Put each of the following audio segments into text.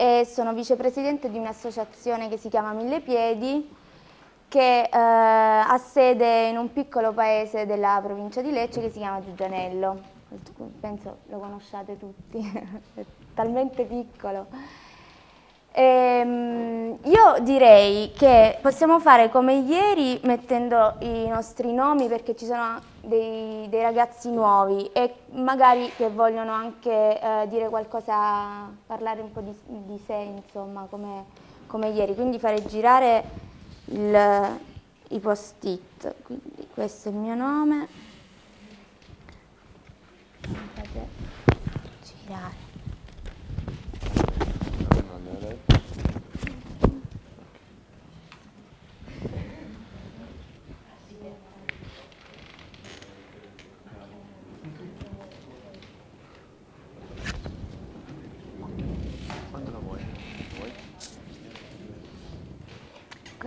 e sono vicepresidente di un'associazione che si chiama Mille Piedi che eh, ha sede in un piccolo paese della provincia di Lecce che si chiama Giugianello, penso lo conosciate tutti, è talmente piccolo. Ehm, io direi che possiamo fare come ieri mettendo i nostri nomi perché ci sono dei, dei ragazzi nuovi e magari che vogliono anche eh, dire qualcosa, parlare un po' di, di sé insomma come, come, ieri, quindi fare girare il, i post-it, quindi questo è il mio nome, girare.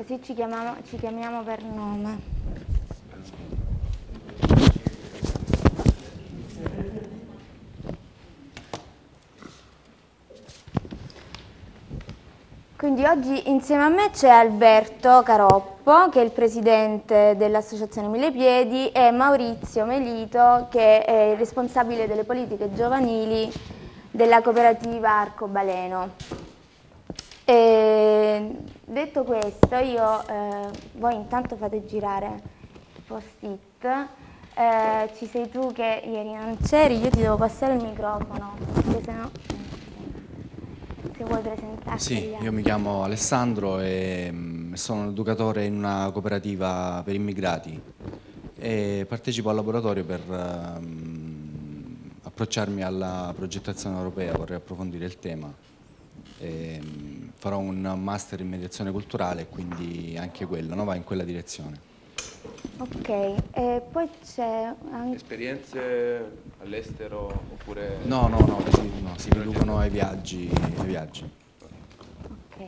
così ci chiamiamo, ci chiamiamo per nome. Quindi oggi insieme a me c'è Alberto Caroppo, che è il presidente dell'Associazione Mille Piedi, e Maurizio Melito, che è il responsabile delle politiche giovanili della cooperativa Arcobaleno. E detto questo, io, eh, voi intanto fate girare il post-it. Eh, ci sei tu che ieri non c'eri, io ti devo passare il microfono, perché sennò se vuoi presentarti. Sì, io mi chiamo Alessandro e mm, sono educatore in una cooperativa per immigrati e partecipo al laboratorio per mh, ehm, approcciarmi alla progettazione europea, vorrei approfondire il tema. Ehm, farò un master in mediazione culturale, quindi anche quello no? va in quella direzione. Ok, e poi c'è anche... Esperienze all'estero oppure... No, no, no, si, no, si riducono ai viaggi, ai viaggi. Ok.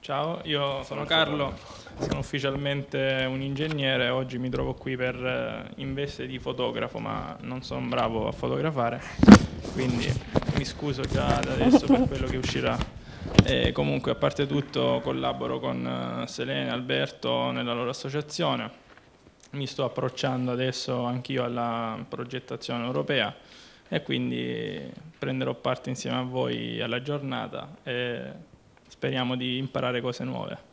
Ciao, io sono Carlo. Sono ufficialmente un ingegnere, oggi mi trovo qui per, eh, in veste di fotografo, ma non sono bravo a fotografare, quindi mi scuso già da adesso per quello che uscirà. E comunque, a parte tutto, collaboro con eh, Selene e Alberto nella loro associazione. Mi sto approcciando adesso anch'io alla progettazione europea e quindi prenderò parte insieme a voi alla giornata e speriamo di imparare cose nuove.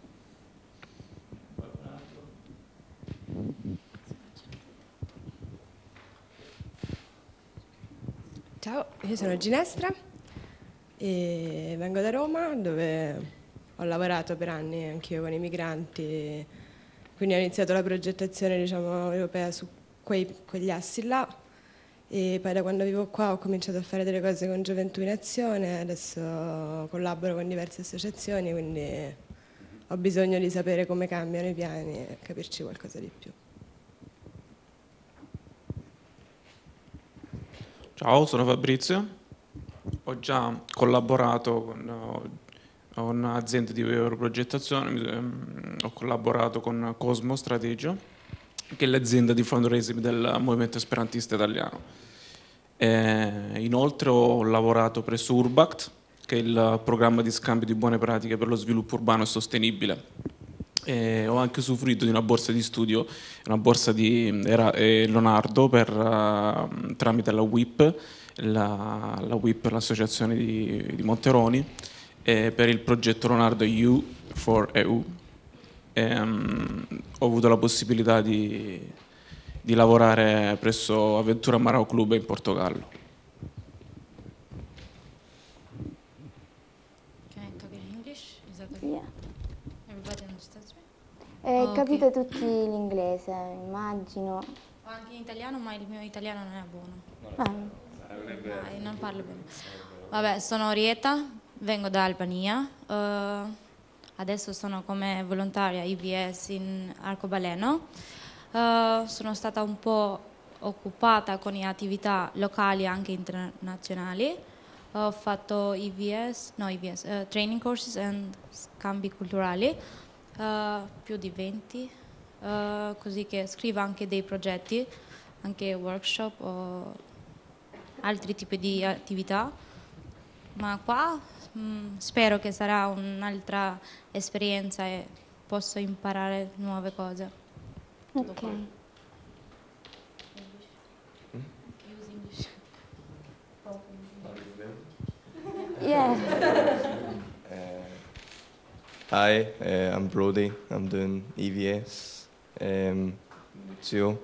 Ciao, io sono Ginestra e vengo da Roma dove ho lavorato per anni anch'io con i migranti, quindi ho iniziato la progettazione diciamo, europea su quei, quegli assi là e poi da quando vivo qua ho cominciato a fare delle cose con Gioventù in Azione, adesso collaboro con diverse associazioni, quindi ho bisogno di sapere come cambiano i piani e capirci qualcosa di più. Ciao, sono Fabrizio. Ho già collaborato con un'azienda di progettazione, ehm, ho collaborato con Cosmo Strategio, che è l'azienda di fundraising del Movimento Esperantista Italiano. E eh, inoltre ho lavorato presso Urbact, che è il programma di scambio di buone pratiche per lo sviluppo urbano e sostenibile. E ho anche usufruito di una borsa di studio, una borsa di era, eh, Leonardo per, uh, tramite la WIP, la, la WIP l'associazione di, di Monteroni, eh, per il progetto Leonardo EU for EU. E, um, ho avuto la possibilità di, di lavorare presso Aventura Marau Club in Portogallo. Capite che... tutti l'inglese, immagino. O anche in italiano, ma il mio italiano non è buono. Ah. è non parlo bene. Vabbè, sono Rieta, vengo da Albania. Uh, adesso sono come volontaria IBS in Arcobaleno. Uh, sono stata un po' occupata con le attività locali e anche internazionali. Ho fatto IBS, no IBS, uh, eh, training courses e scambi culturali. Uh, più di 20, uh, eh, così che scrivo anche dei progetti, anche workshop o altri tipi di attività. Ma qua mh, mm, spero che sarà un'altra esperienza e posso imparare nuove cose. Ok. Mm? Yeah. Hi, uh, I'm Brody. I'm doing EVS um, CO.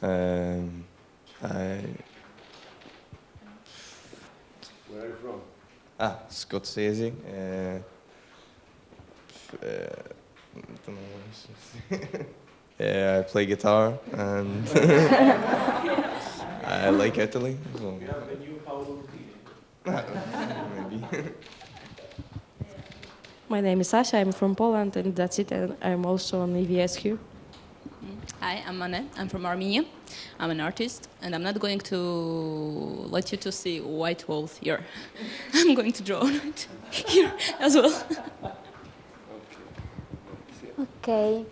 Um, I. Where are you from? Ah, Scorsese. Uh, uh, yeah, I play guitar and I like Italy. So. We have a new Paolo Maybe. My name is Sasha. I'm from Poland, and that's it. And I'm also on EVS here. Mm-hmm. Hi, I'm Manet. I'm from Armenia. I'm an artist, and I'm not going to let you to see white walls here. I'm going to draw on it here as well. Ok.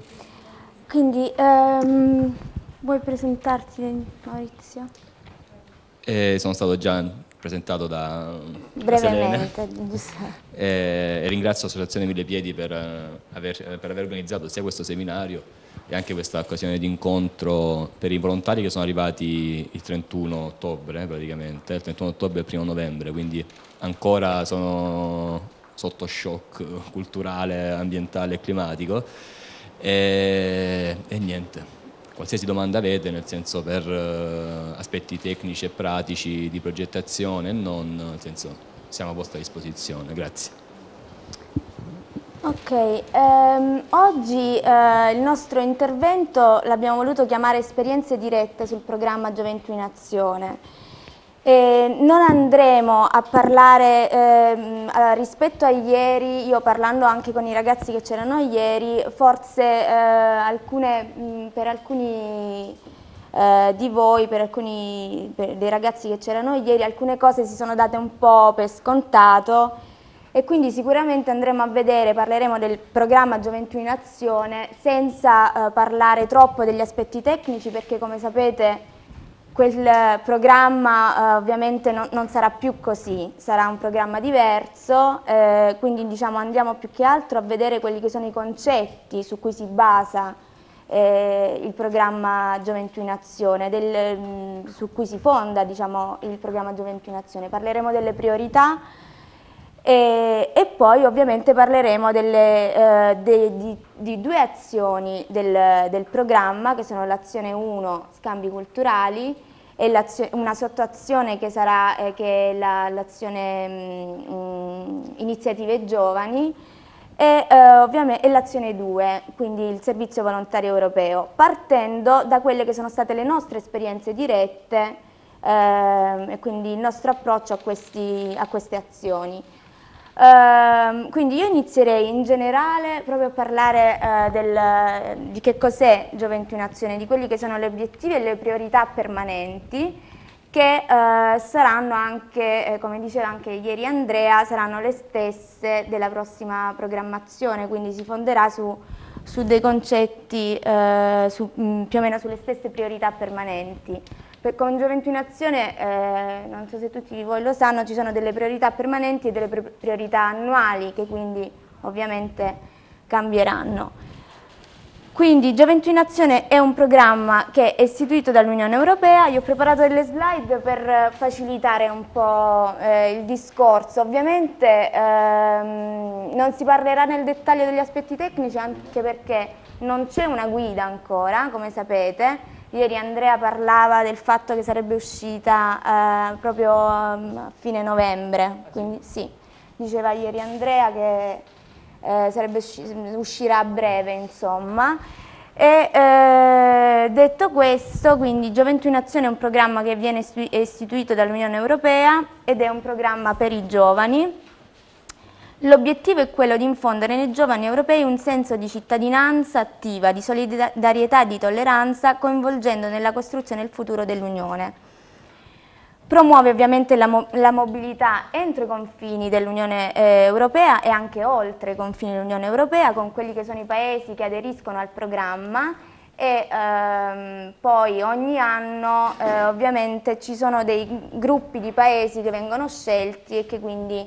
Quindi um, vuoi presentarti, Maurizio? Eh, sono stato Gian presentato da Brevemente, e, eh, e ringrazio l'Associazione Mille Piedi per eh, aver, per aver, organizzato sia questo seminario e anche questa occasione di incontro per i volontari che sono arrivati il 31 ottobre praticamente, il 31 ottobre e il 1 novembre, quindi ancora sono sotto shock culturale, ambientale e climatico e, e niente qualsiasi domanda avete, nel senso per eh, aspetti tecnici e pratici di progettazione e non, nel senso siamo a vostra disposizione. Grazie. Ok, ehm, oggi eh, il nostro intervento l'abbiamo voluto chiamare esperienze dirette sul programma Gioventù in Azione. Eh, non andremo a parlare eh, rispetto a ieri, io parlando anche con i ragazzi che c'erano ieri, forse eh, alcune, mh, mm, per alcuni eh, di voi, per alcuni per dei ragazzi che c'erano ieri, alcune cose si sono date un po' per scontato e quindi sicuramente andremo a vedere, parleremo del programma Gioventù in Azione senza eh, parlare troppo degli aspetti tecnici perché come sapete quel programma eh, ovviamente no, non sarà più così, sarà un programma diverso, eh, quindi diciamo, andiamo più che altro a vedere quelli che sono i concetti su cui si basa eh, il programma Gioventù in Azione, del, mh, mm, su cui si fonda diciamo, il programma Gioventù in Azione. Parleremo delle priorità e, e poi ovviamente parleremo delle, eh, de, di, di, due azioni del, del programma, che sono l'azione 1 scambi culturali, e una sottoazione che sarà eh, l'azione la, mm, mm, iniziative giovani e, eh, ovviamente, l'azione 2, quindi il servizio volontario europeo, partendo da quelle che sono state le nostre esperienze dirette eh, e quindi il nostro approccio a, questi, a queste azioni. Uh, quindi io inizierei in generale proprio a parlare uh, del, di che cos'è Gioventù in Azione, di quelli che sono gli obiettivi e le priorità permanenti che uh, saranno anche, eh, come diceva anche ieri Andrea, saranno le stesse della prossima programmazione, quindi si fonderà su, su dei concetti, eh, su, mh, mm, più o meno sulle stesse priorità permanenti. Per, con Gioventù in Azione, eh, non so se tutti voi lo sanno, ci sono delle priorità permanenti e delle priorità annuali che quindi ovviamente cambieranno. Quindi Gioventù in Azione è un programma che è istituito dall'Unione Europea, io ho preparato delle slide per facilitare un po' eh, il discorso, ovviamente ehm, non si parlerà nel dettaglio degli aspetti tecnici anche perché non c'è una guida ancora, come sapete, Ieri Andrea parlava del fatto che sarebbe uscita eh, proprio mm, a fine novembre, ah, quindi sì, diceva ieri Andrea che eh, sarebbe usci uscirà a breve, insomma. E, eh, detto questo, quindi Gioventù in Azione è un programma che viene istituito dall'Unione Europea ed è un programma per i giovani L'obiettivo è quello di infondere nei giovani europei un senso di cittadinanza attiva, di solidarietà e di tolleranza, coinvolgendo nella costruzione il futuro dell'Unione. Promuove ovviamente la, mo la, mobilità entro i confini dell'Unione eh, Europea e anche oltre i confini dell'Unione Europea con quelli che sono i paesi che aderiscono al programma e ehm, poi ogni anno eh, ovviamente ci sono dei gruppi di paesi che vengono scelti e che quindi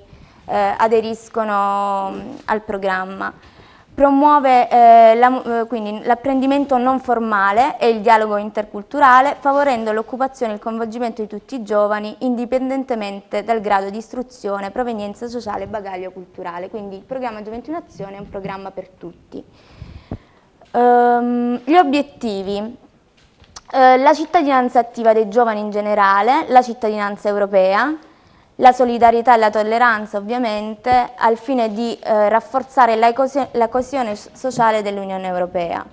eh, aderiscono mm, al programma. Promuove eh, eh l'apprendimento la, non formale e il dialogo interculturale, favorendo l'occupazione e il coinvolgimento di tutti i giovani, indipendentemente dal grado di istruzione, provenienza sociale e bagaglio culturale. Quindi il programma Gioventù in Azione è un programma per tutti. Um, gli obiettivi. Uh, la cittadinanza attiva dei giovani in generale, la cittadinanza europea, la solidarietà e la tolleranza ovviamente al fine di eh, rafforzare la, cosi la coesione sociale dell'Unione Europea.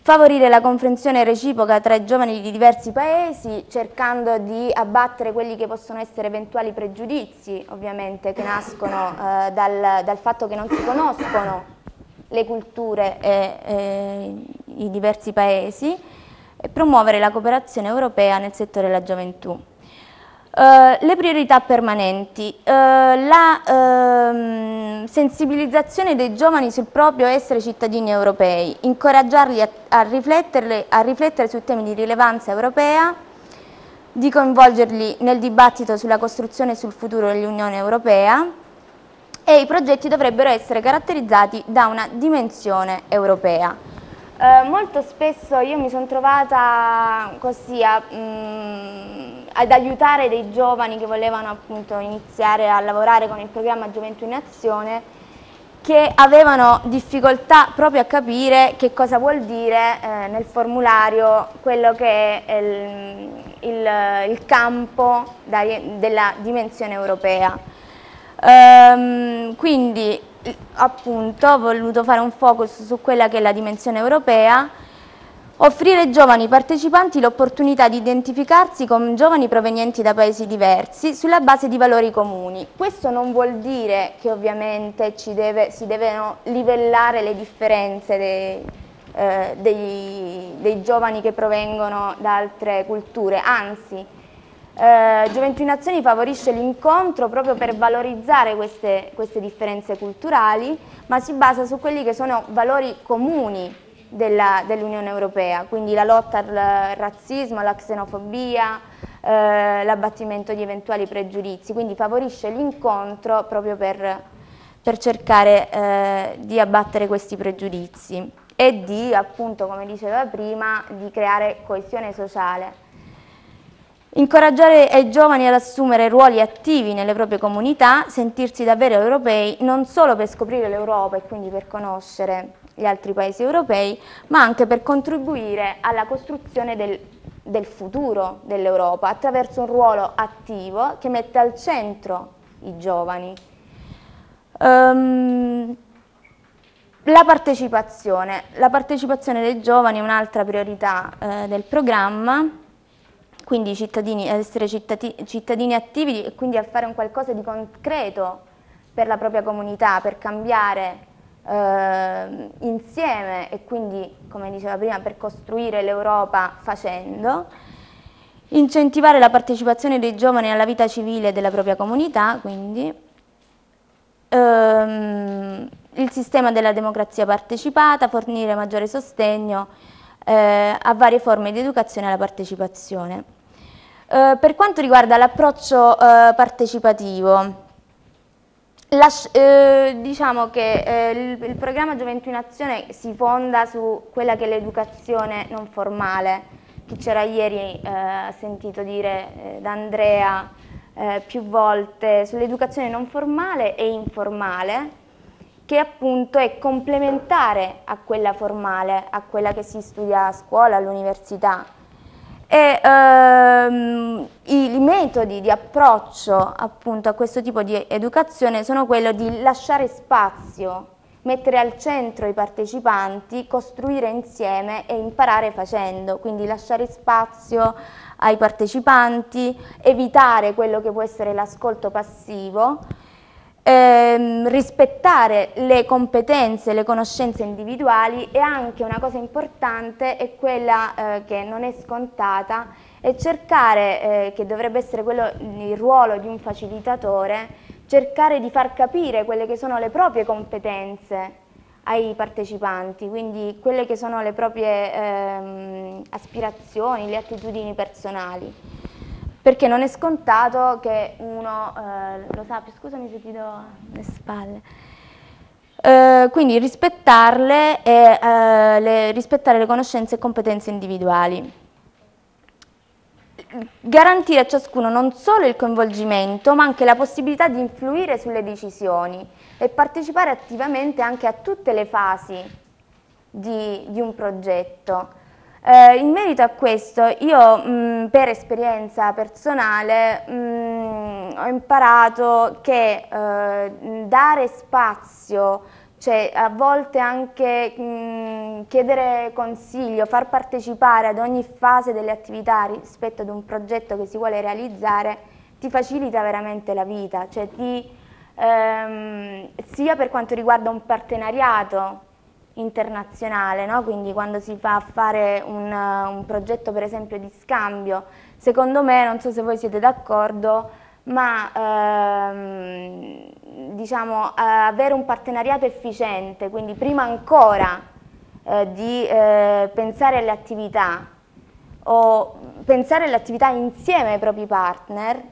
Favorire la comprensione reciproca tra i giovani di diversi paesi cercando di abbattere quelli che possono essere eventuali pregiudizi ovviamente che nascono eh, dal, dal, fatto che non si conoscono le culture e, e i diversi paesi e promuovere la cooperazione europea nel settore della gioventù. Eh, le priorità permanenti, uh, la uh, sensibilizzazione dei giovani sul proprio essere cittadini europei, incoraggiarli a, a, a riflettere su temi di rilevanza europea, di coinvolgerli nel dibattito sulla costruzione e sul futuro dell'Unione Europea e i progetti dovrebbero essere caratterizzati da una dimensione europea. Eh, molto spesso io mi sono trovata così a, mh, mm, ad aiutare dei giovani che volevano appunto iniziare a lavorare con il programma Gioventù in Azione che avevano difficoltà proprio a capire che cosa vuol dire eh, nel formulario quello che è il, il, il campo da, della dimensione europea. Ehm, quindi appunto ho voluto fare un focus su quella che è la dimensione europea, offrire ai giovani partecipanti l'opportunità di identificarsi con giovani provenienti da paesi diversi sulla base di valori comuni. Questo non vuol dire che ovviamente deve, si devono livellare le differenze dei, eh, dei, dei giovani che provengono da altre culture, anzi eh, Gioventù in Azioni favorisce l'incontro proprio per valorizzare queste, queste, differenze culturali, ma si basa su quelli che sono valori comuni dell'Unione dell Europea, quindi la lotta al razzismo, alla xenofobia, eh, l'abbattimento di eventuali pregiudizi, quindi favorisce l'incontro proprio per, per cercare eh, di abbattere questi pregiudizi e di, appunto, come diceva prima, di creare coesione sociale Incoraggiare i giovani ad assumere ruoli attivi nelle proprie comunità, sentirsi davvero europei non solo per scoprire l'Europa e quindi per conoscere gli altri paesi europei, ma anche per contribuire alla costruzione del, del futuro dell'Europa attraverso un ruolo attivo che mette al centro i giovani. Um, la partecipazione. La partecipazione dei giovani è un'altra priorità eh, del programma quindi cittadini, essere cittadini, cittadini attivi e quindi a fare un qualcosa di concreto per la propria comunità, per cambiare eh, insieme e quindi, come diceva prima, per costruire l'Europa facendo, incentivare la partecipazione dei giovani alla vita civile della propria comunità, quindi ehm, il sistema della democrazia partecipata, fornire maggiore sostegno eh, a varie forme di educazione alla partecipazione. Eh, per quanto riguarda l'approccio eh, partecipativo, la, eh, diciamo che eh, il, il, programma Gioventù in Azione si fonda su quella che è l'educazione non formale. che c'era ieri ha eh, sentito dire da Andrea più volte sull'educazione non formale e informale che appunto è complementare a quella formale, a quella che si studia a scuola, all'università e, ehm, i, metodi di approccio appunto a questo tipo di educazione sono quello di lasciare spazio, mettere al centro i partecipanti, costruire insieme e imparare facendo, quindi lasciare spazio ai partecipanti, evitare quello che può essere l'ascolto passivo ehm, rispettare le competenze, le conoscenze individuali e anche una cosa importante è quella eh, che non è scontata, è cercare, eh, che dovrebbe essere quello, il ruolo di un facilitatore, cercare di far capire quelle che sono le proprie competenze ai partecipanti, quindi quelle che sono le proprie ehm, aspirazioni, le attitudini personali perché non è scontato che uno eh, lo sappia, scusami se ti do le spalle, eh, quindi rispettarle e eh, le, rispettare le conoscenze e competenze individuali. Garantire a ciascuno non solo il coinvolgimento, ma anche la possibilità di influire sulle decisioni e partecipare attivamente anche a tutte le fasi di, di un progetto eh, in merito a questo, io mh, mm, per esperienza personale mh, mm, ho imparato che eh, dare spazio, cioè a volte anche mh, mm, chiedere consiglio, far partecipare ad ogni fase delle attività rispetto ad un progetto che si vuole realizzare, ti facilita veramente la vita, cioè ti, ehm, sia per quanto riguarda un partenariato, internazionale, no? quindi quando si fa a fare un, un, progetto per esempio di scambio, secondo me, non so se voi siete d'accordo, ma ehm, diciamo, eh, avere un partenariato efficiente, quindi prima ancora eh, di eh, pensare alle attività o pensare alle attività insieme ai propri partner,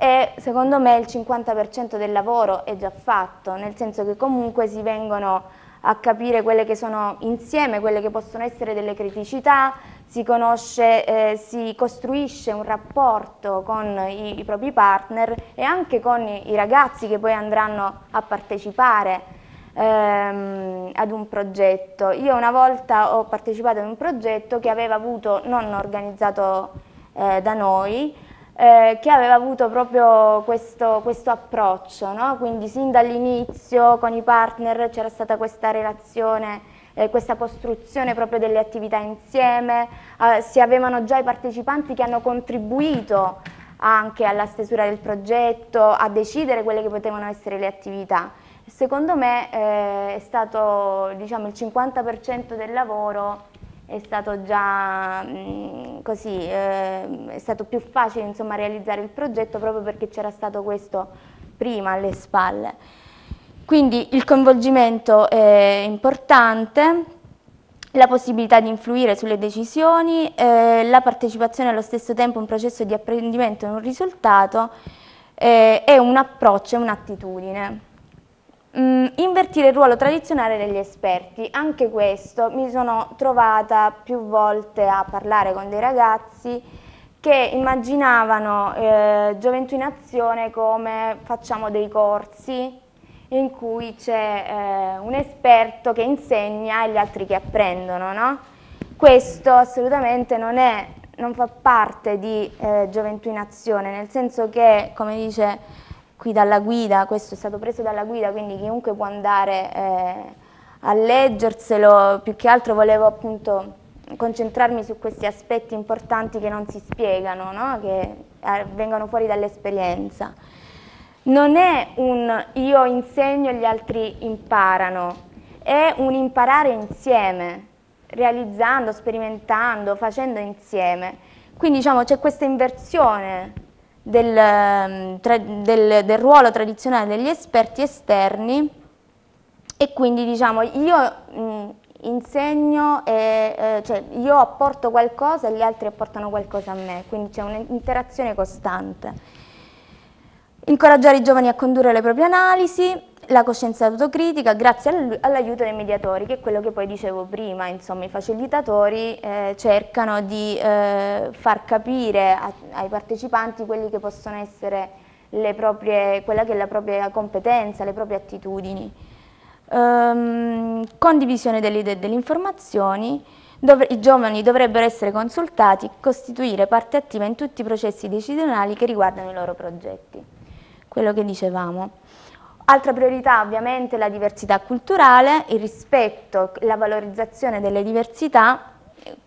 e secondo me il 50% del lavoro è già fatto, nel senso che comunque si vengono a capire quelle che sono insieme, quelle che possono essere delle criticità, si, conosce, eh, si costruisce un rapporto con i, i, propri partner e anche con i, i ragazzi che poi andranno a partecipare ehm, ad un progetto. Io una volta ho partecipato ad un progetto che aveva avuto, non organizzato eh, da noi, eh, che aveva avuto proprio questo, questo approccio, no? quindi sin dall'inizio con i partner c'era stata questa relazione eh, questa costruzione proprio delle attività insieme, eh, si avevano già i partecipanti che hanno contribuito anche alla stesura del progetto, a decidere quelle che potevano essere le attività. Secondo me eh, è stato diciamo, il 50% del lavoro è stato già mh, mm, così, eh, è stato più facile insomma, realizzare il progetto proprio perché c'era stato questo prima alle spalle. Quindi il coinvolgimento è importante, la possibilità di influire sulle decisioni, eh, la partecipazione allo stesso tempo a un processo di apprendimento e un risultato eh, è un approccio, è un'attitudine. Mm, invertire il ruolo tradizionale degli esperti, anche questo mi sono trovata più volte a parlare con dei ragazzi che immaginavano eh, Gioventù in Azione come facciamo dei corsi in cui c'è eh, un esperto che insegna e gli altri che apprendono, no? Questo assolutamente non, è, non fa parte di eh, Gioventù in Azione, nel senso che, come dice qui dalla guida, questo è stato preso dalla guida, quindi chiunque può andare eh, a leggerselo, più che altro volevo appunto concentrarmi su questi aspetti importanti che non si spiegano, no? che eh, vengono fuori dall'esperienza. Non è un io insegno e gli altri imparano, è un imparare insieme, realizzando, sperimentando, facendo insieme. Quindi diciamo c'è questa inversione del, ehm, tra, del, del ruolo tradizionale degli esperti esterni e quindi diciamo io mh, insegno e eh, cioè io apporto qualcosa e gli altri apportano qualcosa a me, quindi c'è un'interazione costante. Incoraggiare i giovani a condurre le proprie analisi, la coscienza autocritica grazie all'aiuto dei mediatori, che è quello che poi dicevo prima, insomma i facilitatori eh, cercano di eh, far capire a, ai partecipanti quelli che possono essere le proprie, quella che è la propria competenza, le proprie attitudini. Ehm, condivisione delle idee e delle informazioni, Dov i giovani dovrebbero essere consultati e costituire parte attiva in tutti i processi decisionali che riguardano i loro progetti. Quello che dicevamo. Altra priorità ovviamente è la diversità culturale, il rispetto, la valorizzazione delle diversità,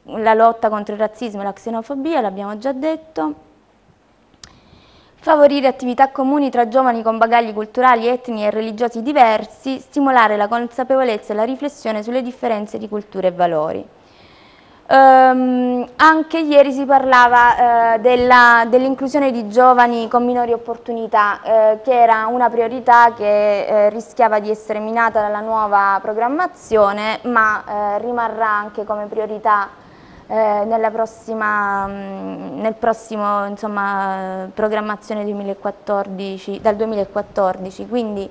la lotta contro il razzismo e la xenofobia, l'abbiamo già detto, favorire attività comuni tra giovani con bagagli culturali, etni e religiosi diversi, stimolare la consapevolezza e la riflessione sulle differenze di culture e valori. Um, anche ieri si parlava uh, dell'inclusione dell di giovani con minori opportunità, uh, che era una priorità che uh, rischiava di essere minata dalla nuova programmazione, ma rimarrà anche come priorità prossima, um, nel prossimo insomma, programmazione 2014, dal 2014. Quindi,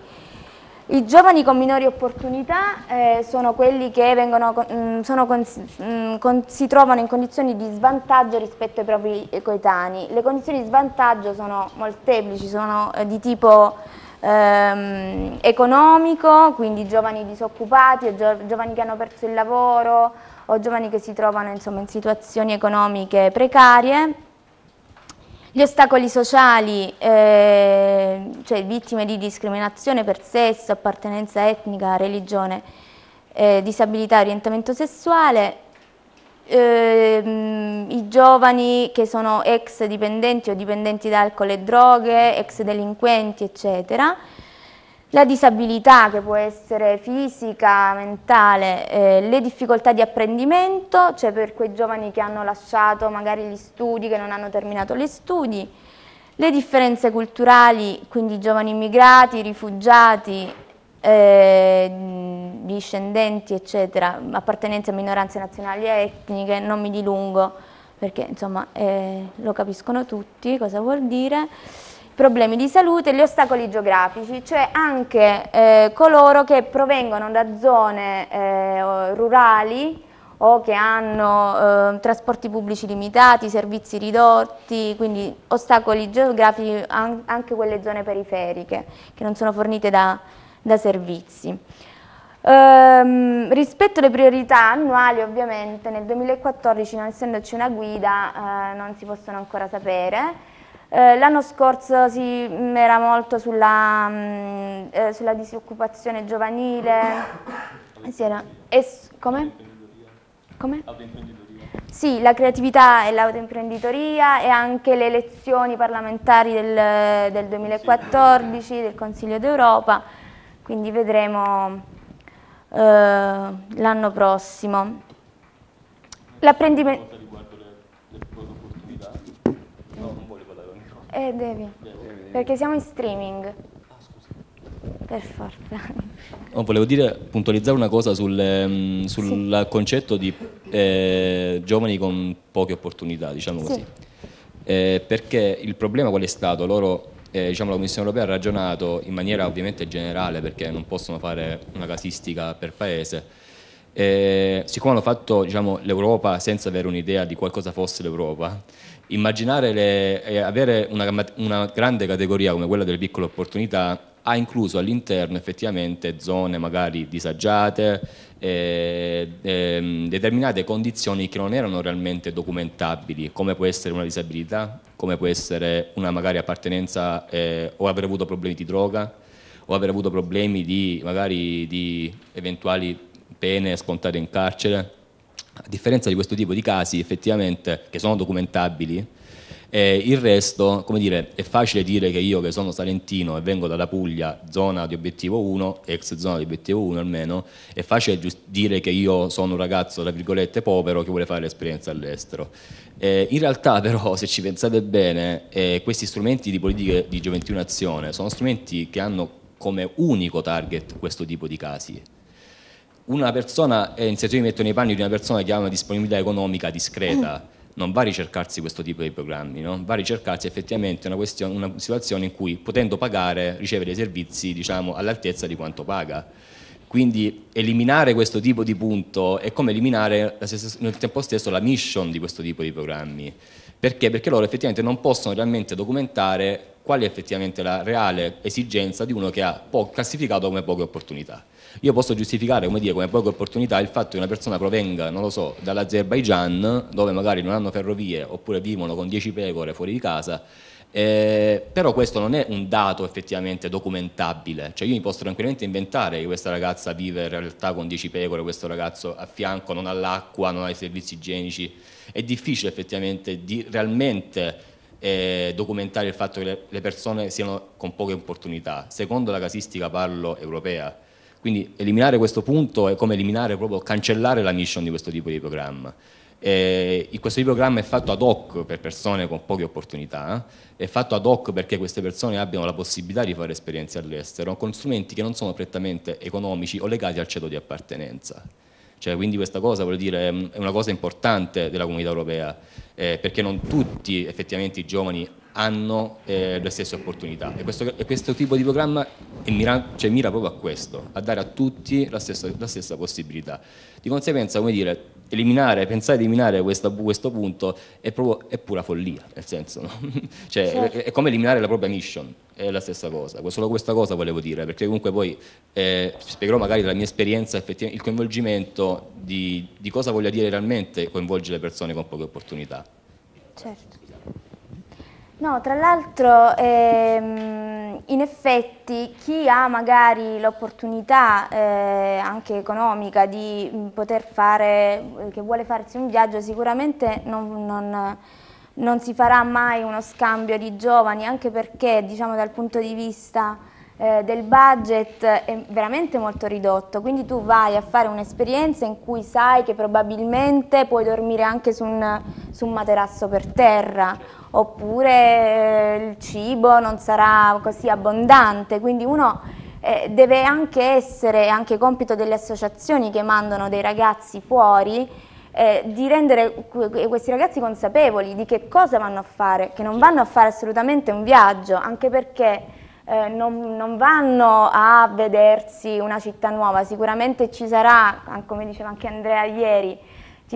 i giovani con minori opportunità eh, sono quelli che vengono, mh, mm, sono con, mh, mm, con, si trovano in condizioni di svantaggio rispetto ai propri coetanei. Le condizioni di svantaggio sono molteplici, sono eh, di tipo ehm, economico, quindi giovani disoccupati, o giovani che hanno perso il lavoro o giovani che si trovano insomma, in situazioni economiche precarie gli ostacoli sociali, eh, cioè vittime di discriminazione per sesso, appartenenza etnica, religione, eh, disabilità, orientamento sessuale, eh, i giovani che sono ex dipendenti o dipendenti da alcol e droghe, ex delinquenti, eccetera. La disabilità che può essere fisica, mentale, eh, le difficoltà di apprendimento, cioè per quei giovani che hanno lasciato magari gli studi, che non hanno terminato gli studi, le differenze culturali, quindi giovani immigrati, rifugiati, eh, discendenti, eccetera, appartenenze a minoranze nazionali e etniche, non mi dilungo perché insomma eh, lo capiscono tutti cosa vuol dire problemi di salute, gli ostacoli geografici, cioè anche eh, coloro che provengono da zone eh, rurali o che hanno eh, trasporti pubblici limitati, servizi ridotti, quindi ostacoli geografici an anche quelle zone periferiche che non sono fornite da, da servizi. Ehm, rispetto alle priorità annuali ovviamente nel 2014 non essendoci una guida eh, non si possono ancora sapere eh, l'anno scorso si mm, era molto sulla, mm, eh, sulla disoccupazione giovanile, si era, es, come? come? Sì, la creatività e l'autoimprenditoria e anche le elezioni parlamentari del, del 2014 del Consiglio d'Europa, quindi vedremo eh, l'anno prossimo. L'apprendimento... Eh, devi. Perché siamo in streaming. Per forza. No, oh, volevo dire, puntualizzare una cosa sul, ehm, sul sì. concetto di eh, giovani con poche opportunità, diciamo così. Eh, perché il problema qual è stato? Loro, eh, diciamo, la Commissione europea ha ragionato in maniera ovviamente generale, perché non possono fare una casistica per paese. Eh, siccome hanno fatto diciamo, l'Europa senza avere un'idea di qualcosa fosse l'Europa, immaginare le, e eh, avere una, una grande categoria come quella delle piccole opportunità ha incluso all'interno effettivamente zone magari disagiate, eh, eh, determinate condizioni che non erano realmente documentabili, come può essere una disabilità, come può essere una magari appartenenza eh, o aver avuto problemi di droga o aver avuto problemi di magari di eventuali pene scontate in carcere a differenza di questo tipo di casi effettivamente che sono documentabili, e eh, il resto, come dire, è facile dire che io che sono salentino e vengo dalla Puglia, zona di obiettivo 1, ex zona di obiettivo 1 almeno, è facile dire che io sono un ragazzo, tra virgolette, povero che vuole fare l'esperienza all'estero. Eh, in realtà però, se ci pensate bene, eh, questi strumenti di politica di gioventù in azione sono strumenti che hanno come unico target questo tipo di casi una persona, eh, se io mi metto nei panni di una persona che ha una disponibilità economica discreta, mm. non va a ricercarsi questo tipo di programmi, no? va a ricercarsi effettivamente una, question- una, situazione in cui potendo pagare riceve dei servizi diciamo, all'altezza di quanto paga. Quindi eliminare questo tipo di punto è come eliminare stessa, nel tempo stesso la mission di questo tipo di programmi. Perché? Perché loro effettivamente non possono realmente documentare qual è effettivamente la reale esigenza di uno che ha po- classificato come poche opportunità. Io posso giustificare, come dire, come poche opportunità il fatto che una persona provenga, non lo so, dall'Azerbaigian, dove magari non hanno ferrovie oppure vivono con 10 pecore fuori di casa, eh, però questo non è un dato effettivamente documentabile, cioè io mi posso tranquillamente inventare che questa ragazza vive in realtà con 10 pecore, questo ragazzo a fianco non ha l'acqua, non ha i servizi igienici, è difficile effettivamente di realmente eh, documentare il fatto che le persone siano con poche opportunità, secondo la casistica parlo europea quindi eliminare questo punto è come eliminare proprio, cancellare la mission di questo tipo di programma. E questo tipo di programma è fatto ad hoc per persone con poche opportunità, eh. è fatto ad hoc perché queste persone abbiano la possibilità di fare esperienze all'estero con strumenti che non sono prettamente economici o legati al ceto di appartenenza. Cioè, quindi questa cosa dire, è una cosa importante della comunità europea, eh, perché non tutti effettivamente i giovani hanno eh, le stesse opportunità e questo, e questo tipo di programma mira, cioè, mira, proprio a questo, a dare a tutti la stessa, la stessa possibilità. Di conseguenza, come dire, eliminare, pensare di eliminare questa, questo punto è, proprio, è pura follia, nel senso, no? cioè, certo. è, è, come eliminare la propria mission, è la stessa cosa, solo questa cosa volevo dire, perché comunque poi eh, spiegherò magari la mia esperienza, il coinvolgimento di, di cosa voglia dire realmente coinvolgere le persone con poche opportunità. Certo. No, tra l'altro ehm, in effetti chi ha magari l'opportunità eh, anche economica di mm, poter fare, eh, che vuole farsi un viaggio sicuramente non, non, non si farà mai uno scambio di giovani anche perché diciamo dal punto di vista eh, del budget è veramente molto ridotto, quindi tu vai a fare un'esperienza in cui sai che probabilmente puoi dormire anche su un, su un materasso per terra oppure eh, il cibo non sarà così abbondante, quindi uno eh, deve anche essere, anche compito delle associazioni che mandano dei ragazzi fuori, eh, di rendere questi ragazzi consapevoli di che cosa vanno a fare, che non vanno a fare assolutamente un viaggio, anche perché eh, non, non, vanno a vedersi una città nuova, sicuramente ci sarà, ah, come diceva anche Andrea ieri,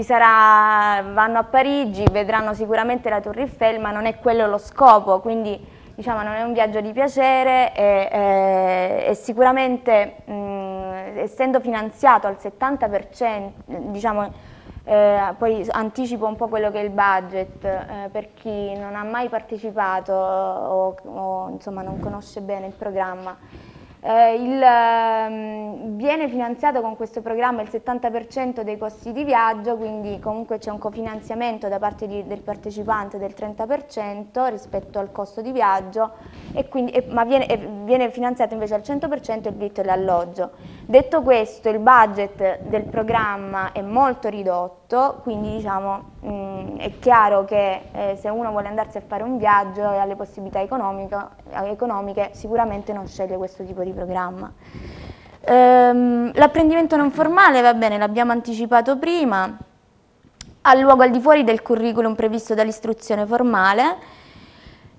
sarà, vanno a Parigi, vedranno sicuramente la Tour Eiffel, ma non è quello lo scopo, quindi diciamo, non è un viaggio di piacere e, e, eh, e sicuramente mh, essendo finanziato al 70%, diciamo, eh, poi anticipo un po' quello che è il budget eh, per chi non ha mai partecipato o, o insomma, non conosce bene il programma. Eh, il, ehm, viene finanziato con questo programma il 70% dei costi di viaggio, quindi comunque c'è un cofinanziamento da parte di, del partecipante del 30% rispetto al costo di viaggio, e quindi, e, ma viene, e viene finanziato invece al 100% il vitto e l'alloggio. Detto questo, il budget del programma è molto ridotto, quindi diciamo, mh, mm, è chiaro che eh, se uno vuole andarsi a fare un viaggio e ha le possibilità eh, economiche, sicuramente non sceglie questo tipo di programma. Ehm, L'apprendimento non formale, va bene, l'abbiamo anticipato prima, ha luogo al di fuori del curriculum previsto dall'istruzione formale,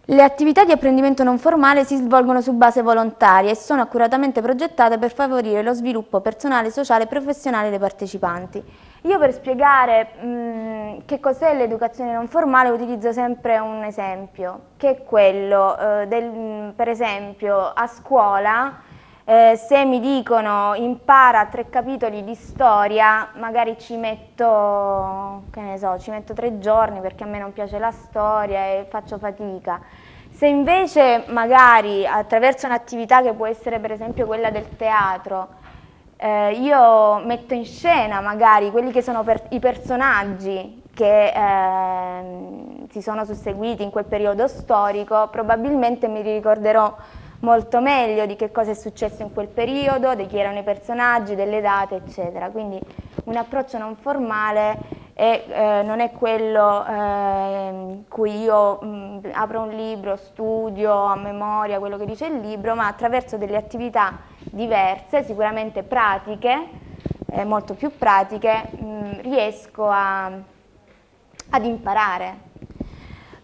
le attività di apprendimento non formale si svolgono su base volontaria e sono accuratamente progettate per favorire lo sviluppo personale, sociale e professionale dei partecipanti. Io per spiegare mh, mm, che cos'è l'educazione non formale utilizzo sempre un esempio, che è quello, eh, del, mm, per esempio a scuola eh, se mi dicono impara tre capitoli di storia, magari ci metto, che ne so, ci metto tre giorni perché a me non piace la storia e faccio fatica. Se invece magari attraverso un'attività che può essere per esempio quella del teatro, eh, io metto in scena magari quelli che sono per, i personaggi che eh, si sono susseguiti in quel periodo storico, probabilmente mi ricorderò molto meglio di che cosa è successo in quel periodo, di chi erano i personaggi, delle date, eccetera. Quindi un approccio non formale e eh, non è quello eh, in cui io mh, mm, apro un libro, studio a memoria quello che dice il libro, ma attraverso delle attività diverse, sicuramente pratiche, eh, molto più pratiche, mh, mm, riesco a, ad imparare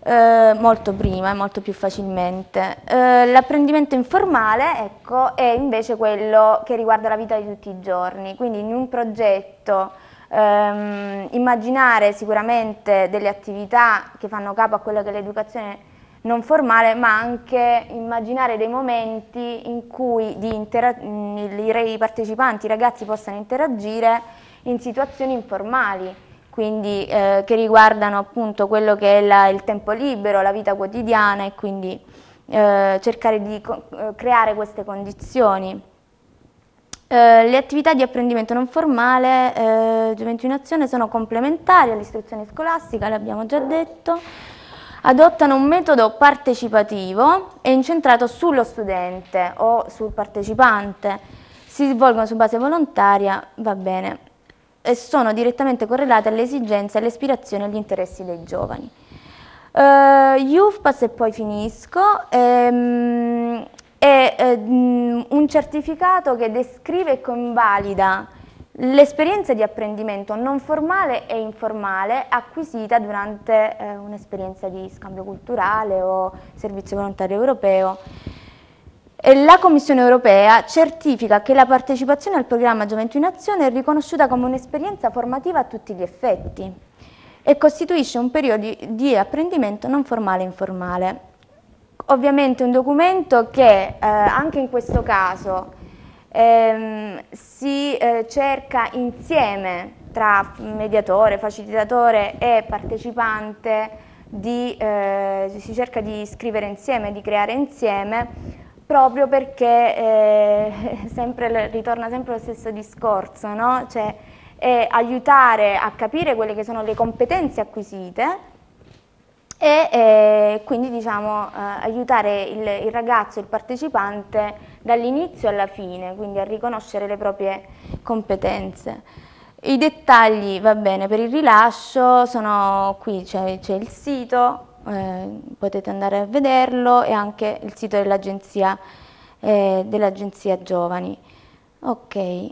eh, molto prima e molto più facilmente. Eh, l'apprendimento informale ecco, è invece quello che riguarda la vita di tutti i giorni, quindi in un progetto ehm, immaginare sicuramente delle attività che fanno capo a quello che è l'educazione non formale, ma anche immaginare dei momenti in cui i partecipanti, i ragazzi possano interagire in situazioni informali quindi, eh, che riguardano appunto quello che è la, il tempo libero, la vita quotidiana e quindi eh, cercare di eh, creare queste condizioni. Eh, le attività di apprendimento non formale, gioventù eh, in azione, sono complementari all'istruzione scolastica, l'abbiamo già detto, adottano un metodo partecipativo e incentrato sullo studente o sul partecipante, si svolgono su base volontaria, va bene, e sono direttamente correlate alle esigenze, alle ispirazioni e agli interessi dei giovani. Uh, eh, UFPAS e poi finisco, ehm, è ehm, un certificato che descrive e convalida l'esperienza di apprendimento non formale e informale acquisita durante eh, un'esperienza di scambio culturale o servizio volontario europeo. La Commissione europea certifica che la partecipazione al programma Gioventù in Azione è riconosciuta come un'esperienza formativa a tutti gli effetti e costituisce un periodo di apprendimento non formale e informale. Ovviamente un documento che eh, anche in questo caso ehm, si eh, cerca insieme tra mediatore, facilitatore e partecipante di, eh, si cerca di scrivere insieme, di creare insieme proprio perché eh, sempre, ritorna sempre lo stesso discorso, no? cioè, eh, aiutare a capire quelle che sono le competenze acquisite e eh, quindi diciamo, eh, aiutare il, il, ragazzo, il partecipante dall'inizio alla fine, quindi a riconoscere le proprie competenze. I dettagli, va bene, per il rilascio sono qui, c'è il sito, eh, potete andare a vederlo e anche il sito dell'agenzia eh, dell Giovani. Ok,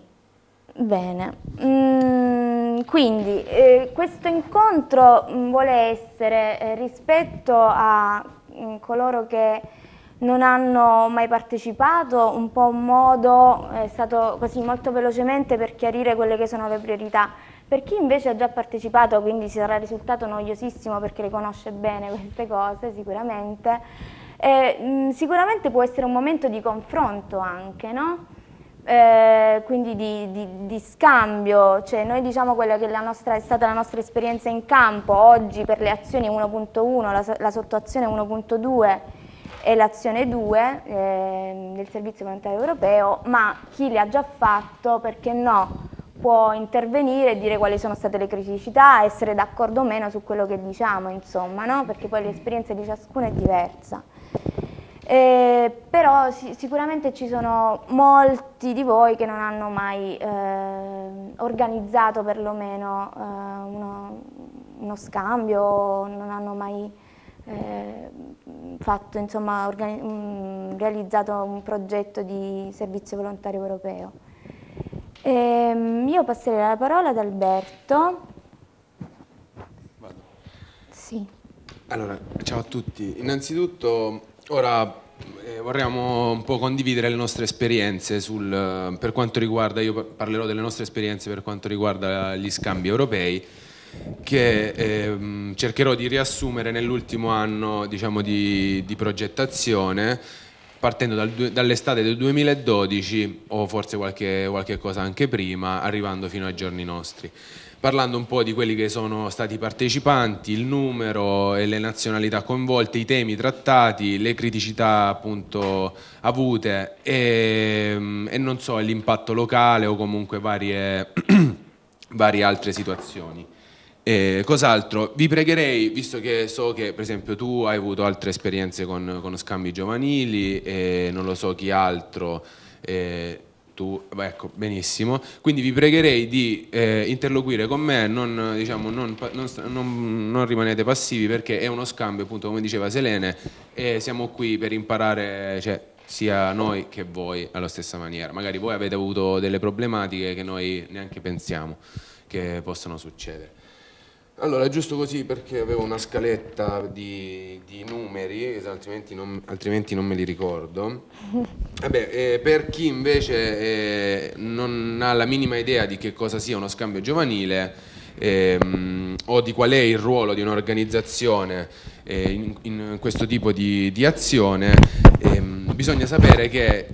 bene. Mm, quindi eh, questo incontro mm, vuole essere eh, rispetto a mm, coloro che non hanno mai partecipato, un po' un modo, è stato così molto velocemente per chiarire quelle che sono le priorità per chi invece ha già partecipato, quindi sarà risultato noiosissimo perché le conosce bene queste cose sicuramente, eh, mh, mm, sicuramente può essere un momento di confronto anche, no? eh, quindi di, di, di, scambio, cioè noi diciamo quella che è, nostra, è, stata la nostra esperienza in campo oggi per le azioni 1.1, la, la sottoazione 1.2 e l'azione 2 eh, del Servizio Volontario Europeo, ma chi le ha già fatto, perché no? può intervenire e dire quali sono state le criticità, essere d'accordo o meno su quello che diciamo, insomma, no? perché poi l'esperienza di ciascuno è diversa. Eh, però si, sicuramente ci sono molti di voi che non hanno mai eh, organizzato perlomeno eh, uno, uno, scambio, non hanno mai eh, fatto, insomma, organi- mm, realizzato un progetto di servizio volontario europeo. Ehm, io passerei la parola ad Alberto. Vado. Sì. Allora, ciao a tutti. Innanzitutto, ora eh, vorremmo un po' condividere le nostre esperienze sul, eh, per quanto riguarda, io parlerò delle nostre esperienze per quanto riguarda gli scambi europei che ehm, cercherò di riassumere nell'ultimo anno diciamo, di, di progettazione partendo dal, dall'estate del 2012 o forse qualche, qualche, cosa anche prima, arrivando fino ai giorni nostri. Parlando un po' di quelli che sono stati i partecipanti, il numero e le nazionalità coinvolte, i temi trattati, le criticità appunto avute e, ehm, e non so, l'impatto locale o comunque varie, varie altre situazioni. E eh, cos'altro? Vi pregherei, visto che so che per esempio tu hai avuto altre esperienze con, con scambi giovanili e non lo so chi altro, eh, tu, beh, ecco, benissimo, quindi vi pregherei di eh, interloquire con me, non, diciamo, non, non, non, rimanete passivi perché è uno scambio, appunto come diceva Selene, e siamo qui per imparare, cioè, sia noi che voi alla stessa maniera. Magari voi avete avuto delle problematiche che noi neanche pensiamo che possano succedere. Allora, giusto così perché avevo una scaletta di, di numeri, altrimenti non, altrimenti non, me li ricordo. Vabbè, eh, per chi invece eh, non ha la minima idea di che cosa sia uno scambio giovanile ehm, o di qual è il ruolo di un'organizzazione eh, in, in, questo tipo di, di azione, bisogna sapere che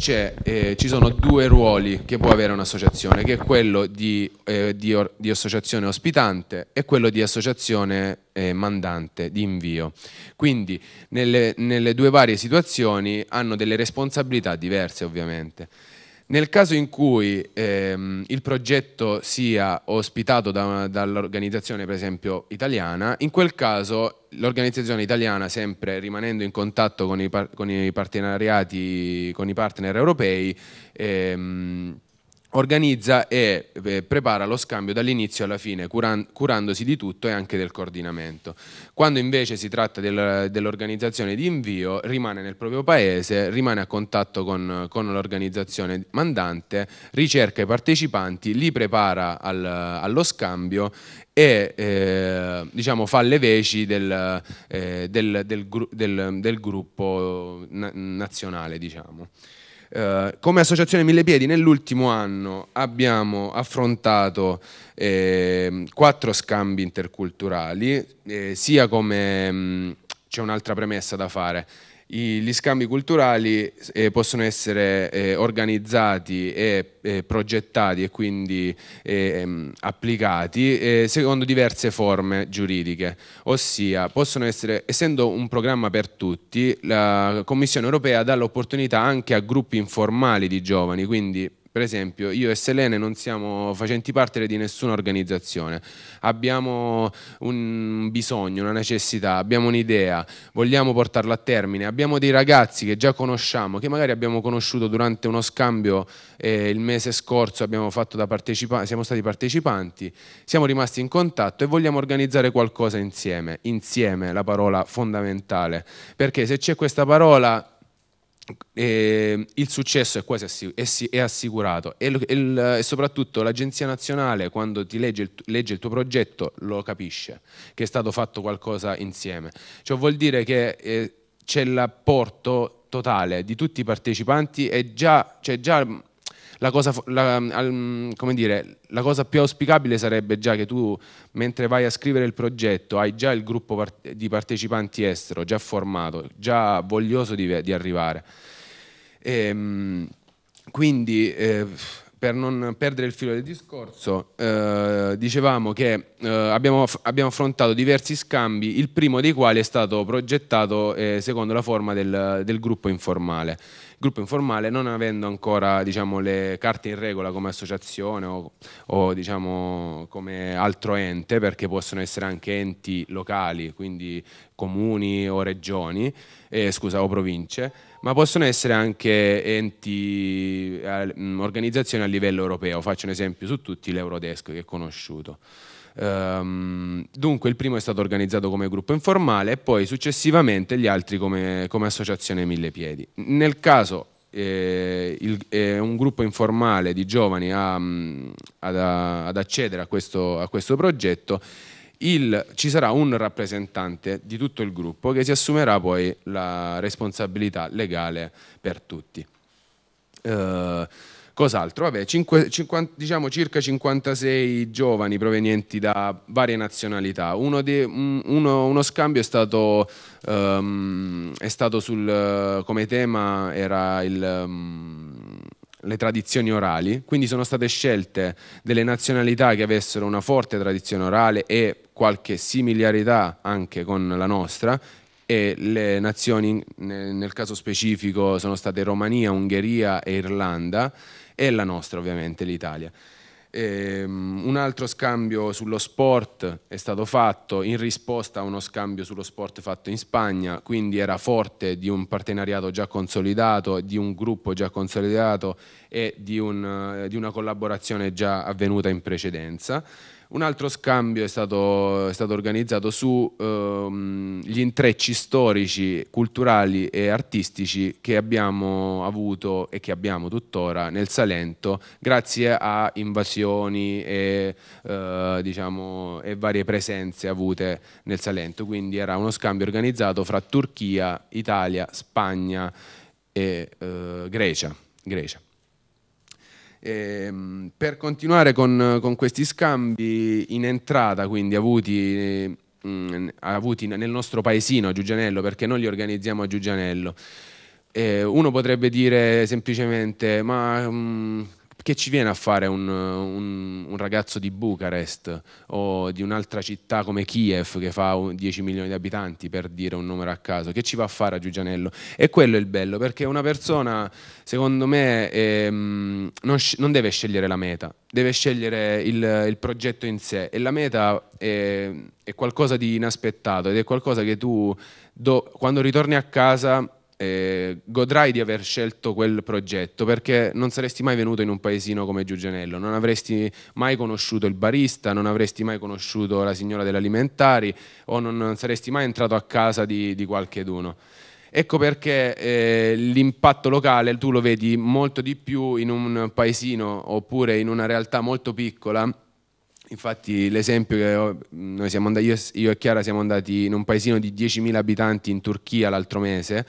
eh, ci sono due ruoli che può avere un'associazione, che è quello di, eh, di, or, di associazione ospitante e quello di associazione eh, mandante di invio. Quindi nelle, nelle due varie situazioni hanno delle responsabilità diverse ovviamente. Nel caso in cui ehm, il progetto sia ospitato da, dall'organizzazione, per esempio, italiana, in quel caso l'organizzazione italiana, sempre rimanendo in contatto con i, par con i partenariati, con i partner europei, ehm, organizza e eh, prepara lo scambio dall'inizio alla fine, curan curandosi di tutto e anche del coordinamento. Quando invece si tratta del, dell'organizzazione di invio, rimane nel proprio paese, rimane a contatto con, con l'organizzazione mandante, ricerca i partecipanti, li prepara al, allo scambio e eh, diciamo, fa le veci del, eh, del, del, del gruppo na nazionale. Diciamo. Eh, come associazione Mille Piedi nell'ultimo anno abbiamo affrontato ehm, quattro scambi interculturali, eh, sia come mm, c'è un'altra premessa da fare, gli scambi culturali eh, possono essere eh, organizzati e eh, progettati e quindi ehm, applicati eh, secondo diverse forme giuridiche, ossia possono essere, essendo un programma per tutti, la Commissione europea dà l'opportunità anche a gruppi informali di giovani, quindi per esempio, io e Selene non siamo facenti parte di nessuna organizzazione, abbiamo un bisogno, una necessità, abbiamo un'idea, vogliamo portarla a termine, abbiamo dei ragazzi che già conosciamo, che magari abbiamo conosciuto durante uno scambio eh, il mese scorso, partecipa siamo stati partecipanti, siamo rimasti in contatto e vogliamo organizzare qualcosa insieme, insieme la parola fondamentale, perché se c'è questa parola eh, il successo è quasi è assicurato e, il, e, soprattutto l'agenzia nazionale quando ti legge il, legge il, tuo progetto lo capisce che è stato fatto qualcosa insieme cioè vuol dire che eh, c'è l'apporto totale di tutti i partecipanti e già, cioè già la cosa, la, come dire, la cosa più auspicabile sarebbe già che tu, mentre vai a scrivere il progetto, hai già il gruppo di partecipanti estero, già formato, già voglioso di, di arrivare. E, ehm, quindi, eh, per non perdere il filo del discorso, eh, dicevamo che eh, abbiamo, abbiamo, affrontato diversi scambi, il primo dei quali è stato progettato eh, secondo la forma del, del gruppo informale gruppo informale non avendo ancora diciamo, le carte in regola come associazione o, o diciamo, come altro ente, perché possono essere anche enti locali, quindi comuni o regioni, eh, scusa, o province, ma possono essere anche enti, eh, organizzazioni a livello europeo. Faccio un esempio su tutti l'Eurodesk che è conosciuto. Um, dunque il primo è stato organizzato come gruppo informale e poi successivamente gli altri come, come associazione Mille Piedi. Nel caso eh, il, eh, un gruppo informale di giovani a, mm, ad, ad, accedere a questo, a questo progetto, il, ci sarà un rappresentante di tutto il gruppo che si assumerà poi la responsabilità legale per tutti. Uh, Cos'altro? Vabbè, 5, 50, diciamo circa 56 giovani provenienti da varie nazionalità. Uno, de, uno, uno scambio è stato, um, è stato sul, come tema era il... Um, le tradizioni orali, quindi sono state scelte delle nazionalità che avessero una forte tradizione orale e qualche similarità anche con la nostra e le nazioni nel caso specifico sono state Romania, Ungheria e Irlanda e la nostra ovviamente, l'Italia. Ehm, un altro scambio sullo sport è stato fatto in risposta a uno scambio sullo sport fatto in Spagna, quindi era forte di un partenariato già consolidato, di un gruppo già consolidato e di, un, di una collaborazione già avvenuta in precedenza. Un altro scambio è stato, è stato organizzato sugli ehm, intrecci storici, culturali e artistici che abbiamo avuto e che abbiamo tuttora nel Salento grazie a invasioni e, eh, diciamo, e varie presenze avute nel Salento. Quindi era uno scambio organizzato fra Turchia, Italia, Spagna e eh, Grecia. Grecia. Ehm, per continuare con, con, questi scambi in entrata, quindi avuti, mh, mm, avuti nel nostro paesino a Giugianello, perché noi li organizziamo a Giugianello. Eh, uno potrebbe dire semplicemente: Ma mh, mm, che ci viene a fare un, un, un ragazzo di Bucarest o di un'altra città come Kiev che fa 10 milioni di abitanti per dire un numero a caso? Che ci va a fare a Giugianello? E quello è il bello, perché una persona, secondo me, è, ehm, non, non, deve scegliere la meta, deve scegliere il, il progetto in sé e la meta è, è, qualcosa di inaspettato ed è qualcosa che tu, do, quando ritorni a casa eh, godrai di aver scelto quel progetto perché non saresti mai venuto in un paesino come Giugianello, non avresti mai conosciuto il barista, non avresti mai conosciuto la signora degli alimentari o non, non saresti mai entrato a casa di, di qualcheduno. Ecco perché eh, l'impatto locale tu lo vedi molto di più in un paesino oppure in una realtà molto piccola. Infatti l'esempio che noi siamo andati, io e Chiara siamo andati in un paesino di 10.000 abitanti in Turchia l'altro mese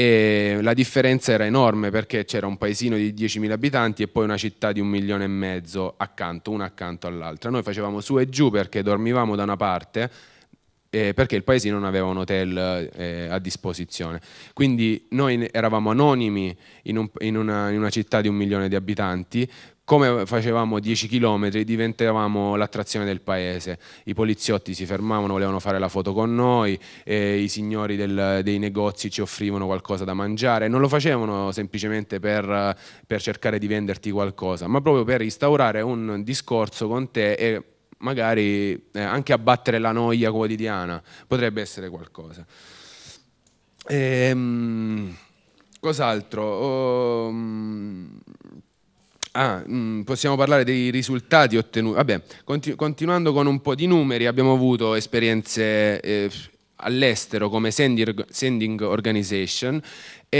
e la differenza era enorme perché c'era un paesino di 10.000 abitanti e poi una città di un milione e mezzo accanto, una accanto all'altra. Noi facevamo su e giù perché dormivamo da una parte eh, perché il paesino non aveva un hotel eh, a disposizione. Quindi noi eravamo anonimi in, un, in, una, in una città di un milione di abitanti come facevamo 10 km diventavamo l'attrazione del paese, i poliziotti si fermavano, volevano fare la foto con noi, i signori del, dei negozi ci offrivano qualcosa da mangiare, non lo facevano semplicemente per, per cercare di venderti qualcosa, ma proprio per instaurare un discorso con te e magari eh, anche abbattere la noia quotidiana, potrebbe essere qualcosa. Ehm, cos'altro? Oh, Ah, mm, possiamo parlare dei risultati ottenuti. Vabbè, continu continuando con un po' di numeri, abbiamo avuto esperienze eh, all'estero come sending, sending Organization, e,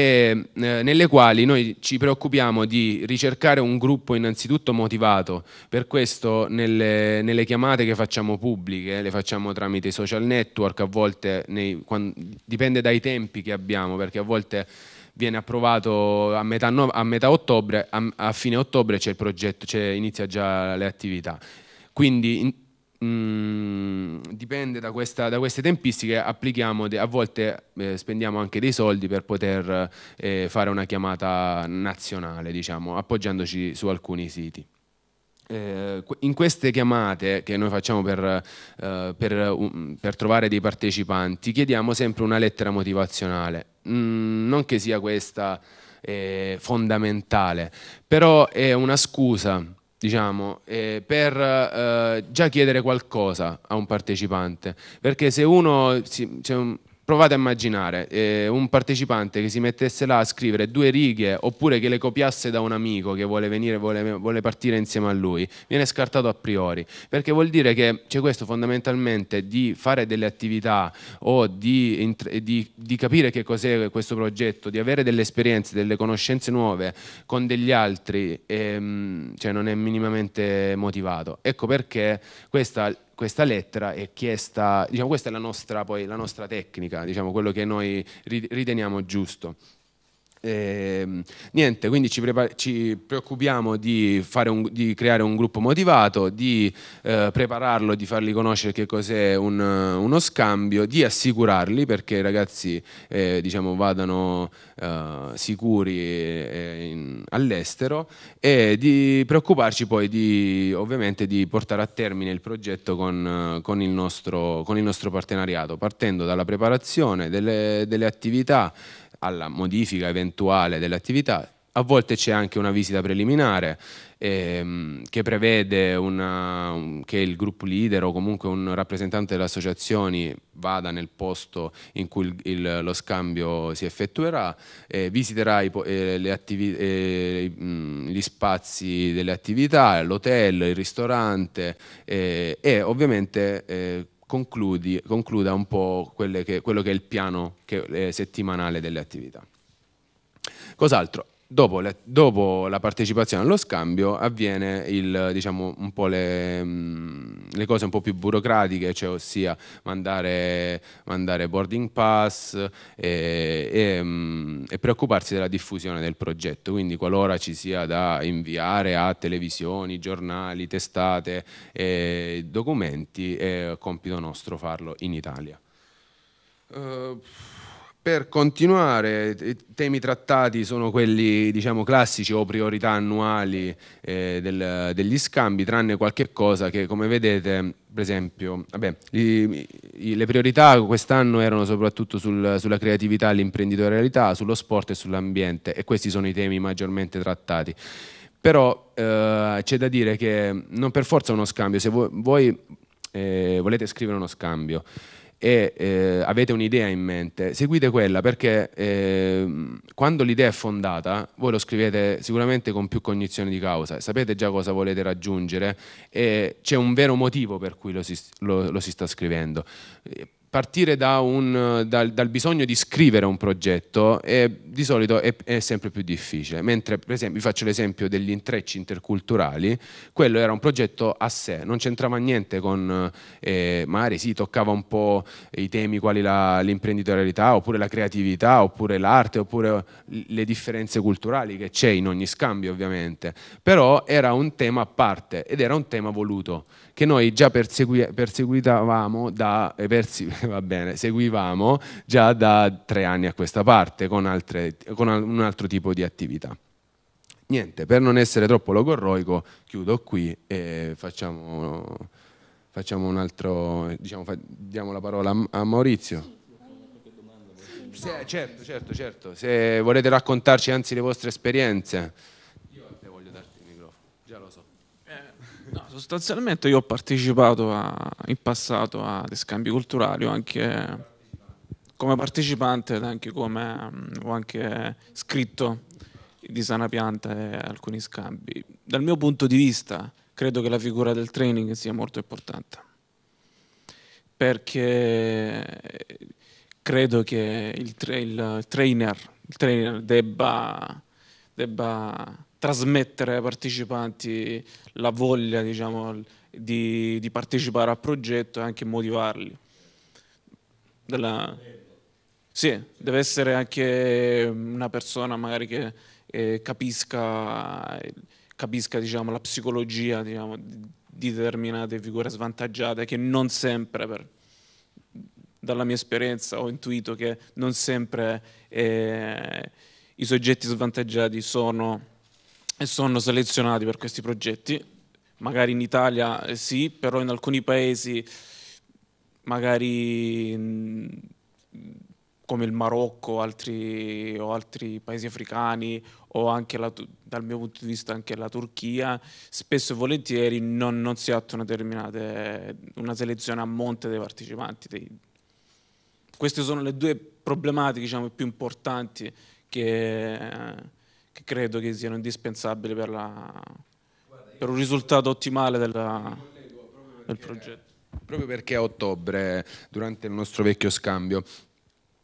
eh, nelle quali noi ci preoccupiamo di ricercare un gruppo innanzitutto motivato, per questo nelle, nelle chiamate che facciamo pubbliche, le facciamo tramite i social network, a volte nei, quando, dipende dai tempi che abbiamo, perché a volte viene approvato a metà, no, a metà ottobre, a, a, fine ottobre c'è il progetto, c'è, inizia già le attività. Quindi in, Mm, dipende da, questa, da, queste tempistiche, applichiamo, de, a volte eh, spendiamo anche dei soldi per poter eh, fare una chiamata nazionale, diciamo, appoggiandoci su alcuni siti. Eh, in queste chiamate che noi facciamo per, eh, per, per, trovare dei partecipanti chiediamo sempre una lettera motivazionale, mm, non che sia questa eh, fondamentale, però è una scusa diciamo, per già chiedere qualcosa a un partecipante, perché se uno... Si, cioè, Provate a immaginare eh, un partecipante che si mettesse là a scrivere due righe oppure che le copiasse da un amico che vuole venire, vuole, vuole partire insieme a lui, viene scartato a priori, perché vuol dire che c'è questo fondamentalmente di fare delle attività o di, di, di capire che cos'è questo progetto, di avere delle esperienze, delle conoscenze nuove con degli altri, ehm, cioè non è minimamente motivato. Ecco perché questa questa lettera è chiesta, diciamo questa è la nostra, poi, la nostra tecnica, diciamo quello che noi riteniamo giusto. E, ehm, niente, quindi ci, ci preoccupiamo di, un, di, creare un gruppo motivato, di eh, prepararlo, di fargli conoscere che cos'è un, uno scambio, di assicurarli perché i ragazzi eh, diciamo, vadano eh, sicuri eh, in, all'estero e di preoccuparci poi di, ovviamente di portare a termine il progetto con, con, il, nostro, con il, nostro, partenariato, partendo dalla preparazione delle, delle attività alla modifica eventuale dell'attività. A volte c'è anche una visita preliminare ehm, che prevede una, un, che il gruppo leader o comunque un rappresentante delle associazioni vada nel posto in cui il, il, lo scambio si effettuerà, eh, visiterà i, eh, attivi, eh, gli spazi delle attività, l'hotel, il ristorante e ovviamente eh, concludi, concluda un po' che, quello che è il piano che, eh, settimanale delle attività. Cos'altro? Dopo, le, dopo, la partecipazione allo scambio avviene il, diciamo, un po' le, mm, le, cose un po' più burocratiche, cioè ossia mandare, mandare boarding pass e, e, mm, e, preoccuparsi della diffusione del progetto, quindi qualora ci sia da inviare a televisioni, giornali, testate, e documenti, è compito nostro farlo in Italia. Uh, per continuare, i temi trattati sono quelli diciamo, classici o priorità annuali eh, del, degli scambi, tranne qualche cosa che come vedete, per esempio, vabbè, i, i, le priorità quest'anno erano soprattutto sul, sulla creatività, l'imprenditorialità, sullo sport e sull'ambiente e questi sono i temi maggiormente trattati. Però eh, c'è da dire che non per forza uno scambio, se voi, voi eh, volete scrivere uno scambio, e eh, avete un'idea in mente, seguite quella perché eh, quando l'idea è fondata, voi lo scrivete sicuramente con più cognizione di causa, sapete già cosa volete raggiungere e c'è un vero motivo per cui lo si, lo, lo si sta scrivendo partire da un, dal, dal, bisogno di scrivere un progetto è, di solito è, è, sempre più difficile, mentre per esempio, vi faccio l'esempio degli intrecci interculturali, quello era un progetto a sé, non c'entrava niente con, eh, magari si sì, toccava un po' i temi quali la, l'imprenditorialità, oppure la creatività, oppure l'arte, oppure le differenze culturali che c'è in ogni scambio ovviamente, però era un tema a parte ed era un tema voluto, che noi già persegui- perseguitavamo da, eh, persi- va bene, seguivamo già da tre anni a questa parte con, altre, con un altro tipo di attività. Niente, per non essere troppo logorroico, chiudo qui e facciamo, facciamo un altro, diciamo, fa- diamo la parola a, a Maurizio. Se, certo, certo, certo. Se volete raccontarci anzi le vostre esperienze. No, sostanzialmente io ho partecipato a, in passato a dei scambi culturali, anche come partecipante ed anche come mm, ho anche scritto di sana pianta e alcuni scambi. Dal mio punto di vista credo che la figura del training sia molto importante perché credo che il, tra il, trainer, il trainer debba, debba trasmettere ai partecipanti la voglia diciamo, di, di, partecipare al progetto e anche motivarli. Della... Sì, deve essere anche una persona magari che eh, capisca, capisca diciamo, la psicologia diciamo, di determinate figure svantaggiate che non sempre per dalla mia esperienza ho intuito che non sempre eh, i soggetti svantaggiati sono e sono selezionati per questi progetti. Magari in Italia eh, sì, però in alcuni paesi, magari mm, come il Marocco altri, o altri paesi africani o anche la, dal mio punto di vista anche la Turchia, spesso e volentieri non, non si attua una, una selezione a monte dei partecipanti. Dei, queste sono le due problematiche diciamo, più importanti che eh, che credo che siano indispensabili per, la, per un risultato ottimale della, del progetto. Proprio perché a ottobre, durante il nostro vecchio scambio,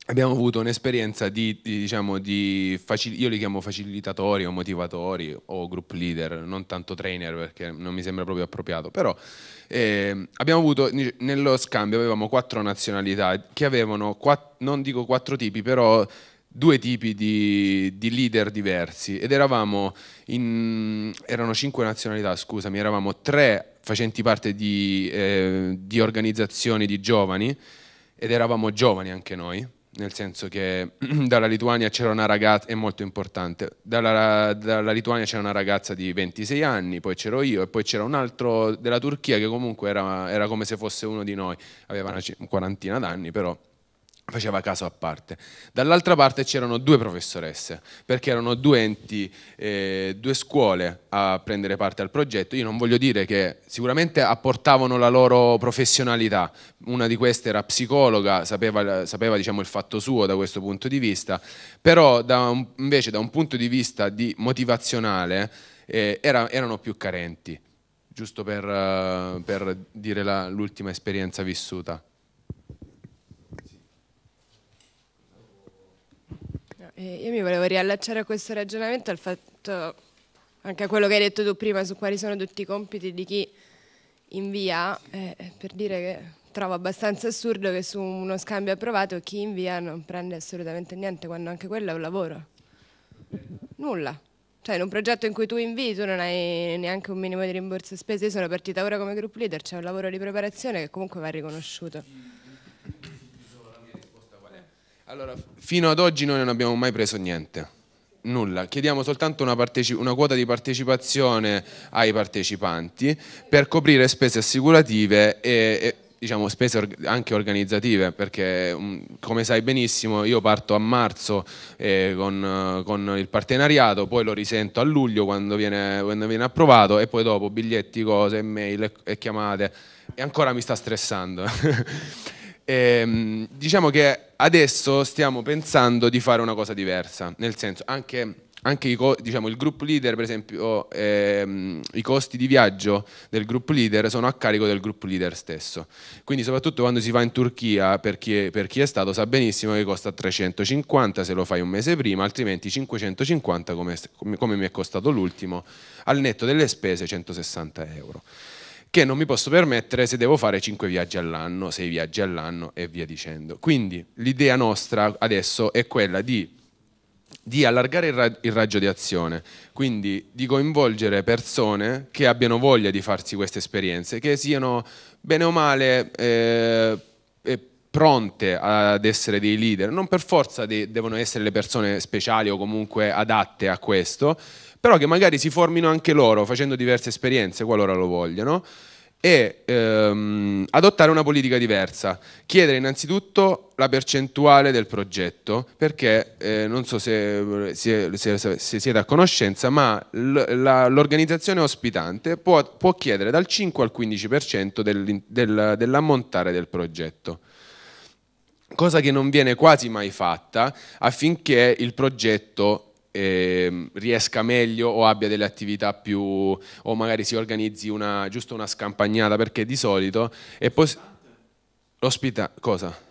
abbiamo avuto un'esperienza di, di, diciamo, di io li chiamo facilitatori o motivatori o group leader, non tanto trainer perché non mi sembra proprio appropriato, però eh, abbiamo avuto, nello scambio avevamo quattro nazionalità che avevano, quatt non dico quattro tipi, però due tipi di, di, leader diversi ed eravamo in, erano cinque nazionalità, scusami, eravamo tre facenti parte di, eh, di organizzazioni di giovani ed eravamo giovani anche noi, nel senso che dalla Lituania c'era una ragazza, è molto importante, dalla, dalla Lituania c'era una ragazza di 26 anni, poi c'ero io e poi c'era un altro della Turchia che comunque era, era come se fosse uno di noi, aveva una quarantina d'anni però faceva caso a parte. Dall'altra parte c'erano due professoresse, perché erano due enti, eh, due scuole a prendere parte al progetto. Io non voglio dire che sicuramente apportavano la loro professionalità. Una di queste era psicologa, sapeva, sapeva diciamo, il fatto suo da questo punto di vista, però da un, invece da un punto di vista di motivazionale eh, era, erano più carenti, giusto per, eh, per dire l'ultima esperienza vissuta. Eh, io mi volevo riallacciare a questo ragionamento al fatto, anche a quello che hai detto tu prima, su quali sono tutti i compiti di chi invia, eh, eh, per dire che trovo abbastanza assurdo che su uno scambio approvato chi invia non prende assolutamente niente quando anche quello è un lavoro. Nulla. Cioè in un progetto in cui tu invii tu non hai neanche un minimo di rimborso spese. Io sono partita ora come group leader, c'è un lavoro di preparazione che comunque va riconosciuto. Allora, fino ad oggi noi non abbiamo mai preso niente, nulla, chiediamo soltanto una, una, quota di partecipazione ai partecipanti per coprire spese assicurative e, e diciamo, spese or anche organizzative, perché mh, mm, come sai benissimo io parto a marzo eh, con, con, il partenariato, poi lo risento a luglio quando viene, quando viene approvato e poi dopo biglietti, cose, mail e, e chiamate e ancora mi sta stressando. e, ehm, diciamo che adesso stiamo pensando di fare una cosa diversa, nel senso anche anche i, diciamo, il group leader, per esempio, ehm, i costi di viaggio del group leader sono a carico del group leader stesso. Quindi soprattutto quando si va in Turchia, per chi, è, per chi è stato sa benissimo che costa 350 se lo fai un mese prima, altrimenti 550 come, come mi è costato l'ultimo, al netto delle spese 160 euro che non mi posso permettere se devo fare 5 viaggi all'anno, 6 viaggi all'anno e via dicendo. Quindi l'idea nostra adesso è quella di, di allargare il, ra- il raggio di azione, quindi di coinvolgere persone che abbiano voglia di farsi queste esperienze, che siano bene o male... Eh, pronte ad essere dei leader, non per forza de- devono essere le persone speciali o comunque adatte a questo, però che magari si formino anche loro facendo diverse esperienze qualora lo vogliano e ehm, adottare una politica diversa, chiedere innanzitutto la percentuale del progetto, perché eh, non so se, se, se, se, siete a conoscenza, ma l'organizzazione ospitante può, può, chiedere dal 5 al 15% del, del, dell'ammontare del progetto cosa che non viene quasi mai fatta affinché il progetto eh, riesca meglio o abbia delle attività più o magari si organizzi una, giusto una scampagnata perché di solito è pos- l'ospita cosa?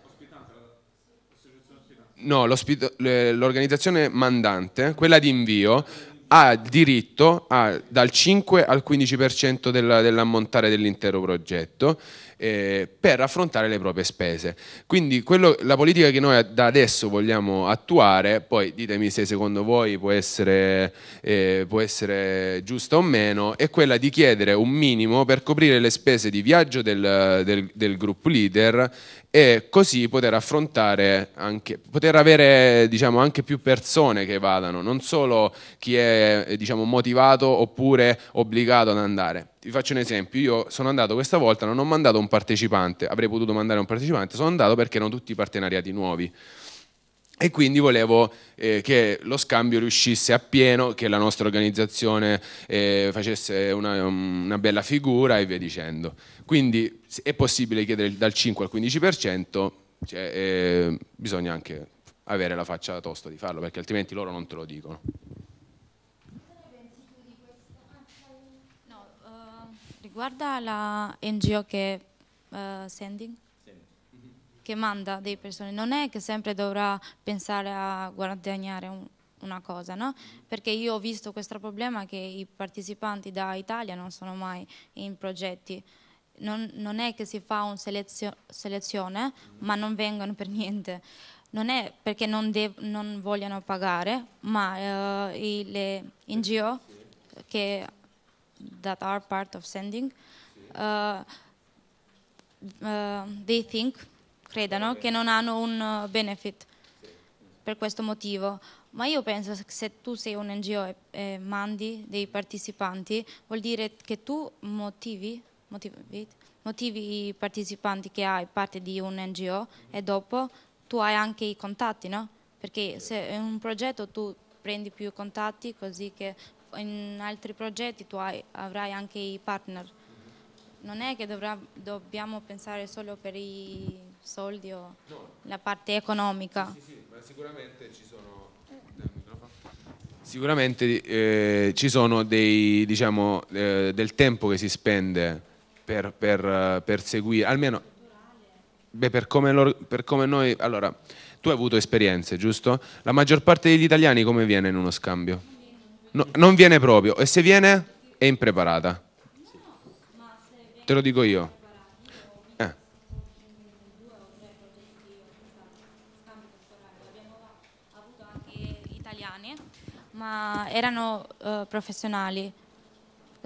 No, l'organizzazione mandante, quella di invio, ha diritto a, dal 5 al 15% della, dell'ammontare dell'intero progetto eh, per affrontare le proprie spese. Quindi quello, la politica che noi da adesso vogliamo attuare, poi ditemi se secondo voi può essere, eh, può essere giusta o meno, è quella di chiedere un minimo per coprire le spese di viaggio del, del, del group leader e così poter affrontare anche, poter avere diciamo, anche più persone che vadano, non solo chi è diciamo, motivato oppure obbligato ad andare. Vi faccio un esempio, io sono andato questa volta, non ho mandato un partecipante, avrei potuto mandare un partecipante, sono andato perché erano tutti partenariati nuovi e quindi volevo eh, che lo scambio riuscisse a pieno, che la nostra organizzazione eh, facesse una, una bella figura e via dicendo. Quindi è possibile chiedere dal 5 al 15%, cioè, eh, bisogna anche avere la faccia tosta di farlo, perché altrimenti loro non te lo dicono. No, eh, riguarda la NGO che uh, sending, che manda delle persone, non è che sempre dovrà pensare a guadagnare un, una cosa, no? Perché io ho visto questo problema che i partecipanti da Italia non sono mai in progetti non, non è che si fa una selezio, selezione, ma non vengono per niente. Non è perché non, de, non vogliono pagare, ma eh, le NGO che that are part of sending, uh, uh, they think, credono, che non hanno un eh, benefit per questo motivo. Ma io penso che se tu sei un NGO e, e mandi dei partecipanti, vuol dire che tu motivi motivi, motivi partecipanti che hai parte di un NGO e dopo tu hai anche i contatti, no? Perché se è un progetto tu prendi più contatti così che in altri progetti tu hai, avrai anche i partner. Non è che dovrà, dobbiamo pensare solo per i soldi o no. la parte economica. Sì, sì, sì, ma sicuramente ci sono... Eh, sicuramente eh, ci sono dei, diciamo, eh, del tempo che si spende per, per, eh, per seguire, almeno beh, per, come lo, per come noi... Allora, tu hai avuto esperienze, giusto? La maggior parte degli italiani come viene in uno scambio? No, non viene proprio, e se viene è impreparata. Te lo dico io. Eh. ma erano uh, professionali,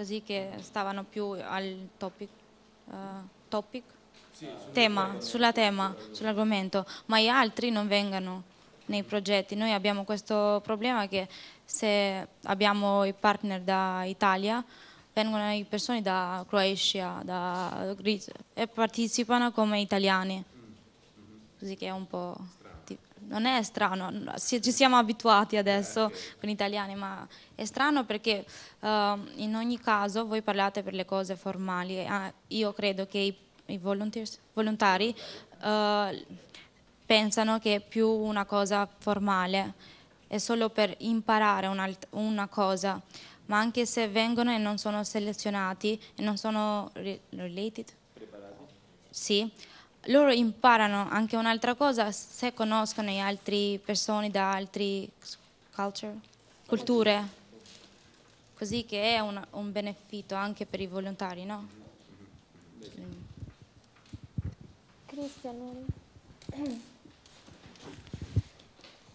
così che stavano più al topic, uh, topic? Sì, sul tema, tema, sulla tema, sull'argomento, ma gli altri non vengano nei progetti. Noi abbiamo questo problema che se abbiamo i partner da Italia, vengono le persone da Croazia, da Grecia e partecipano come italiani, mm, mm-hmm. così che è un po' non è strano, ci siamo abituati adesso eh, con gli italiani, ma è strano perché uh, in ogni caso voi parlate per le cose formali, ah, io credo che i, i volontari uh, pensano che è più una cosa formale, è solo per imparare una cosa, ma anche se vengono e non sono selezionati e non sono re related, preparati. Sì, loro imparano anche un'altra cosa se conoscono altre persone da altre culture, culture. Così che è un, un beneficio anche per i volontari, no? Cristian.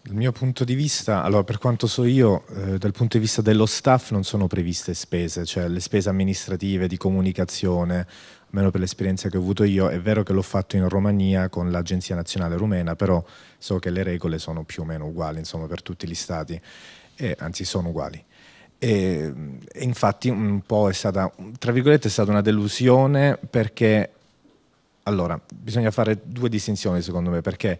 Dal mio punto di vista, allora per quanto so io, eh, dal punto di vista dello staff non sono previste spese, cioè le spese amministrative, di comunicazione, almeno per l'esperienza che ho avuto io, è vero che l'ho fatto in Romania con l'Agenzia Nazionale Rumena, però so che le regole sono più o meno uguali, insomma, per tutti gli stati, e, anzi sono uguali. E, e infatti un po' è stata, tra virgolette, è stata una delusione perché, allora, bisogna fare due distinzioni secondo me, perché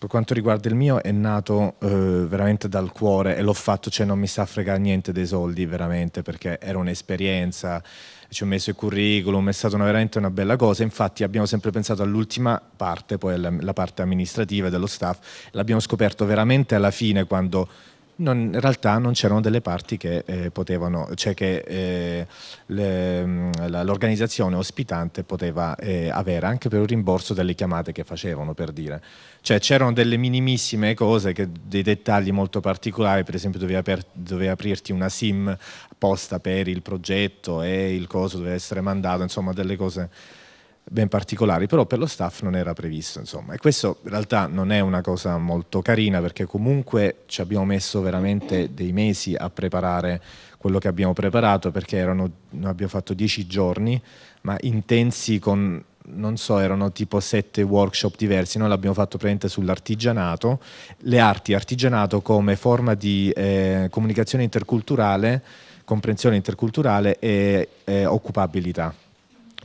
per quanto riguarda il mio è nato eh, veramente dal cuore e l'ho fatto, cioè non mi sa fregare niente dei soldi veramente perché era un'esperienza, ci ho messo il curriculum, è stata una, veramente una bella cosa, infatti abbiamo sempre pensato all'ultima parte, poi alla, parte amministrativa dello staff, l'abbiamo scoperto veramente alla fine quando non, in realtà non c'erano delle parti che eh, potevano, cioè che eh, mm, l'organizzazione ospitante poteva eh, avere anche per il rimborso delle chiamate che facevano, per dire. Cioè c'erano delle minimissime cose, che, dei dettagli molto particolari, per esempio dovevi, aper, dovevi aprirti una SIM apposta per il progetto e il coso doveva essere mandato, insomma delle cose ben particolari, però per lo staff non era previsto, insomma. E questo in realtà non è una cosa molto carina perché comunque ci abbiamo messo veramente dei mesi a preparare quello che abbiamo preparato perché erano, noi abbiamo fatto dieci giorni, ma intensi con non so, erano tipo sette workshop diversi, noi l'abbiamo fatto praticamente sull'artigianato, le arti artigianato come forma di eh, comunicazione interculturale, comprensione interculturale e eh, occupabilità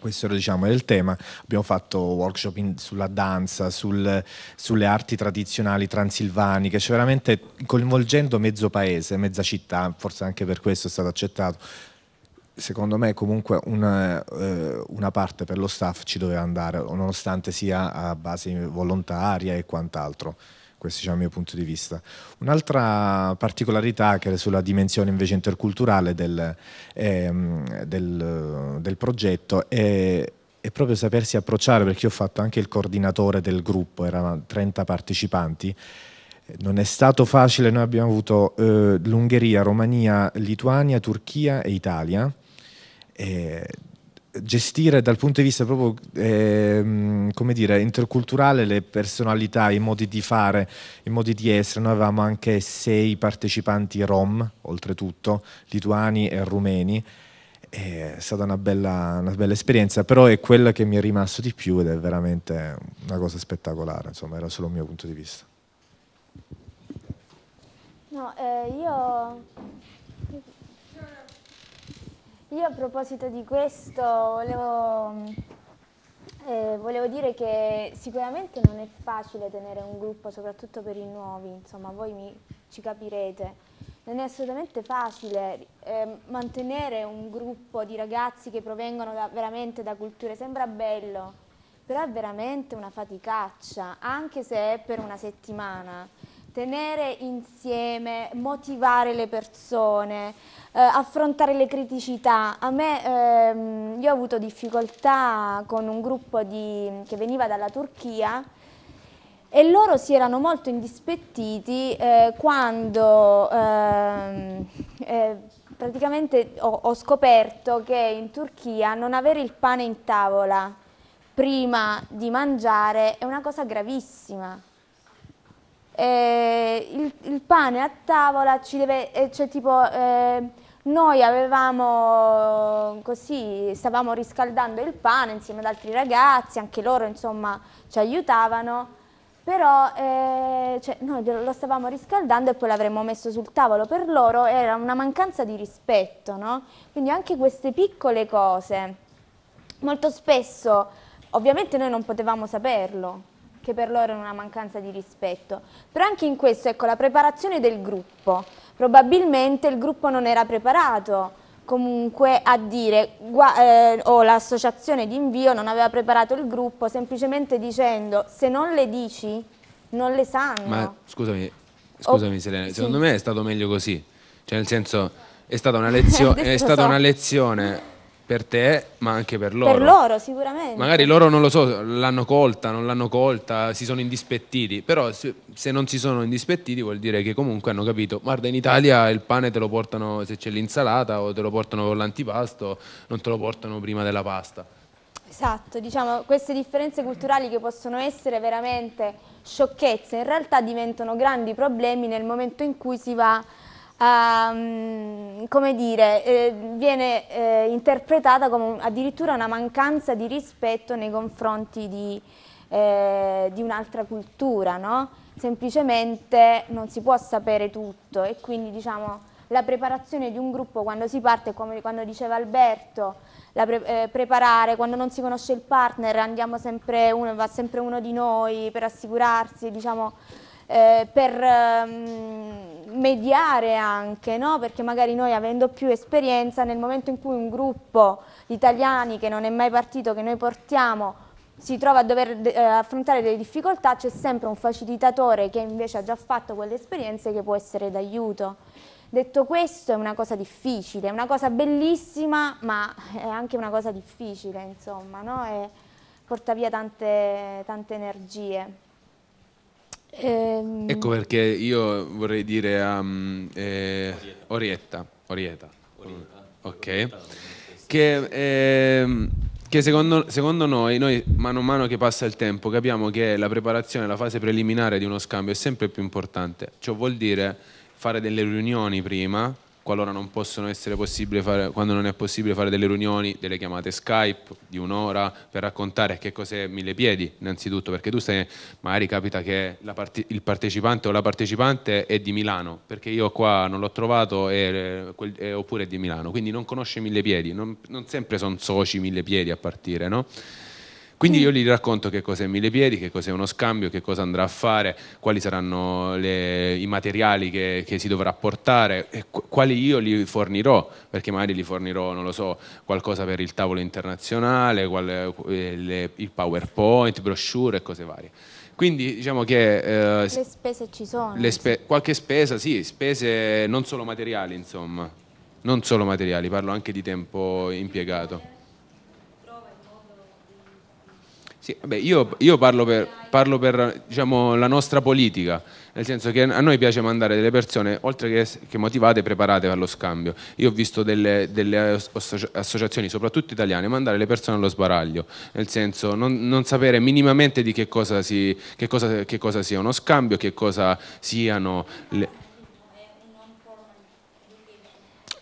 questo diciamo, era il tema, abbiamo fatto workshop in, sulla danza, sul, sulle arti tradizionali transilvaniche, cioè veramente coinvolgendo mezzo paese, mezza città, forse anche per questo è stato accettato secondo me comunque una, eh, una, parte per lo staff ci doveva andare, nonostante sia a base volontaria e quant'altro questo diciamo, è il mio punto di vista. Un'altra particolarità che è sulla dimensione invece interculturale del, ehm, del, del progetto è e proprio sapersi approcciare, perché ho fatto anche il coordinatore del gruppo, erano 30 partecipanti. Non è stato facile, noi abbiamo avuto eh, l'Ungheria, Romania, Lituania, Turchia e Italia. Eh, gestire dal punto di vista proprio eh, come dire, interculturale le personalità, i modi di fare, i modi di essere. Noi avevamo anche sei partecipanti rom, oltretutto, lituani e rumeni. È stata una bella, una bella esperienza, però è quella che mi è rimasto di più ed è veramente una cosa spettacolare, insomma, era solo il mio punto di vista. No, eh, io io a proposito di questo volevo, eh, volevo, dire che sicuramente non è facile tenere un gruppo, soprattutto per i nuovi, insomma voi mi, ci capirete. Non è assolutamente facile eh, mantenere un gruppo di ragazzi che provengono da, veramente da culture, sembra bello, però è veramente una faticaccia, anche se è per una settimana tenere insieme, motivare le persone, eh, affrontare le criticità. A me, ehm, io ho avuto difficoltà con un gruppo di, che veniva dalla Turchia e loro si erano molto indispettiti eh, quando ehm, eh, praticamente ho, ho scoperto che in Turchia non avere il pane in tavola prima di mangiare è una cosa gravissima eh, il, il, pane a tavola ci deve, eh, cioè tipo eh, noi avevamo così, stavamo riscaldando il pane insieme ad altri ragazzi, anche loro insomma ci aiutavano, però eh, cioè, noi lo stavamo riscaldando e poi l'avremmo messo sul tavolo, per loro era una mancanza di rispetto, no? Quindi anche queste piccole cose, molto spesso ovviamente noi non potevamo saperlo, che per loro era una mancanza di rispetto. Però anche in questo, ecco, la preparazione del gruppo. Probabilmente il gruppo non era preparato comunque a dire eh, o l'associazione di invio non aveva preparato il gruppo semplicemente dicendo se non le dici non le sanno. Ma scusami, scusami oh, Selena, sì. secondo me è stato meglio così. Cioè nel senso è stata una, lezio è stata so. una lezione per te, ma anche per loro. Per loro, sicuramente. Magari loro non lo so, l'hanno colta, non l'hanno colta, si sono indispettiti, però se, se, non si sono indispettiti vuol dire che comunque hanno capito, guarda in Italia il pane te lo portano se c'è l'insalata o te lo portano con l'antipasto, non te lo portano prima della pasta. Esatto, diciamo queste differenze culturali che possono essere veramente sciocchezze, in realtà diventano grandi problemi nel momento in cui si va a um, come dire, eh, viene eh, interpretata come addirittura una mancanza di rispetto nei confronti di, eh, di un'altra cultura, no? semplicemente non si può sapere tutto e quindi diciamo la preparazione di un gruppo quando si parte, come quando diceva Alberto, pre eh, preparare, quando non si conosce il partner andiamo sempre uno, va sempre uno di noi per assicurarsi, diciamo, eh, per ehm, mediare anche, no? perché magari noi avendo più esperienza nel momento in cui un gruppo di italiani che non è mai partito, che noi portiamo, si trova a dover eh, affrontare delle difficoltà, c'è sempre un facilitatore che invece ha già fatto quelle esperienze che può essere d'aiuto. Detto questo è una cosa difficile, è una cosa bellissima ma è anche una cosa difficile insomma, no? porta via tante, tante energie. Ehm... Ecco perché io vorrei dire a um, eh, Orietta. Orietta. Orietta. Ok. Che, eh, che secondo, secondo noi, noi, mano a mano che passa il tempo, capiamo che la preparazione, la fase preliminare di uno scambio è sempre più importante. Ciò vuol dire fare delle riunioni prima, qualora non possono essere possibili fare, quando non è possibile fare delle riunioni, delle chiamate Skype di un'ora per raccontare che cos'è Mille Piedi, innanzitutto, perché tu sei, magari capita che parte, il partecipante o la partecipante è di Milano, perché io qua non l'ho trovato e, e, eh, eh, oppure è di Milano, quindi non conosce Mille Piedi, non, non sempre sono soci Mille Piedi a partire, no? Quindi mm. io gli racconto che cos'è Mille Piedi, che cos'è uno scambio, che cosa andrà a fare, quali saranno le, i materiali che, che, si dovrà portare, e quali io gli fornirò, perché magari gli fornirò, non lo so, qualcosa per il tavolo internazionale, qual, eh, le, il PowerPoint, brochure e cose varie. Quindi diciamo che... Eh, le spese ci sono. Spe- qualche spesa, sì, spese non solo materiali, insomma, non solo materiali, parlo anche di tempo impiegato. Sì, vabbè, io, io parlo per, parlo per diciamo, la nostra politica, nel senso che a noi piace mandare delle persone, oltre che, che motivate, preparate allo scambio. Io ho visto delle, delle, associazioni, soprattutto italiane, mandare le persone allo sbaraglio, nel senso non, non sapere minimamente di che cosa, si, che, cosa, che cosa, sia uno scambio, che cosa siano le...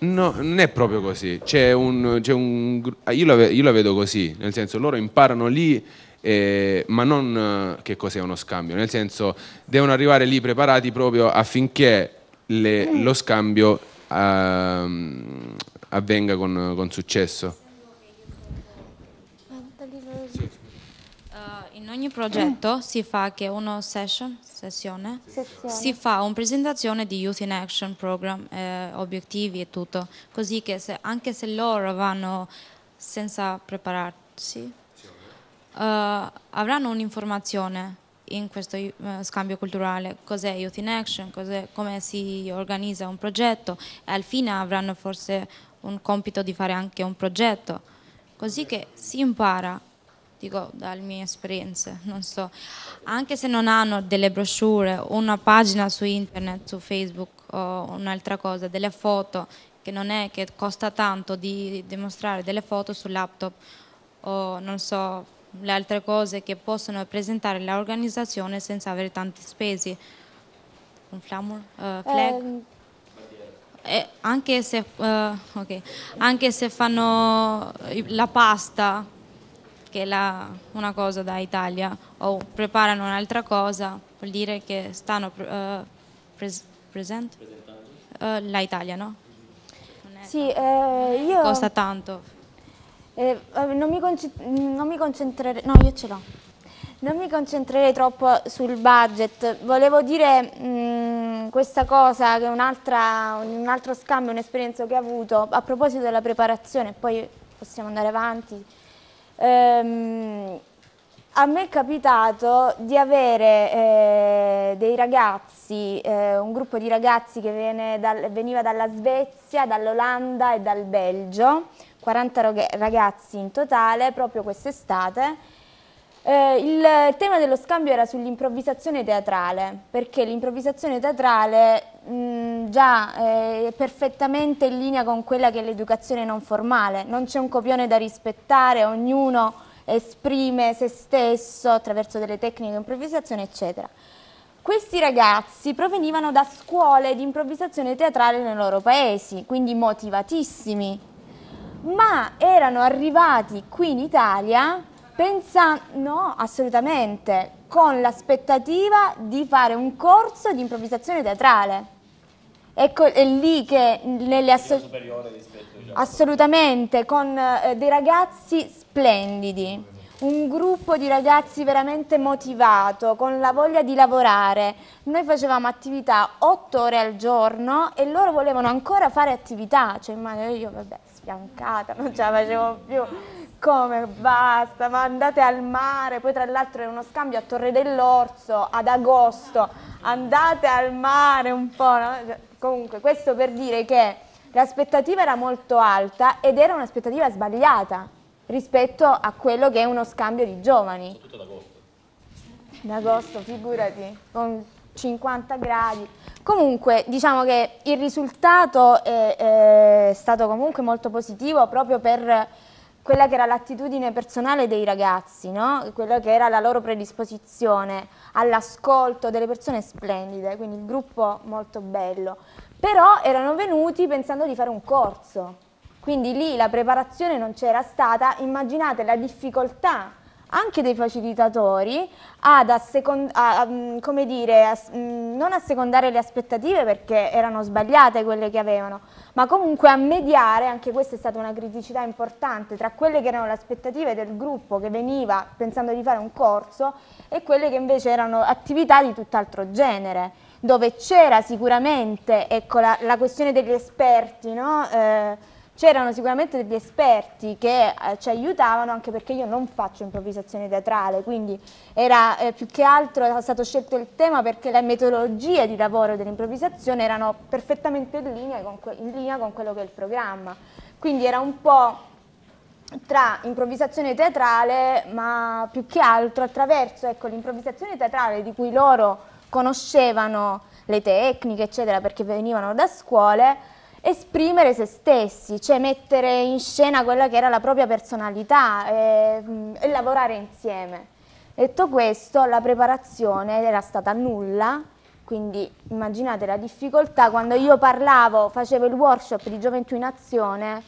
No, non è proprio così. C'è un, c'è un, io, la, io la vedo così, nel senso loro imparano lì eh, ma non eh, che cos'è uno scambio, nel senso devono arrivare lì preparati proprio affinché le, mm. lo scambio ehm, avvenga con, con successo. Eh, in ogni progetto mm. si fa che uno session, sessione, sessione, si fa una presentazione di Youth in Action Program, eh, obiettivi e tutto, così che se, anche se loro vanno senza prepararsi, eh, avranno un'informazione in questo eh, scambio culturale, cos'è Youth in Action, come si organizza un progetto e al fine avranno forse un compito di fare anche un progetto, così che si impara, dico dalle mie esperienze, non so, anche se non hanno delle brochure, una pagina su internet, su Facebook o un'altra cosa, delle foto, che non è che costa tanto di dimostrare delle foto sul laptop o non so le altre cose che possono presentare l'organizzazione senza avere tanti spesi. Un flamur, uh, eh, flag. Um. Eh, anche, se, uh, okay. anche, se, fanno la pasta, che è la, una cosa da Italia, o preparano un'altra cosa, vuol dire che stanno uh, pres present? uh l'Italia, no? Sì, eh, io... Costa tanto. Eh, non, mi non mi concentrerei, no io ce l'ho, non mi concentrerei troppo sul budget, volevo dire mh, mm, questa cosa che è un, un altro scambio, un'esperienza che ho avuto a proposito della preparazione, poi possiamo andare avanti. Ehm, a me è capitato di avere eh, dei ragazzi, eh, un gruppo di ragazzi che dal, veniva dalla Svezia, dall'Olanda e dal Belgio, 40 ragazzi in totale proprio quest'estate. Eh, il tema dello scambio era sull'improvvisazione teatrale, perché l'improvvisazione teatrale mh, già eh, è perfettamente in linea con quella che è l'educazione non formale, non c'è un copione da rispettare, ognuno esprime se stesso attraverso delle tecniche di improvvisazione, eccetera. Questi ragazzi provenivano da scuole di improvvisazione teatrale nei loro paesi, quindi motivatissimi ma erano arrivati qui in Italia pensando, no, assolutamente, con l'aspettativa di fare un corso di improvvisazione teatrale. Ecco, è lì che nelle associazioni... Assolutamente, con eh, dei ragazzi splendidi, un gruppo di ragazzi veramente motivato, con la voglia di lavorare. Noi facevamo attività otto ore al giorno e loro volevano ancora fare attività, cioè immagino io, vabbè, sfiancata, non ce la facevo più. Come basta, ma andate al mare. Poi tra l'altro è uno scambio a Torre dell'Orso ad agosto. Andate al mare un po'. No? Cioè, comunque, questo per dire che l'aspettativa era molto alta ed era un'aspettativa sbagliata rispetto a quello che è uno scambio di giovani. Soprattutto ad D'agosto, Ad figurati. Con 50 gradi. Comunque diciamo che il risultato è, eh, eh, è stato comunque molto positivo proprio per quella che era l'attitudine personale dei ragazzi, no? quella che era la loro predisposizione all'ascolto delle persone splendide, quindi il gruppo molto bello. Però erano venuti pensando di fare un corso, quindi lì la preparazione non c'era stata, immaginate la difficoltà anche dei facilitatori ad a, mm, come dire, a, mm, non assecondare le aspettative perché erano sbagliate quelle che avevano, ma comunque a mediare, anche questa è stata una criticità importante, tra quelle che erano le aspettative del gruppo che veniva pensando di fare un corso e quelle che invece erano attività di tutt'altro genere dove c'era sicuramente ecco, la, la, questione degli esperti, no? eh, c'erano sicuramente degli esperti che eh, ci aiutavano anche perché io non faccio improvvisazione teatrale, quindi era eh, più che altro stato scelto il tema perché le metodologie di lavoro dell'improvvisazione erano perfettamente in linea, in linea, con quello che è il programma, quindi era un po' tra improvvisazione teatrale ma più che altro attraverso ecco, l'improvvisazione teatrale di cui loro conoscevano le tecniche eccetera perché venivano da scuole esprimere se stessi, cioè mettere in scena quella che era la propria personalità e, ehm, e lavorare insieme. Detto questo, la preparazione era stata nulla, quindi immaginate la difficoltà quando io parlavo, facevo il workshop di Gioventù in Azione,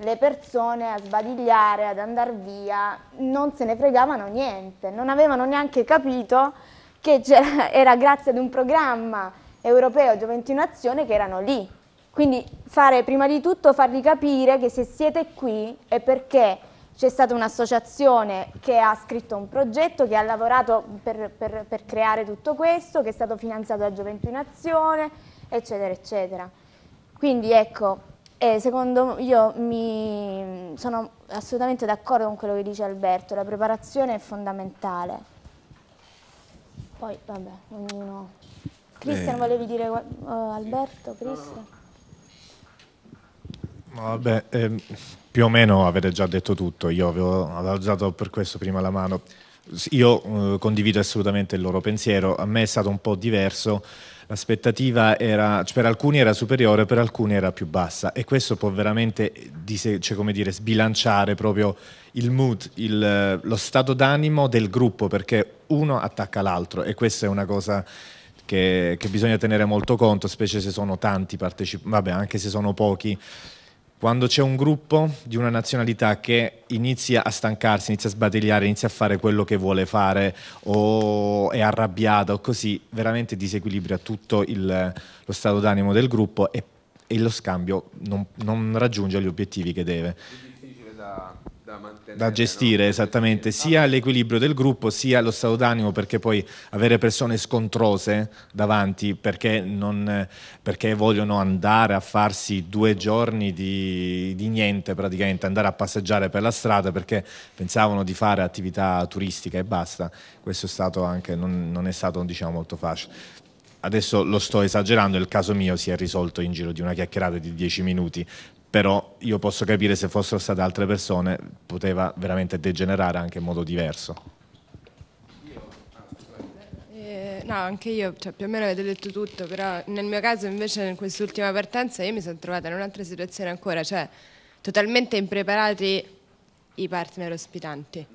le persone a sbadigliare, ad andare via, non se ne fregavano niente, non avevano neanche capito che era grazie ad un programma europeo Gioventù in Azione che erano lì quindi fare prima di tutto farvi capire che se siete qui è perché c'è stata un'associazione che ha scritto un progetto, che ha lavorato per, per, per, creare tutto questo, che è stato finanziato da Gioventù in Azione, eccetera, eccetera. Quindi ecco, eh, secondo io mi, sono assolutamente d'accordo con quello che dice Alberto, la preparazione è fondamentale. Poi, vabbè, ognuno... Cristian, eh. volevi dire uh, Alberto? Cristian? Vabbè, ehm, più o meno avete già detto tutto, io avevo alzato per questo prima la mano. Io eh, condivido assolutamente il loro pensiero, a me è stato un po' diverso, l'aspettativa era, cioè per alcuni era superiore, per alcuni era più bassa e questo può veramente eh, cioè, come dire, sbilanciare proprio il mood, il, eh, lo stato d'animo del gruppo perché uno attacca l'altro e questa è una cosa che, che bisogna tenere molto conto, specie se sono tanti partecipanti, vabbè anche se sono pochi quando c'è un gruppo di una nazionalità che inizia a stancarsi, inizia a sbadigliare, inizia a fare quello che vuole fare o è arrabbiato o così, veramente disequilibra tutto il, lo stato d'animo del gruppo e, e lo scambio non, non, raggiunge gli obiettivi che deve. È difficile da da, da gestire no? esattamente sia l'equilibrio del gruppo sia lo stato d'animo perché poi avere persone scontrose davanti perché, non, perché vogliono andare a farsi due giorni di, di, niente praticamente andare a passeggiare per la strada perché pensavano di fare attività turistica e basta questo è stato anche non, non è stato diciamo molto facile adesso lo sto esagerando, il caso mio si è risolto in giro di una chiacchierata di 10 minuti, però io posso capire se fossero state altre persone poteva veramente degenerare anche in modo diverso. Eh, no, anche io, cioè, più o meno avete detto tutto, però nel mio caso invece in quest'ultima partenza io mi sono trovata in un'altra situazione ancora, cioè totalmente impreparati i partner ospitanti.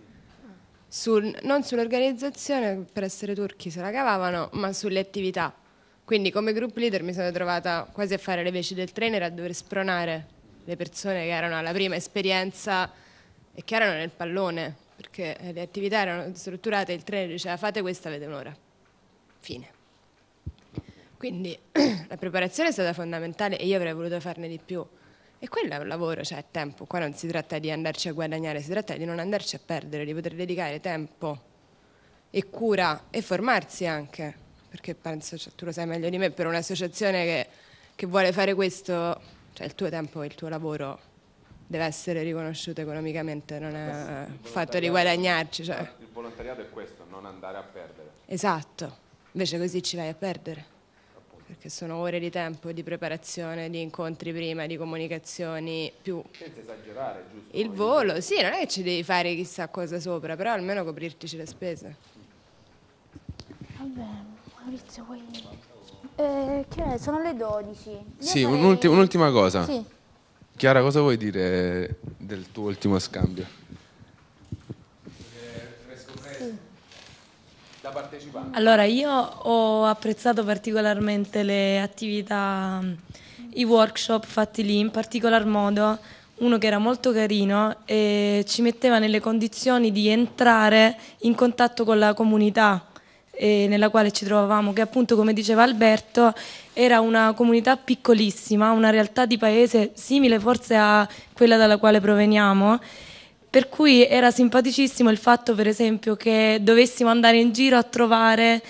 Sul, non sull'organizzazione, per essere turchi se la cavavano, ma sulle attività. Quindi come group leader mi sono trovata quasi a fare le veci del trainer, a dover spronare le persone che erano alla prima esperienza e che erano nel pallone, perché le attività erano strutturate, il trainer diceva fate questa, avete un'ora. Fine. Quindi la preparazione è stata fondamentale e io avrei voluto farne di più. E quello è un lavoro, cioè è tempo. Qua non si tratta di andarci a guadagnare, si tratta di non andarci a perdere, di poter dedicare tempo e cura e formarsi anche. Perché penso, cioè, tu lo sai meglio di me, per un'associazione che, che vuole fare questo cioè il tuo tempo e il tuo lavoro deve essere riconosciuto economicamente, non è sì, fatto di guadagnarci. Cioè. Il volontariato è questo, non andare a perdere. Esatto, invece così ci vai a perdere, Appunto. perché sono ore di tempo, di preparazione, di incontri prima, di comunicazioni, più... Senza esagerare, giusto? Il volo, sì, non è che ci devi fare chissà cosa sopra, però almeno coprirtici le spese. Vabbè, Maurizio, vuoi... Eh, che sono le 12. Io sì, farei... un'ultima, un'ultima cosa. Sì. Chiara, cosa vuoi dire del tuo ultimo scambio? Da partecipante. Allora, io ho apprezzato particolarmente le attività, i workshop fatti lì, in particolar modo uno che era molto carino e ci metteva nelle condizioni di entrare in contatto con la comunità eh, nella quale ci trovavamo, che appunto come diceva Alberto era una comunità piccolissima, una realtà di paese simile forse a quella dalla quale proveniamo. Per cui era simpaticissimo il fatto, per esempio, che dovessimo andare in giro a trovare,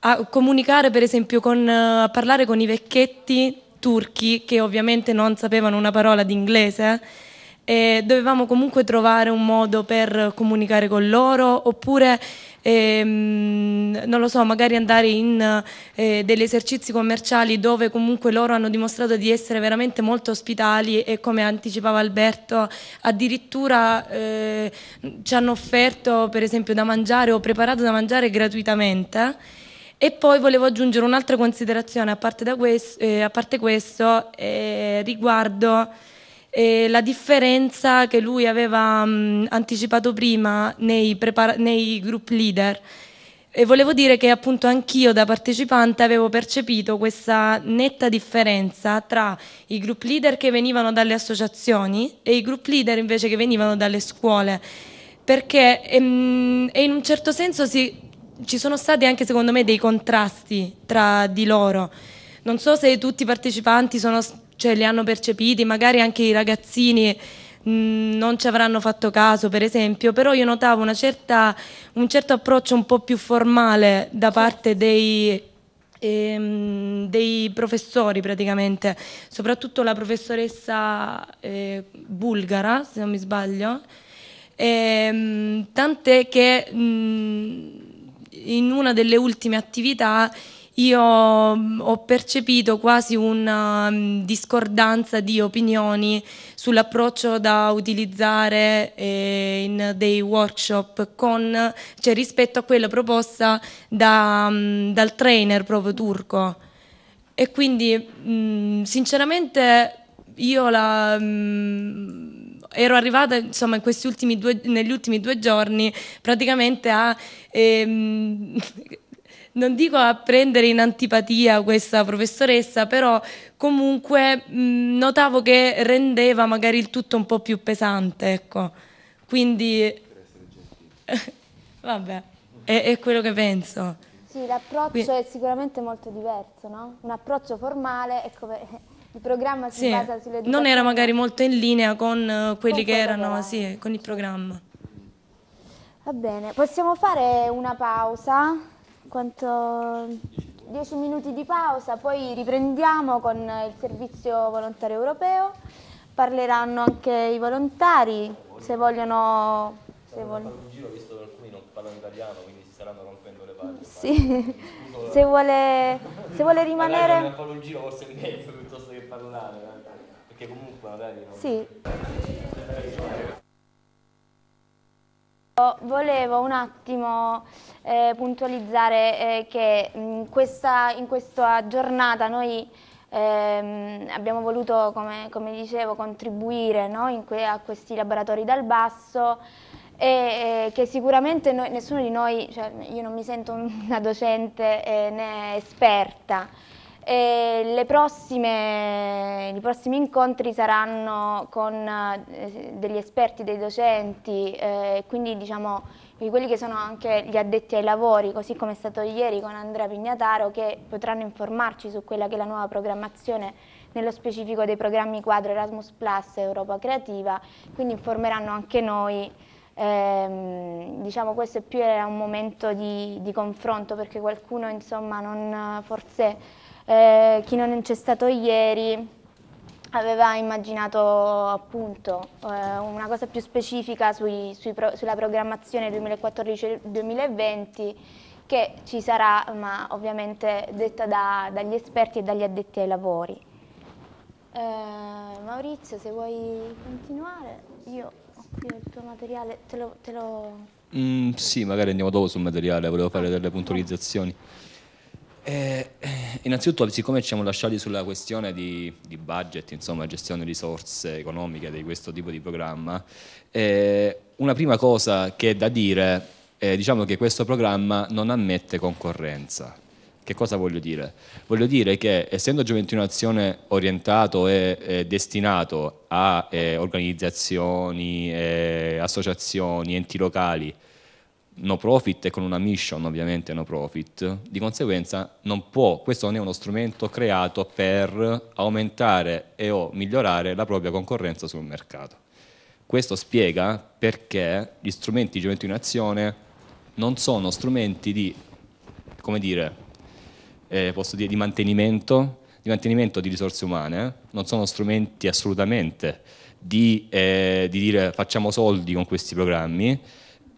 a comunicare, per esempio, con, a parlare con i vecchietti turchi che ovviamente non sapevano una parola di inglese eh, dovevamo comunque trovare un modo per comunicare con loro oppure ehm, non lo so, magari andare in eh, degli esercizi commerciali dove comunque loro hanno dimostrato di essere veramente molto ospitali e come anticipava Alberto addirittura eh, ci hanno offerto per esempio da mangiare o preparato da mangiare gratuitamente. E poi volevo aggiungere un'altra considerazione a parte, questo, eh, a parte questo eh, riguardo e la differenza che lui aveva mh, mm, anticipato prima nei, prepara- nei group leader e volevo dire che appunto anch'io da partecipante avevo percepito questa netta differenza tra i group leader che venivano dalle associazioni e i group leader invece che venivano dalle scuole, perché ehm, e in un certo senso si, ci sono stati anche secondo me dei contrasti tra di loro. Non so se tutti i partecipanti sono cioè, li hanno percepiti, magari anche i ragazzini mm, non ci avranno fatto caso, per esempio, però io notavo certa, un certo approccio un po' più formale da parte dei, ehm, dei professori praticamente, soprattutto la professoressa eh, bulgara, se non mi sbaglio, ehm, tant'è che mh, mm, in una delle ultime attività io mm, ho percepito quasi una mm, discordanza di opinioni sull'approccio da utilizzare eh, in dei workshop con, cioè rispetto a quella proposta da, mm, dal trainer proprio turco. E quindi sinceramente io la, ero arrivata insomma, in questi ultimi due, negli ultimi due giorni praticamente a... Ehm, non dico a prendere in antipatia questa professoressa, però comunque mh, notavo che rendeva magari il tutto un po' più pesante, ecco. Quindi vabbè, è, è, quello che penso. Sì, l'approccio Quindi... è sicuramente molto diverso, no? Un approccio formale è come il programma si sì, basa sulle due. Non era magari molto in linea con uh, quelli con che erano, era. sì, con il programma. Va bene, possiamo fare una pausa? quanto 10 minuti di pausa, poi riprendiamo con il servizio volontario europeo, parleranno anche i volontari se vogliono... Se vogliono. un giro visto che alcuni non parlano italiano, quindi si saranno rompendo le palle. Sì, se, vuole, se vuole rimanere... Magari fare un giro forse è meglio piuttosto che parlare, eh. perché comunque magari... Non... Sì. Volevo un attimo eh, puntualizzare eh, che in mm, questa, in questa, giornata noi ehm, abbiamo voluto, come, come dicevo, contribuire no, que a questi laboratori dal basso e eh, che sicuramente noi, nessuno di noi, cioè, io non mi sento una docente eh, né esperta, prossime, I prossimi incontri saranno con eh, degli esperti, dei docenti, eh, quindi diciamo quelli che sono anche gli addetti ai lavori, così come è stato ieri con Andrea Pignataro, che potranno informarci su quella che è la nuova programmazione nello specifico dei programmi quadro Erasmus Plus e Europa Creativa, quindi informeranno anche noi eh, diciamo questo è più un momento di, di confronto perché qualcuno insomma non forse eh, chi non c'è stato ieri aveva immaginato appunto eh, una cosa più specifica sui, sui pro, sulla programmazione 2014-2020 che ci sarà, ma ovviamente detta da, dagli esperti e dagli addetti ai lavori. Eh, Maurizio, se vuoi continuare, io ho qui il tuo materiale, te lo... Te lo... Mm, sì, magari andiamo dopo sul materiale, volevo fare delle puntualizzazioni. Eh, eh, innanzitutto, siccome ci siamo lasciati sulla questione di, di, budget, insomma, gestione di risorse economiche di questo tipo di programma, eh, una prima cosa che è da dire è diciamo che questo programma non ammette concorrenza. Che cosa voglio dire? Voglio dire che essendo Gioventù in Azione orientato e eh, destinato a eh, organizzazioni, eh, associazioni, enti locali, no profit e con una mission ovviamente no profit, di conseguenza non può, questo non è uno strumento creato per aumentare e o migliorare la propria concorrenza sul mercato. Questo spiega perché gli strumenti di gioventù in azione non sono strumenti di, come dire, eh, posso dire, di mantenimento, di mantenimento di risorse umane, non sono strumenti assolutamente di, eh, di dire facciamo soldi con questi programmi,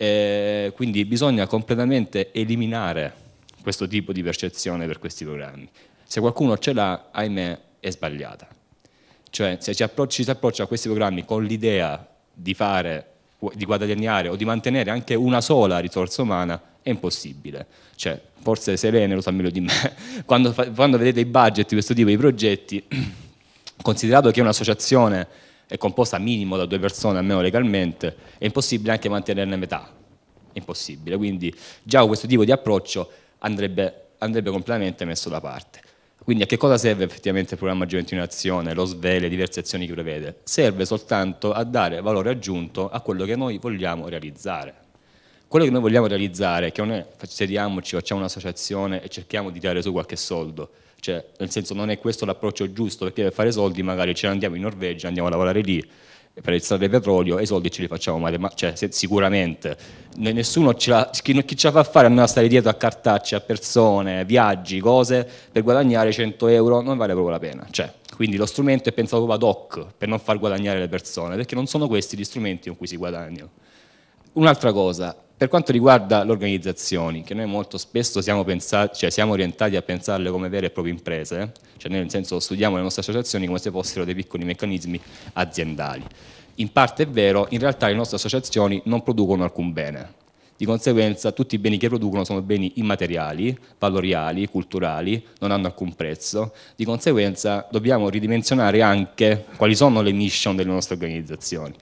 eh, quindi bisogna completamente eliminare questo tipo di percezione per questi programmi. Se qualcuno ce l'ha, ahimè, è sbagliata. Cioè, se ci, ci si approccia a questi programmi con l'idea di fare, di guadagnare o di mantenere anche una sola risorsa umana, è impossibile. Cioè, forse Selene lo sa meglio di me, quando, quando vedete i budget di questo tipo di progetti, considerato che è un'associazione è composta minimo da due persone, almeno legalmente, è impossibile anche mantenerne metà. È impossibile. Quindi già questo tipo di approccio andrebbe, andrebbe completamente messo da parte. Quindi a che cosa serve effettivamente il programma Gioventù in Azione, lo SVE, le diverse azioni che prevede? Serve soltanto a dare valore aggiunto a quello che noi vogliamo realizzare. Quello che noi vogliamo realizzare, che non è sediamoci, facciamo un'associazione e cerchiamo di tirare su qualche soldo, cioè, nel senso non è questo l'approccio giusto, perché per fare soldi magari ce ne andiamo in Norvegia, andiamo a lavorare lì per estrarre petrolio e i soldi ce li facciamo male, ma, cioè, se, sicuramente. Nessuno ce la, chi, chi ce la fa fare andare a stare dietro a cartacce, a persone, viaggi, cose per guadagnare 100 euro non vale proprio la pena. Cioè, quindi lo strumento è pensato proprio ad hoc per non far guadagnare le persone, perché non sono questi gli strumenti con cui si guadagnano. Un'altra cosa, per quanto riguarda le organizzazioni, che noi molto spesso siamo, pensati, cioè siamo, orientati a pensarle come vere e proprie imprese, cioè nel senso studiamo le nostre associazioni come se fossero dei piccoli meccanismi aziendali. In parte è vero, in realtà le nostre associazioni non producono alcun bene. Di conseguenza tutti i beni che producono sono beni immateriali, valoriali, culturali, non hanno alcun prezzo. Di conseguenza dobbiamo ridimensionare anche quali sono le mission delle nostre organizzazioni,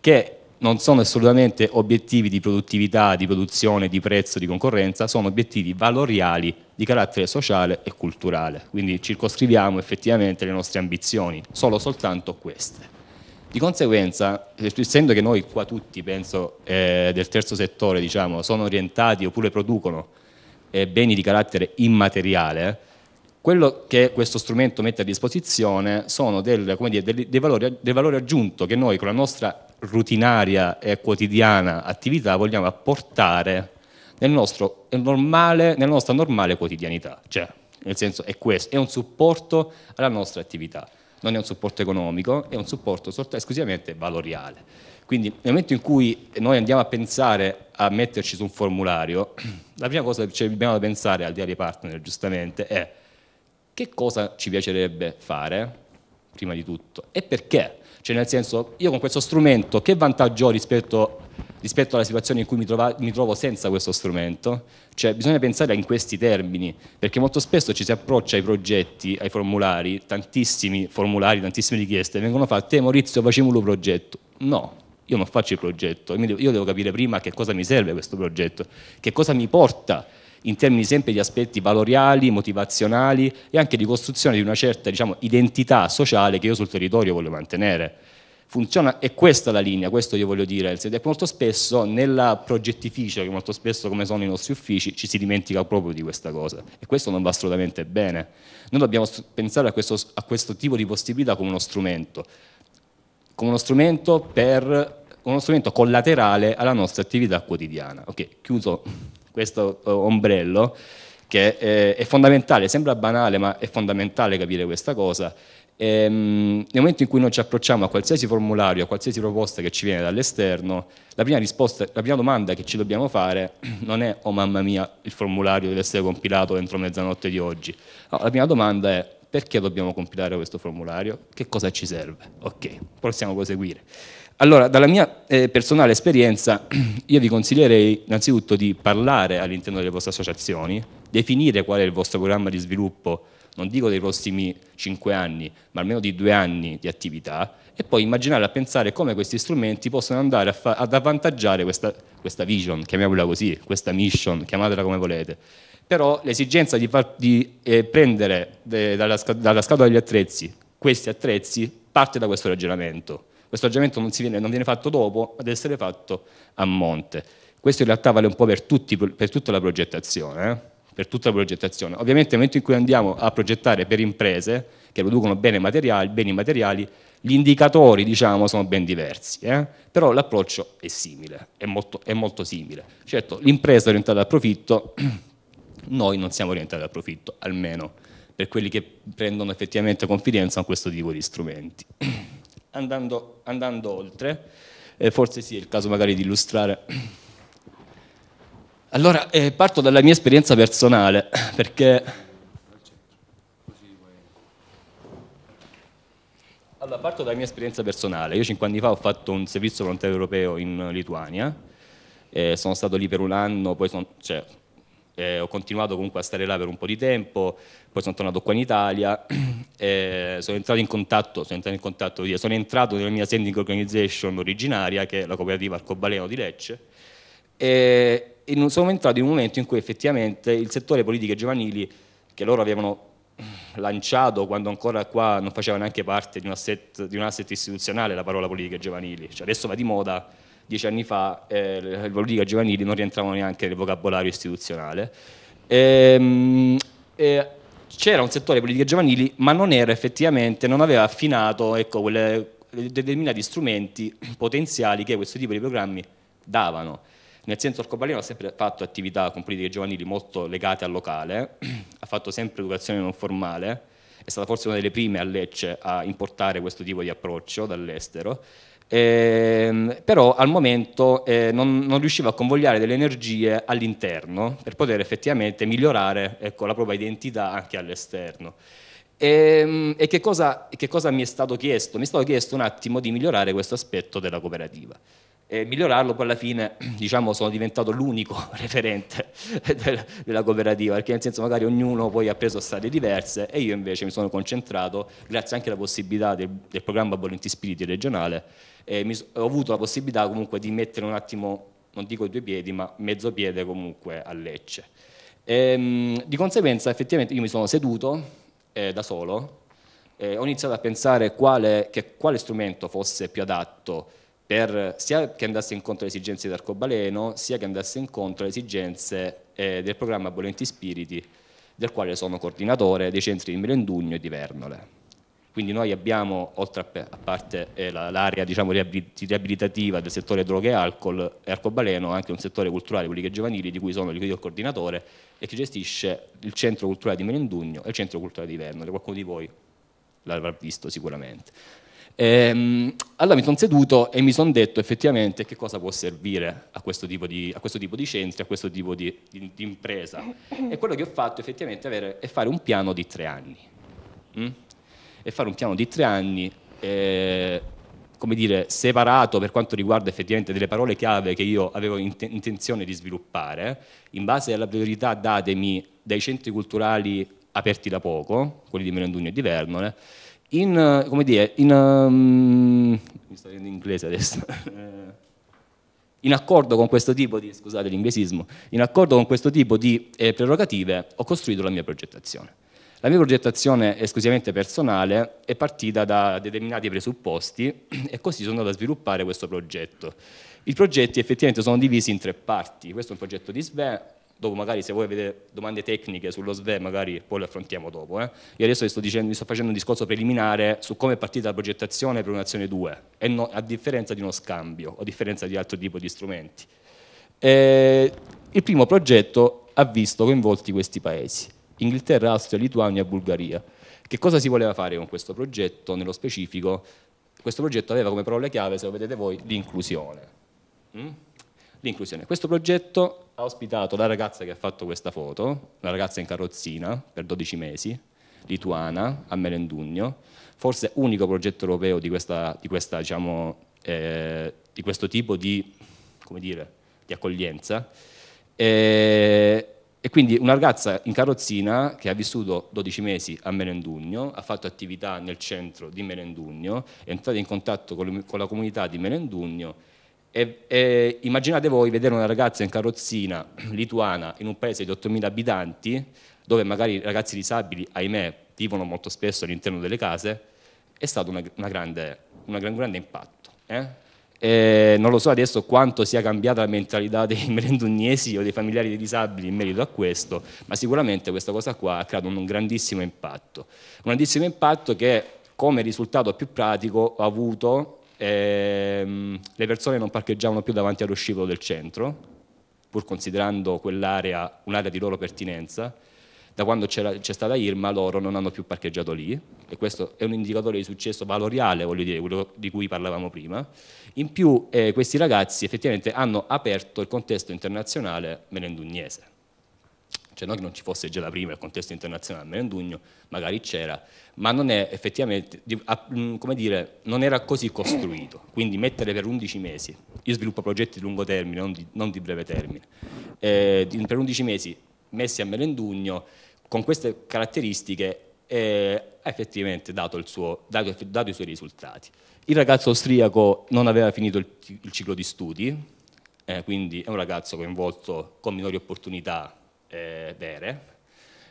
che non sono assolutamente obiettivi di produttività, di produzione, di prezzo, di concorrenza, sono obiettivi valoriali di carattere sociale e culturale. Quindi circoscriviamo effettivamente le nostre ambizioni, solo soltanto queste. Di conseguenza, eh, essendo che noi qua tutti, penso, eh, del terzo settore, diciamo, sono orientati oppure producono eh, beni di carattere immateriale, quello che questo strumento mette a disposizione sono del, dire, del, del, valore, del valore aggiunto che noi con la nostra rutinaria e quotidiana attività vogliamo apportare nel nostro normale, nella nostra normale quotidianità, cioè nel senso è questo, è un supporto alla nostra attività, non è un supporto economico, è un supporto esclusivamente valoriale. Quindi nel momento in cui noi andiamo a pensare a metterci su un formulario, la prima cosa che dobbiamo pensare al di là dei partner giustamente è che cosa ci piacerebbe fare, prima di tutto, e perché cioè nel senso, io con questo strumento che vantaggio ho rispetto, rispetto alla situazione in cui mi, trova, mi, trovo senza questo strumento? Cioè bisogna pensare in questi termini, perché molto spesso ci si approccia ai progetti, ai formulari, tantissimi formulari, tantissime richieste, vengono fatte, eh, Maurizio facciamo un progetto. No, io non faccio il progetto, io devo capire prima che cosa mi serve questo progetto, che cosa mi porta in termini sempre di aspetti valoriali, motivazionali e anche di costruzione di una certa diciamo, identità sociale che io sul territorio voglio mantenere. Funziona, è questa la linea, questo io voglio dire, ed è molto spesso nella progettificio, che molto spesso come sono i nostri uffici, ci si dimentica proprio di questa cosa e questo non va assolutamente bene. Noi dobbiamo pensare a questo, a questo tipo di possibilità come uno strumento, come uno strumento, per, uno strumento collaterale alla nostra attività quotidiana. Ok, chiuso questo eh, ombrello che è, eh, è fondamentale, sembra banale ma è fondamentale capire questa cosa. E, ehm, nel momento in cui noi ci approcciamo a qualsiasi formulario, a qualsiasi proposta che ci viene dall'esterno, la prima, risposta, la prima domanda che ci dobbiamo fare non è oh mamma mia il formulario deve essere compilato entro mezzanotte di oggi, no, la prima domanda è perché dobbiamo compilare questo formulario, che cosa ci serve, ok, possiamo proseguire. Allora, dalla mia eh, personale esperienza, io vi consiglierei innanzitutto di parlare all'interno delle vostre associazioni, definire qual è il vostro programma di sviluppo, non dico dei prossimi cinque anni, ma almeno di due anni di attività, e poi immaginare a pensare come questi strumenti possono andare fa- ad avvantaggiare questa, questa vision, chiamiamola così, questa mission, chiamatela come volete però l'esigenza di, far, di eh, prendere de, eh, dalla, dalla, scatola degli attrezzi questi attrezzi parte da questo ragionamento. Questo aggiornamento non, viene, non viene fatto dopo, ma deve essere fatto a monte. Questo in realtà vale un po' per, tutti, per tutta la progettazione. Eh? per tutta la progettazione. Ovviamente nel momento in cui andiamo a progettare per imprese che producono beni materiali, beni materiali gli indicatori diciamo, sono ben diversi, eh? però l'approccio è simile, è molto, è molto simile. Certo, l'impresa è orientata al profitto, noi non siamo orientati al profitto, almeno per quelli che prendono effettivamente confidenza con questo tipo di strumenti. andando, andando oltre, eh, forse sì è il caso magari di illustrare. Allora, eh, parto dalla mia esperienza personale, perché... Allora, parto dalla mia esperienza personale. Io cinque anni fa ho fatto un servizio volontario europeo in Lituania, eh, sono stato lì per un anno, poi sono, cioè, eh, ho continuato comunque a stare là per un po' di tempo, poi sono tornato qua in Italia, eh, sono entrato in contatto, sono entrato, in contatto sono entrato nella mia sending organization originaria che è la cooperativa Arcobaleno di Lecce e in, sono entrato in un momento in cui effettivamente il settore politiche giovanili che loro avevano lanciato quando ancora qua non faceva neanche parte di un asset, di un asset istituzionale la parola politiche giovanili, cioè adesso va di moda dieci anni fa eh, le politiche giovanili non rientravano neanche nel vocabolario istituzionale. E, ehm, e c'era un settore politiche giovanili, ma non era effettivamente, non aveva affinato ecco, quelle, determinati strumenti potenziali che questo tipo di programmi davano. Nel senso, Arcobaleno ha sempre fatto attività con politiche giovanili molto legate al locale, ha fatto sempre educazione non formale, è stata forse una delle prime a Lecce a importare questo tipo di approccio dall'estero. Eh, però al momento eh, non, non, riusciva a convogliare delle energie all'interno per poter effettivamente migliorare ecco, la propria identità anche all'esterno. E, ehm, e che, cosa, che, cosa, mi è stato chiesto? Mi è stato chiesto un attimo di migliorare questo aspetto della cooperativa. E migliorarlo poi alla fine diciamo, sono diventato l'unico referente della cooperativa, perché nel senso magari ognuno poi ha preso strade diverse e io invece mi sono concentrato, grazie anche alla possibilità del, del programma Volenti Spiriti regionale, eh, mi, ho avuto la possibilità comunque di mettere un attimo, non dico i due piedi, ma mezzo piede comunque a Lecce. E, ehm, di conseguenza effettivamente io mi sono seduto eh, da solo, eh, ho iniziato a pensare quale, che, quale strumento fosse più adatto per, sia che andasse incontro alle esigenze di Arcobaleno, sia che andasse incontro alle esigenze eh, del programma Volenti Spiriti, del quale sono coordinatore dei centri di Melendugno e di Vernole. Quindi noi abbiamo, oltre a parte eh, l'area diciamo, riabilitativa del settore droghe e alcol e arcobaleno, anche un settore culturale, quelli che giovanili, di cui sono io il coordinatore e che gestisce il centro culturale di Melendugno e il centro culturale di Vernone. Qualcuno di voi l'avrà visto sicuramente. Ehm, allora mi sono seduto e mi sono detto effettivamente che cosa può servire a questo tipo di, a questo tipo di centri, a questo tipo di, di, di, impresa. E quello che ho fatto effettivamente è fare un piano di tre anni. Mm? e fare un piano di tre anni. Eh, come dire, separato per quanto riguarda effettivamente delle parole chiave che io avevo intenzione di sviluppare, in base alla priorità datemi dai centri culturali aperti da poco, quelli di Melendugno e di Vernone, in, come dire, in, um, mi sto in inglese adesso, eh, in accordo con questo tipo di, scusate l'inglesismo, in accordo con questo tipo di eh, prerogative ho costruito la mia progettazione. La mia progettazione esclusivamente personale è partita da determinati presupposti e così sono andato a sviluppare questo progetto. I progetti effettivamente sono divisi in tre parti. Questo è un progetto di SVE, dopo magari se voi avete domande tecniche sullo SVE magari poi lo affrontiamo dopo. Eh. Io adesso vi sto, dicendo, vi sto, facendo un discorso preliminare su come è partita la progettazione per un'azione 2, no, a differenza di uno scambio, a differenza di altro tipo di strumenti. Eh, il primo progetto ha visto coinvolti questi paesi. Inghilterra, Austria, Lituania, Bulgaria. Che cosa si voleva fare con questo progetto nello specifico? Questo progetto aveva come parola chiave, se lo vedete voi, l'inclusione. Mm? L'inclusione. Questo progetto ha ospitato la ragazza che ha fatto questa foto, una ragazza in carrozzina per 12 mesi, lituana, a Melendugno, forse unico progetto europeo di, questa, di, questa, diciamo, eh, di questo tipo di, dire, di accoglienza. Eh, e quindi una ragazza in carrozzina che ha vissuto 12 mesi a Melendugno, ha fatto attività nel centro di Melendugno, è entrata in contatto con la comunità di Melendugno e, e, immaginate voi vedere una ragazza in carrozzina lituana in un paese di 8.000 abitanti, dove magari i ragazzi disabili, ahimè, vivono molto spesso all'interno delle case, è stato una, una grande, una, un grande impatto. Eh? Eh, non lo so adesso quanto sia cambiata la mentalità dei merendugnesi o dei familiari dei disabili in merito a questo, ma sicuramente questa cosa qua ha creato un grandissimo impatto. Un grandissimo impatto che come risultato più pratico ha avuto ehm, le persone non parcheggiavano più davanti all'uscivolo del centro, pur considerando quell'area un'area di loro pertinenza, da quando c'è stata Irma loro non hanno più parcheggiato lì e questo è un indicatore di successo valoriale, voglio dire, quello di cui parlavamo prima. In più eh, questi ragazzi effettivamente hanno aperto il contesto internazionale melendugnese. Cioè non che non ci fosse già la prima il contesto internazionale merendugno, magari c'era, ma non è effettivamente, mm, come dire, non era così costruito. Quindi mettere per 11 mesi, io sviluppo progetti di lungo termine, non di, non di breve termine, eh, per 11 mesi messi a merendugno con queste caratteristiche eh, ha effettivamente dato, suo, dato, dato, i suoi risultati. Il ragazzo austriaco non aveva finito il, il ciclo di studi, eh, quindi è un ragazzo coinvolto con minori opportunità eh, vere.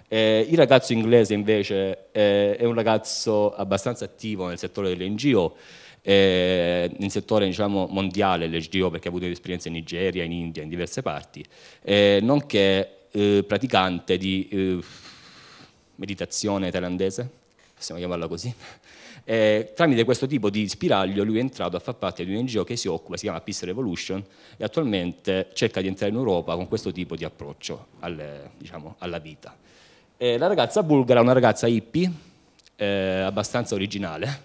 Eh, il ragazzo inglese invece eh, è un ragazzo abbastanza attivo nel settore delle NGO, nel settore diciamo, mondiale delle NGO perché ha avuto esperienze in Nigeria, in India, in diverse parti, nonché praticante di meditazione thailandese, possiamo chiamarla così, eh, tramite questo tipo di spiraglio lui è entrato a far parte di un NGO che si occupa, si chiama Peace Revolution, e attualmente cerca di entrare in Europa con questo tipo di approccio al, diciamo, alla vita. Eh, la ragazza bulgara è una ragazza hippie, eh, abbastanza originale,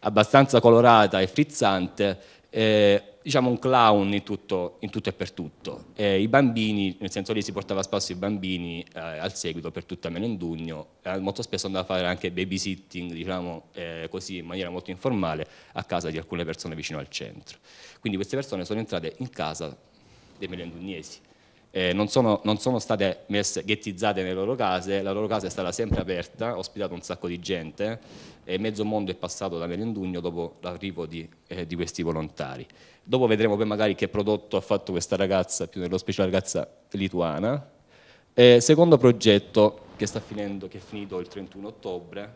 abbastanza colorata e frizzante, eh, diciamo, un clown in tutto, in tutto e per tutto. Eh, I bambini, nel senso lì si portava a spasso i bambini eh, al seguito per tutta Melendugno, eh, molto spesso andava a fare anche babysitting, diciamo eh, così, in maniera molto informale, a casa di alcune persone vicino al centro. Quindi queste persone sono entrate in casa dei melendugnesi. Eh, non sono, non, sono, state messe, ghettizzate nelle loro case, la loro casa è stata sempre aperta, ha ospitato un sacco di gente e mezzo mondo è passato da Melendugno dopo l'arrivo di, eh, di, questi volontari. Dopo vedremo poi magari che prodotto ha fatto questa ragazza, più nello speciale ragazza lituana. Eh, secondo progetto che, finendo, che, è finito il 31 ottobre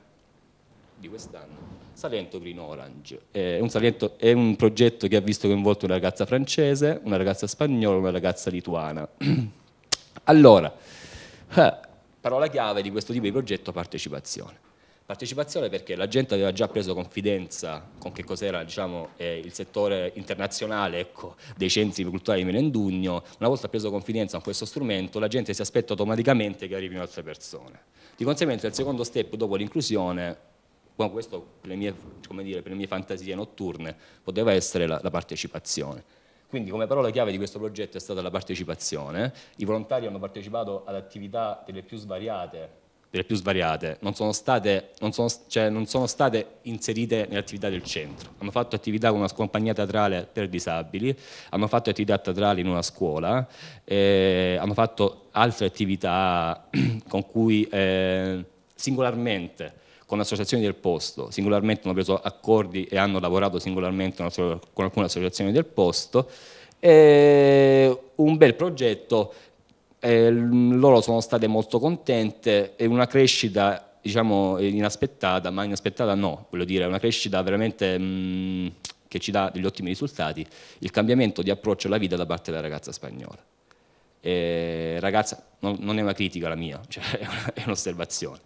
di quest'anno, Salento Green Orange. Eh, è un, Salento, è un progetto che ha visto coinvolto una ragazza francese, una ragazza spagnola, e una ragazza lituana. allora, eh, parola chiave di questo tipo di progetto partecipazione. Partecipazione perché la gente aveva già preso confidenza con che cos'era diciamo, eh, il settore internazionale ecco, dei centri culturali di Melendugno, una volta preso confidenza con questo strumento la gente si aspetta automaticamente che arrivino altre persone. Di conseguenza il secondo step dopo l'inclusione, questo per le, mie, dire, per le, mie, fantasie notturne, poteva essere la, la partecipazione. Quindi come parola chiave di questo progetto è stata la partecipazione, i volontari hanno partecipato ad attività delle più svariate delle più svariate, non sono, state, non, sono, cioè, non sono state, inserite nelle attività del centro. Hanno fatto attività con una compagnia teatrale per disabili, hanno fatto attività teatrali in una scuola, eh, hanno fatto altre attività con cui eh, singolarmente con associazioni del posto, singolarmente hanno preso accordi e hanno lavorato singolarmente con alcune associazioni del posto, e eh, un bel progetto eh, loro sono state molto contente, e una crescita diciamo inaspettata, ma inaspettata no, voglio dire, una crescita veramente mh, mm, che ci dà degli ottimi risultati, il cambiamento di approccio alla vita da parte della ragazza spagnola. E, ragazza, non, non, è una critica la mia, cioè, è un'osservazione.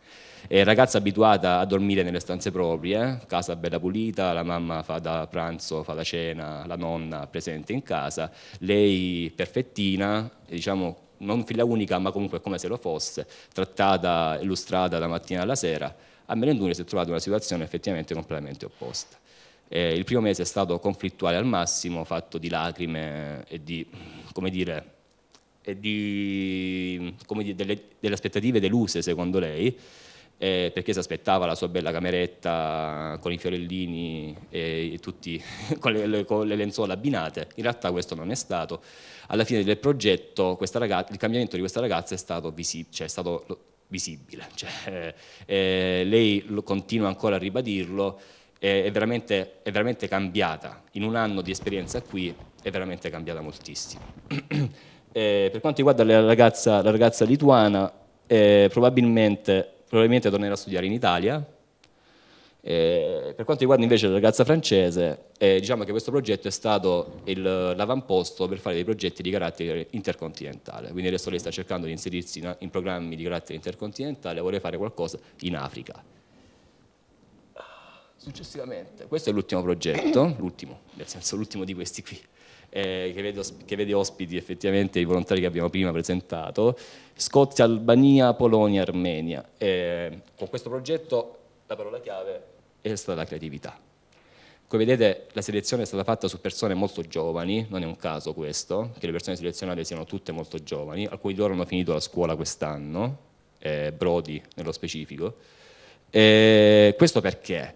E, ragazza abituata a dormire nelle stanze proprie, casa bella pulita, la mamma fa da pranzo, fa da cena, la nonna presente in casa, lei perfettina, diciamo non figlia unica, ma comunque come se lo fosse, trattata, illustrata da mattina alla sera, a Melenduni si è trovata una situazione effettivamente completamente opposta. Eh, il primo mese è stato conflittuale al massimo, fatto di lacrime e di, come dire, e di, come dire delle, delle aspettative deluse, secondo lei, eh, perché si aspettava la sua bella cameretta con i fiorellini e, e tutti, con le, le, con le lenzuola abbinate. In realtà questo non è stato alla fine del progetto ragazza, il cambiamento di questa ragazza è stato, visi, cioè, è stato visibile, cioè, eh, eh lei continua ancora a ribadirlo, eh, è, veramente, è veramente cambiata, in un anno di esperienza qui è veramente cambiata moltissimo. Eh, per quanto riguarda la ragazza, la ragazza lituana, eh, probabilmente, probabilmente, tornerà a studiare in Italia, eh, per quanto riguarda invece la ragazza francese, eh, diciamo che questo progetto è stato il, l'avamposto per fare dei progetti di carattere intercontinentale, quindi adesso lei sta cercando di inserirsi in, in programmi di carattere intercontinentale, vuole fare qualcosa in Africa. Successivamente, questo è l'ultimo progetto, l'ultimo, nel senso l'ultimo di questi qui, eh, che, vede, che, vede, ospiti effettivamente i volontari che abbiamo prima presentato, Scozia, Albania, Polonia, Armenia. Eh, con questo progetto la parola chiave è stata la creatività. Come vedete la selezione è stata fatta su persone molto giovani, non è un caso questo, che le persone selezionate siano tutte molto giovani, alcuni di loro hanno finito la scuola quest'anno, eh, Brody nello specifico. Eh, questo perché?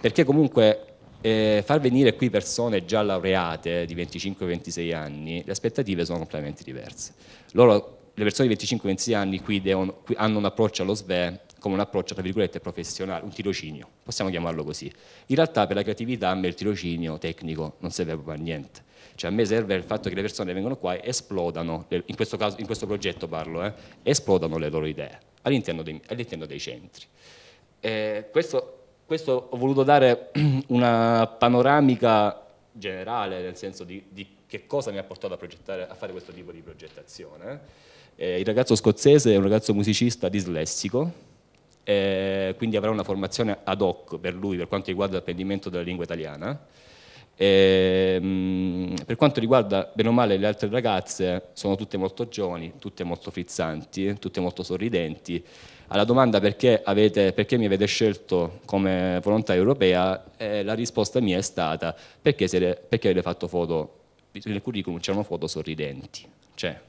Perché comunque eh, far venire qui persone già laureate di 25-26 anni, le aspettative sono completamente diverse. Loro, le persone di 25-26 anni qui, devono, qui hanno un approccio allo SVE come un approccio, tra virgolette, professionale, un tirocinio, possiamo chiamarlo così. In realtà per la creatività a me il tirocinio tecnico non serve proprio a niente. Cioè a me serve il fatto che le persone vengono qua e esplodano, in questo, caso, in questo progetto parlo, eh, esplodano le loro idee all'interno dei, all'interno dei centri. Eh, questo, questo, ho voluto dare una panoramica generale, nel senso di, di che cosa mi ha portato a, a fare questo tipo di progettazione. Eh. eh, il ragazzo scozzese è un ragazzo musicista dislessico, eh, quindi avrà una formazione ad hoc per lui per quanto riguarda l'apprendimento della lingua italiana. E, ehm, per quanto riguarda bene o male le altre ragazze, sono tutte molto giovani, tutte molto frizzanti, tutte molto sorridenti. Alla domanda perché, avete, perché mi avete scelto come volontaria europea, eh, la risposta mia è stata perché, siete, perché avete fatto foto, nel curriculum c'erano foto sorridenti. Cioè,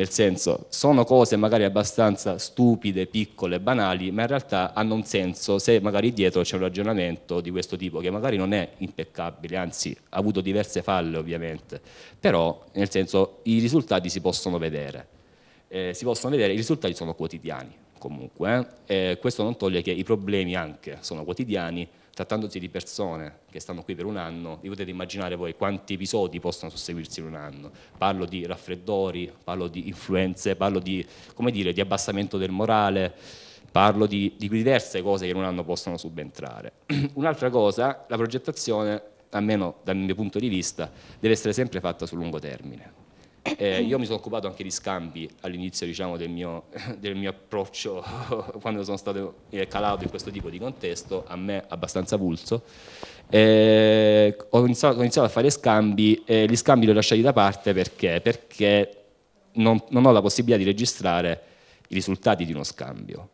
nel senso sono cose magari abbastanza stupide, piccole, banali, ma in realtà hanno un senso se magari dietro c'è un ragionamento di questo tipo che magari non è impeccabile, anzi ha avuto diverse falle ovviamente, però nel senso i risultati si possono vedere, eh, si possono vedere, i risultati sono quotidiani comunque, eh? eh questo non toglie che i problemi anche sono quotidiani trattandosi di persone che stanno qui per un anno, vi potete immaginare voi quanti episodi possono susseguirsi in un anno. Parlo di raffreddori, parlo di influenze, parlo di, dire, di abbassamento del morale, parlo di, di, diverse cose che in un anno possono subentrare. Un'altra cosa, la progettazione, almeno dal mio punto di vista, deve essere sempre fatta sul lungo termine. Eh, io mi sono occupato anche di scambi all'inizio diciamo, del, mio, del, mio, approccio quando sono stato eh, calato in questo tipo di contesto, a me abbastanza pulso. Eh, ho, iniziato, ho, iniziato, a fare scambi e gli scambi li ho lasciati da parte perché? Perché non, non ho la possibilità di registrare i risultati di uno scambio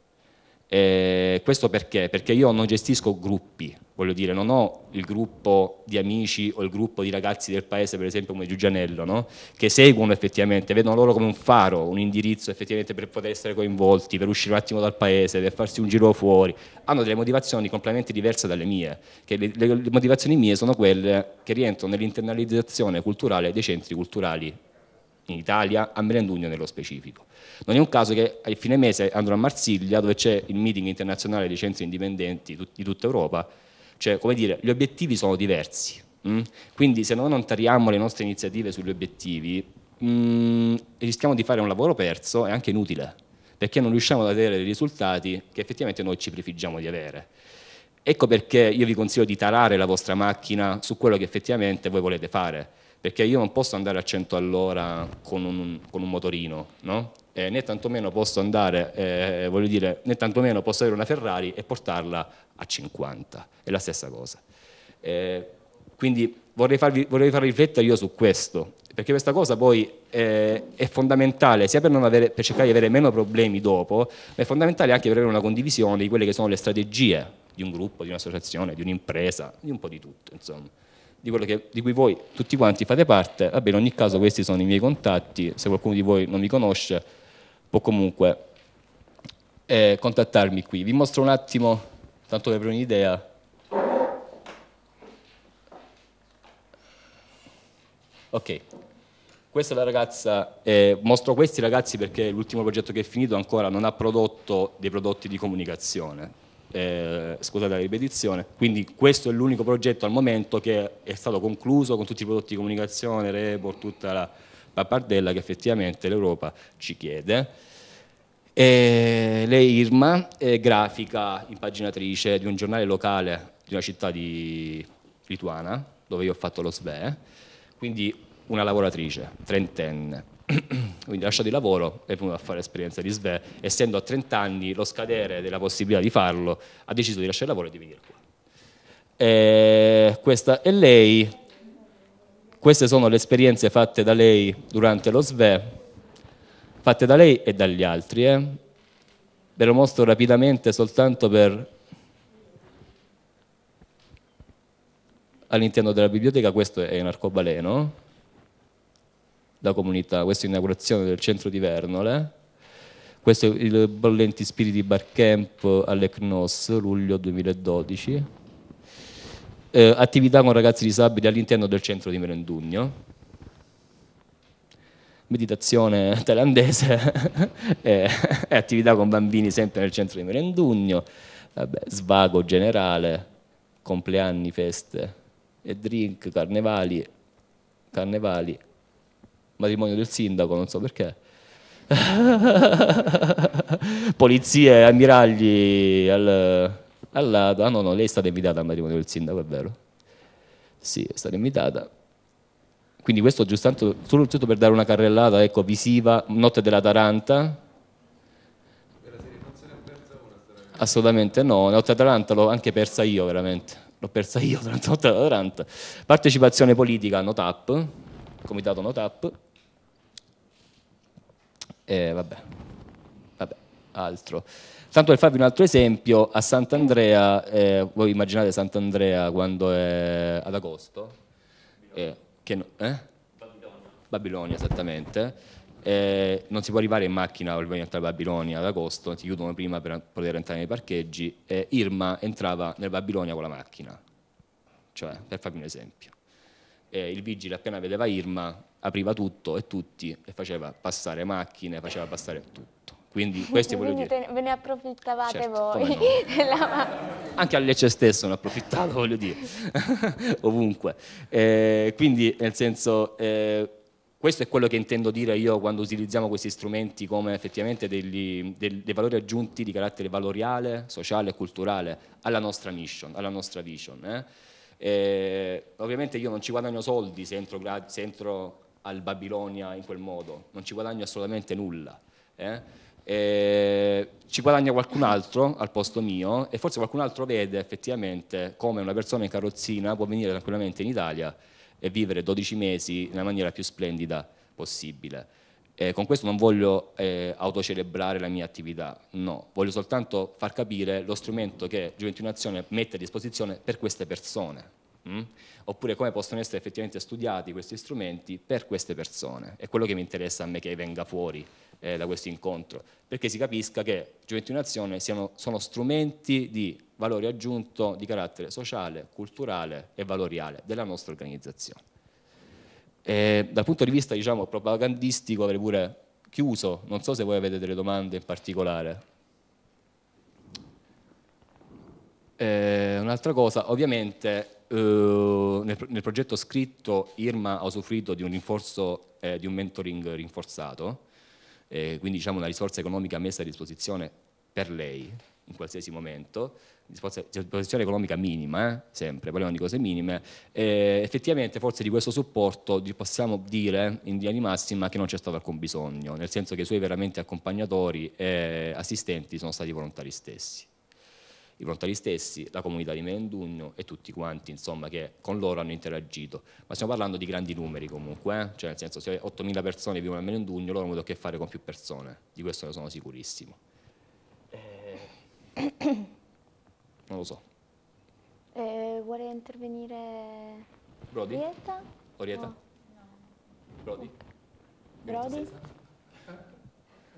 eh, questo perché? Perché io non gestisco gruppi, voglio dire, non ho il gruppo di amici o il gruppo di ragazzi del paese, per esempio come Giugianello, no? che seguono effettivamente, vedono loro come un faro, un indirizzo effettivamente per poter essere coinvolti, per uscire un attimo dal paese, per farsi un giro fuori. Hanno delle motivazioni completamente diverse dalle mie, che le, le motivazioni mie sono quelle che rientrano nell'internalizzazione culturale dei centri culturali in Italia, a Merendugno nello specifico. Non è un caso che a fine mese andrò a Marsiglia dove c'è il meeting internazionale dei centri indipendenti di tutta Europa, cioè come dire, gli obiettivi sono diversi. Mm? Quindi se noi non tariamo le nostre iniziative sugli obiettivi, mm, rischiamo di fare un lavoro perso e anche inutile, perché non riusciamo ad avere i risultati che effettivamente noi ci prefiggiamo di avere. Ecco perché io vi consiglio di tarare la vostra macchina su quello che effettivamente voi volete fare perché io non posso andare a 100 all'ora con un, con un motorino, no? eh, né tantomeno posso andare, eh, voglio dire, né tantomeno posso avere una Ferrari e portarla a 50, è la stessa cosa. Eh, quindi vorrei, farvi, vorrei far riflettere io su questo, perché questa cosa poi eh, è fondamentale sia per, avere, per, cercare di avere meno problemi dopo, ma è fondamentale anche per avere una condivisione di quelle che sono le strategie di un gruppo, di un'associazione, di un'impresa, di un po' di tutto, insomma di quello che, di cui voi tutti quanti fate parte, vabbè in ogni caso questi sono i miei contatti, se qualcuno di voi non mi conosce può comunque eh, contattarmi qui. Vi mostro un attimo, tanto per avere un'idea, Ok, questa è la ragazza, eh, mostro questi ragazzi perché l'ultimo progetto che è finito ancora non ha prodotto dei prodotti di comunicazione, eh, scusate la ripetizione, quindi questo è l'unico progetto al momento che è stato concluso con tutti i prodotti di comunicazione, report, tutta la, pappardella che effettivamente l'Europa ci chiede. E lei Irma è grafica impaginatrice di un giornale locale di una città di lituana, dove io ho fatto lo SVE, quindi una lavoratrice, trentenne. quindi lasciato il lavoro e è venuto a fare esperienza di SVE, essendo a 30 anni lo scadere della possibilità di farlo, ha deciso di lasciare il lavoro e di venire qua. E eh, questa è lei, queste sono le esperienze fatte da lei durante lo SVE, fatte da lei e dagli altri. Eh. Ve lo mostro rapidamente soltanto per... All'interno della biblioteca questo è un arcobaleno la comunità. Questa è l'inaugurazione del centro di Vernole, questo è il Bollenti Spiriti Bar Camp all'ECNOS, luglio 2012. Eh, attività con ragazzi disabili all'interno del centro di Merendugno. Meditazione thailandese e, e attività con bambini sempre nel centro di Merendugno. Vabbè, svago generale, compleanni, feste e drink, carnevali, carnevali matrimonio del sindaco, non so perché. Polizie, ammiragli al, al lato. Ah no, no, lei è stata invitata al matrimonio del sindaco, è vero. Sì, è stata invitata. Quindi questo giustamente solo tutto per dare una carrellata ecco, visiva, Notte della Taranta. Assolutamente no, Notte della Taranta l'ho anche persa io veramente, l'ho persa io durante Notte della Taranta. Partecipazione politica, NOTAP, comitato NOTAP eh, vabbè, vabbè, altro. Tanto per farvi un altro esempio, a Sant'Andrea, eh, voi immaginate Sant'Andrea quando è ad agosto? Eh, no, eh? Babilonia. Babilonia, esattamente. Eh, non si può arrivare in macchina per entrare a Babilonia ad agosto, ti chiudono prima per poter entrare nei parcheggi. Irma entrava nel Babilonia con la macchina, cioè, per farvi un esempio eh, il vigile appena vedeva Irma apriva tutto e tutti e faceva passare macchine, faceva passare tutto. Quindi questo voglio dire... Te, ve ne approfittavate certo, voi. No. Anche a Lecce stesso ne approfittavo, voglio dire, ovunque. Eh, quindi nel senso... Eh, questo è quello che intendo dire io quando utilizziamo questi strumenti come effettivamente degli, dei, dei, valori aggiunti di carattere valoriale, sociale e culturale alla nostra mission, alla nostra vision. Eh? Eh, ovviamente io non ci guadagno soldi se entro, se entro, al Babilonia in quel modo, non ci guadagno assolutamente nulla. Eh? Eh, ci guadagna qualcun altro al posto mio e forse qualcun altro vede effettivamente come una persona in carrozzina può venire tranquillamente in Italia e vivere 12 mesi nella maniera più splendida possibile. Eh, con questo non voglio eh, autocelebrare la mia attività, no, voglio soltanto far capire lo strumento che Gioventù in Azione mette a disposizione per queste persone, mh? Mm? oppure come possono essere effettivamente studiati questi strumenti per queste persone. È quello che mi interessa a me che venga fuori eh, da questo incontro, perché si capisca che Gioventù in Azione siano, sono strumenti di valore aggiunto di carattere sociale, culturale e valoriale della nostra organizzazione. E dal punto di vista diciamo, propagandistico avrei pure chiuso, non so se voi avete delle domande in particolare. Eh, un'altra cosa, ovviamente eh, nel, nel, progetto scritto Irma ha usufruito di un, rinforzo, eh, di un mentoring rinforzato, quindi diciamo, una risorsa economica messa a disposizione per lei, in qualsiasi momento, disposizione economica minima, eh, sempre, parliamo di cose minime, e effettivamente forse di questo supporto possiamo dire in linea di massima che non c'è stato alcun bisogno, nel senso che i suoi veramente accompagnatori e assistenti sono stati i volontari stessi. I volontari stessi, la comunità di Mendugno e tutti quanti insomma, che con loro hanno interagito. Ma stiamo parlando di grandi numeri comunque, eh? cioè nel senso se 8.000 persone vivono a Mendugno, loro hanno avuto a che fare con più persone, di questo ne sono sicurissimo non lo so. Eh, vuole intervenire Brody? Orietta? Orietta? No. Brody? Brody?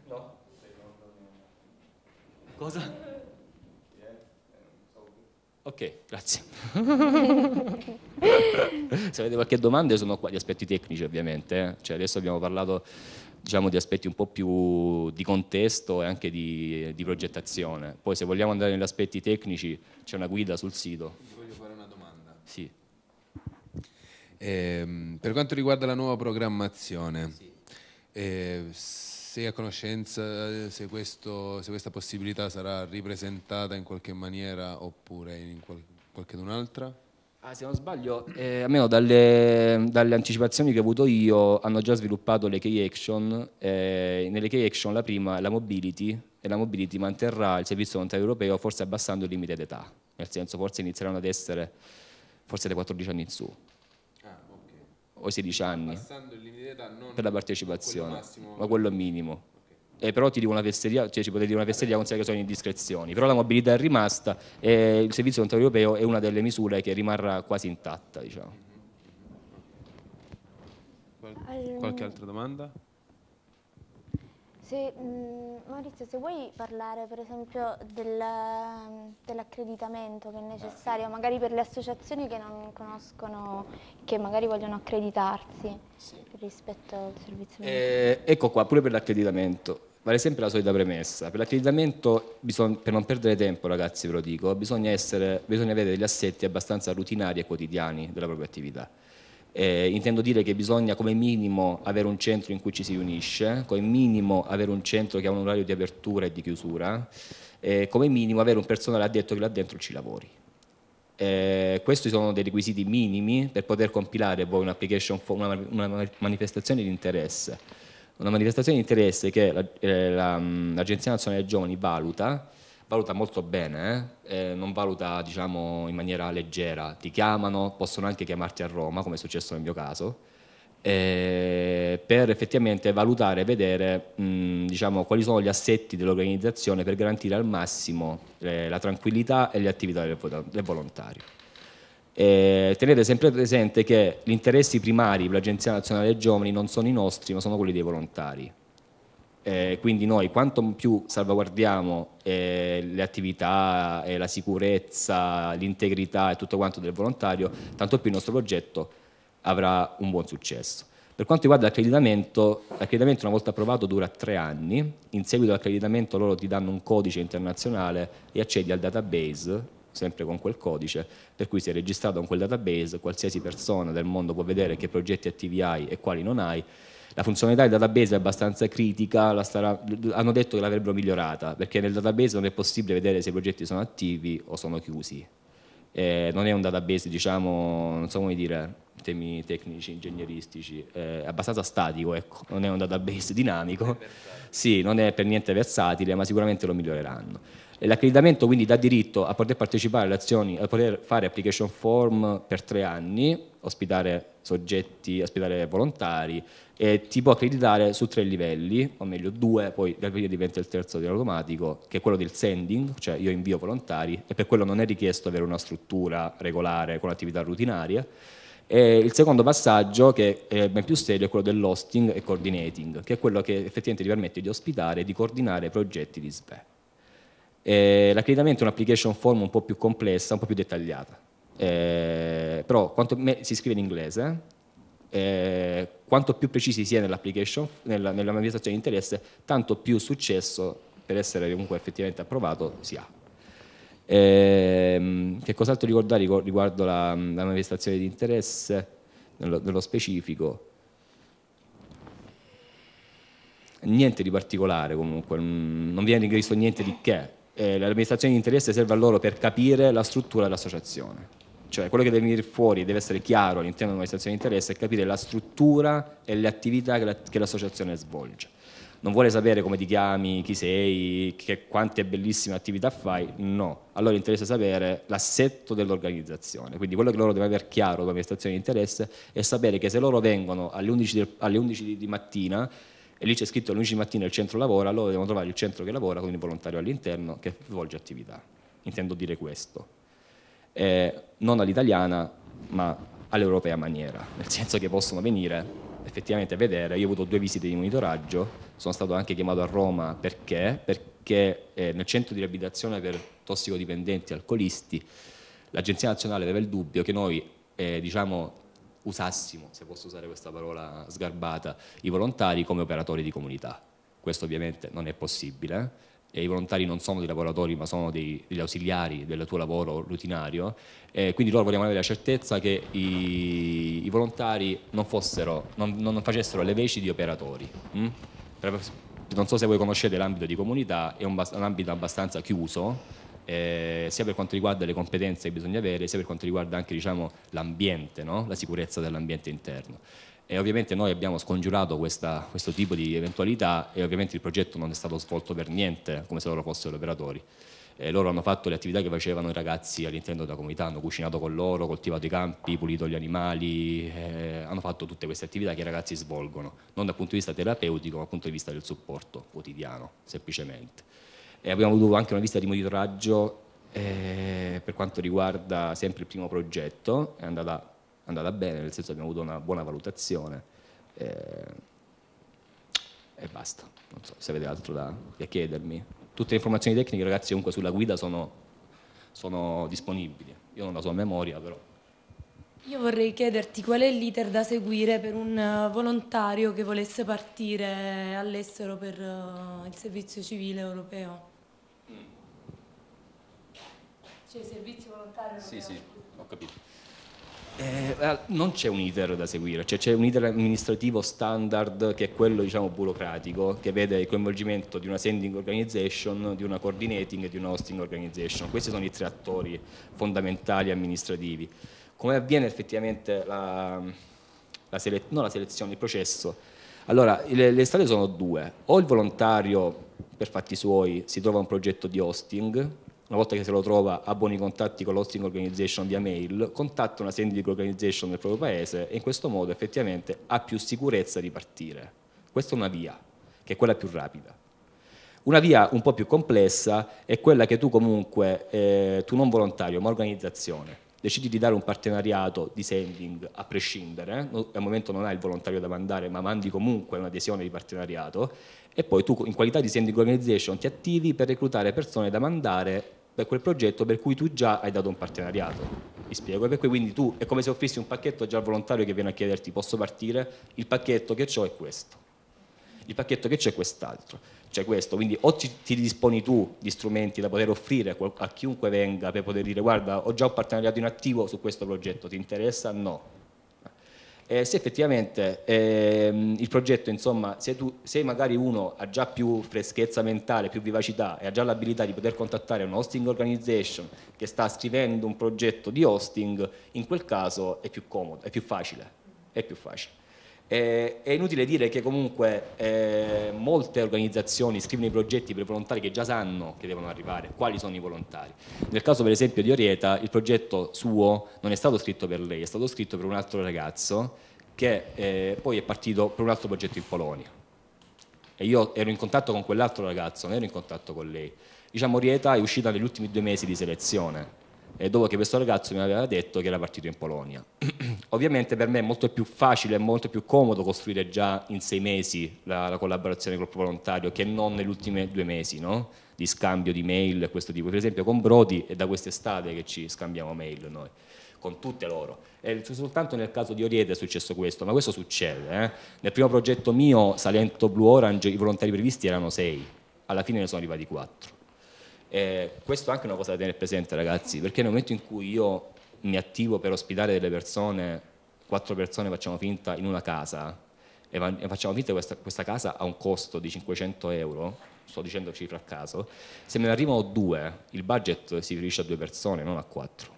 No. Cosa? Ok, grazie. Se avete qualche domanda, sono qua, gli aspetti tecnici ovviamente. Eh. Cioè, adesso abbiamo parlato diciamo, di aspetti un po' più di contesto e anche di, di progettazione. Poi se vogliamo andare negli aspetti tecnici c'è una guida sul sito. voglio fare una domanda. Sì. Eh, per quanto riguarda la nuova programmazione, sì. eh, sei a conoscenza eh, se, questo, se, questa possibilità sarà ripresentata in qualche maniera oppure in qual, qualche un'altra? Ah, se non sbaglio, eh, almeno dalle, dalle, anticipazioni che ho avuto io, hanno già sviluppato le key action. Eh, nelle key action la prima è la mobility e la mobility manterrà il servizio volontario europeo forse abbassando il limite d'età, nel senso forse inizieranno ad essere forse dai 14 anni in su. Ah, okay. O 16 anni. Abbassando il limite d'età non per la partecipazione, quello massimo, ma quello minimo eh, però ti dico una fesseria, cioè ci potete dire una fesseria considera che sono indiscrezioni, però la mobilità è rimasta e il servizio controllo europeo è una delle misure che rimarrà quasi intatta. Diciamo. qualche altra domanda? Se, mm, Maurizio, se vuoi parlare per esempio del, dell'accreditamento che è necessario magari per le associazioni che non conoscono, che magari vogliono accreditarsi sì. rispetto al servizio. Eh, ecco qua, pure per l'accreditamento vale sempre la solita premessa. Per l'accreditamento, bisogna, per non perdere tempo ragazzi ve lo dico, bisogna, essere, bisogna avere degli assetti abbastanza rutinari e quotidiani della propria attività. Eh, intendo dire che bisogna come minimo avere un centro in cui ci si riunisce, come minimo avere un centro che ha un orario di apertura e di chiusura, eh, come minimo avere un personale addetto che là dentro ci lavori. Eh, questi sono dei requisiti minimi per poter compilare poi un'application, una, una manifestazione di interesse una manifestazione di interesse che eh, mm, l'Agenzia Nazionale dei Giovani valuta, valuta molto bene, eh, eh? non valuta diciamo, in maniera leggera, ti chiamano, possono anche chiamarti a Roma, come è successo nel mio caso, eh, per effettivamente valutare e vedere mh, mm, diciamo, quali sono gli assetti dell'organizzazione per garantire al massimo eh, la tranquillità e le attività del, del volontario. Eh, tenete sempre presente che gli interessi primari per l'Agenzia Nazionale dei Giovani non sono i nostri, ma sono quelli dei volontari. Eh, quindi noi quanto più salvaguardiamo eh, le attività, eh, la sicurezza, l'integrità e tutto quanto del volontario, tanto più il nostro progetto avrà un buon successo. Per quanto riguarda l'accreditamento, l'accreditamento una volta approvato dura tre anni, in seguito all'accreditamento loro ti danno un codice internazionale e accedi al database sempre con quel codice, per cui si è registrato in quel database, qualsiasi persona del mondo può vedere che progetti attivi hai e quali non hai. La funzionalità del database è abbastanza critica, starà, hanno detto che l'avrebbero migliorata, perché nel database non è possibile vedere se i progetti sono attivi o sono chiusi. Eh, non è un database, diciamo, non so come dire, temi tecnici, ingegneristici, eh, è abbastanza statico, ecco. non è un database dinamico, sì, non è per niente versatile, ma sicuramente lo miglioreranno. L'accreditamento quindi dà diritto a poter partecipare alle azioni, a poter fare application form per tre anni, ospitare soggetti, ospitare volontari e ti può accreditare su tre livelli, o meglio due, poi diventa il terzo dell'automatico, che è quello del sending, cioè io invio volontari e per quello non è richiesto avere una struttura regolare con attività rutinarie. E il secondo passaggio, che è ben più serio, è quello dell'hosting e coordinating, che è quello che effettivamente ti permette di ospitare e di coordinare progetti di SPE. Eh, L'acreditamento è un'application form un po' più complessa, un po' più dettagliata, eh, però quanto me, si scrive in inglese, eh, quanto più precisi si è nell'application, nella, nella manifestazione di interesse, tanto più successo per essere comunque effettivamente approvato si ha. Eh, che cos'altro ricordare riguardo la, la manifestazione di interesse nello, nello, specifico? Niente di particolare comunque, non viene richiesto niente di che, eh, l'amministrazione di interesse serve a loro per capire la struttura dell'associazione. Cioè quello che deve venire fuori deve essere chiaro all'interno dell'amministrazione di interesse è capire la struttura e le attività che, la, che l'associazione svolge non vuole sapere come ti chiami, chi sei, che, quante bellissime attività fai, no. Allora interessa sapere l'assetto dell'organizzazione, quindi quello che loro devono avere chiaro come amministrazione di interesse è sapere che se loro vengono alle 11, del, alle 11 di mattina e lì c'è scritto alle 11 di mattina il centro lavora, allora devono trovare il centro che lavora con il volontario all'interno che svolge attività. Intendo dire questo. Eh, non all'italiana, ma all'europea maniera, nel senso che possono venire effettivamente a vedere. Io ho avuto due visite di monitoraggio, sono stato anche chiamato a Roma perché? Perché eh, nel centro di riabilitazione per tossicodipendenti e alcolisti l'Agenzia Nazionale aveva il dubbio che noi eh, diciamo, usassimo, se posso usare questa parola sgarbata, i volontari come operatori di comunità. Questo ovviamente non è possibile eh, e i volontari non sono dei lavoratori ma sono dei, degli ausiliari del tuo lavoro rutinario, eh, quindi loro vogliamo avere la certezza che i, i volontari non, fossero, non, non, facessero le veci di operatori. Hm? non so se voi conoscete l'ambito di comunità, è un, un ambito abbastanza chiuso eh, sia per quanto riguarda le competenze che bisogna avere, sia per quanto riguarda anche diciamo, l'ambiente, no? la sicurezza dell'ambiente interno. E ovviamente noi abbiamo scongiurato questa, questo tipo di eventualità e ovviamente il progetto non è stato svolto per niente come se loro fossero operatori. Eh, loro hanno fatto le attività che facevano i ragazzi all'interno della comunità, hanno cucinato con loro, coltivato i campi, pulito gli animali, eh, hanno fatto tutte queste attività che i ragazzi svolgono, non dal punto di vista terapeutico ma dal punto di vista del supporto quotidiano, semplicemente e abbiamo avuto anche una visita di monitoraggio eh, per quanto riguarda sempre il primo progetto, è andata, è andata bene, nel senso che abbiamo avuto una buona valutazione eh, e basta, non so se avete altro da, da, chiedermi. Tutte le informazioni tecniche ragazzi comunque sulla guida sono, sono disponibili, io non la so a memoria però. Io vorrei chiederti qual è l'iter da seguire per un eh, volontario che volesse partire all'estero per eh, il servizio civile europeo. Cioè servizio volontario europeo. Sì, sì, ho capito. Eh, non c'è un iter da seguire, cioè c'è un iter amministrativo standard che è quello diciamo, burocratico, che vede il coinvolgimento di una sending organization, di una coordinating e di una hosting organization. Questi sono i tre attori fondamentali amministrativi come avviene effettivamente la, la, sele, la selezione, il processo? Allora, le, le strade sono due, o il volontario per fatti suoi si trova un progetto di hosting, una volta che se lo trova ha buoni contatti con l'hosting organization via mail, contatta una sending organization del proprio paese e in questo modo effettivamente ha più sicurezza di partire. Questa è una via, che è quella più rapida. Una via un po' più complessa è quella che tu comunque, eh, tu non volontario ma organizzazione, decidi di dare un partenariato di sending a prescindere, eh? al momento non hai il volontario da mandare ma mandi comunque un'adesione di partenariato e poi tu in qualità di sending organization ti attivi per reclutare persone da mandare per quel progetto per cui tu già hai dato un partenariato. Mi spiego, per cui quindi tu è come se offrissi un pacchetto già al volontario che viene a chiederti posso partire, il pacchetto che ho è questo, il pacchetto che c'è è quest'altro c'è questo, quindi o ti, ti disponi tu di strumenti da poter offrire a chiunque venga per poter dire guarda ho già un partenariato in attivo su questo progetto, ti interessa? No. Eh, se effettivamente ehm, il progetto, insomma, se, tu, se, magari uno ha già più freschezza mentale, più vivacità e ha già l'abilità di poter contattare un hosting organization che sta scrivendo un progetto di hosting, in quel caso è più comodo, è più facile. È più facile. Eh, è inutile dire che comunque eh, molte organizzazioni scrivono i progetti per i volontari che già sanno che devono arrivare, quali sono i volontari. Nel caso per esempio di Orieta, il progetto suo non è stato scritto per lei, è stato scritto per un altro ragazzo che eh, poi è partito per un altro progetto in Polonia. E io ero in contatto con quell'altro ragazzo, non ero in contatto con lei. Diciamo Orieta è uscita negli ultimi due mesi di selezione, eh, dopo che questo ragazzo mi aveva detto che era partito in Polonia. Ovviamente per me è molto più facile e molto più comodo costruire già in sei mesi la, la collaborazione col volontario che non negli ultimi due mesi, no? di scambio di mail e questo tipo. Per esempio con Brody è da quest'estate che ci scambiamo mail noi con tutte loro. E soltanto nel caso di Oriete è successo questo, ma questo succede. Eh? Nel primo progetto mio, Salento Blue Orange, i volontari previsti erano sei, alla fine ne sono arrivati quattro. Eh, questo è anche una cosa da tenere presente ragazzi, perché nel momento in cui io mi attivo per ospitare delle persone, quattro persone facciamo finta in una casa, e, facciamo finta che questa, questa casa ha un costo di 500 euro, sto dicendo cifra a caso, se me ne arrivano due, il budget si riferisce a due persone, non a quattro.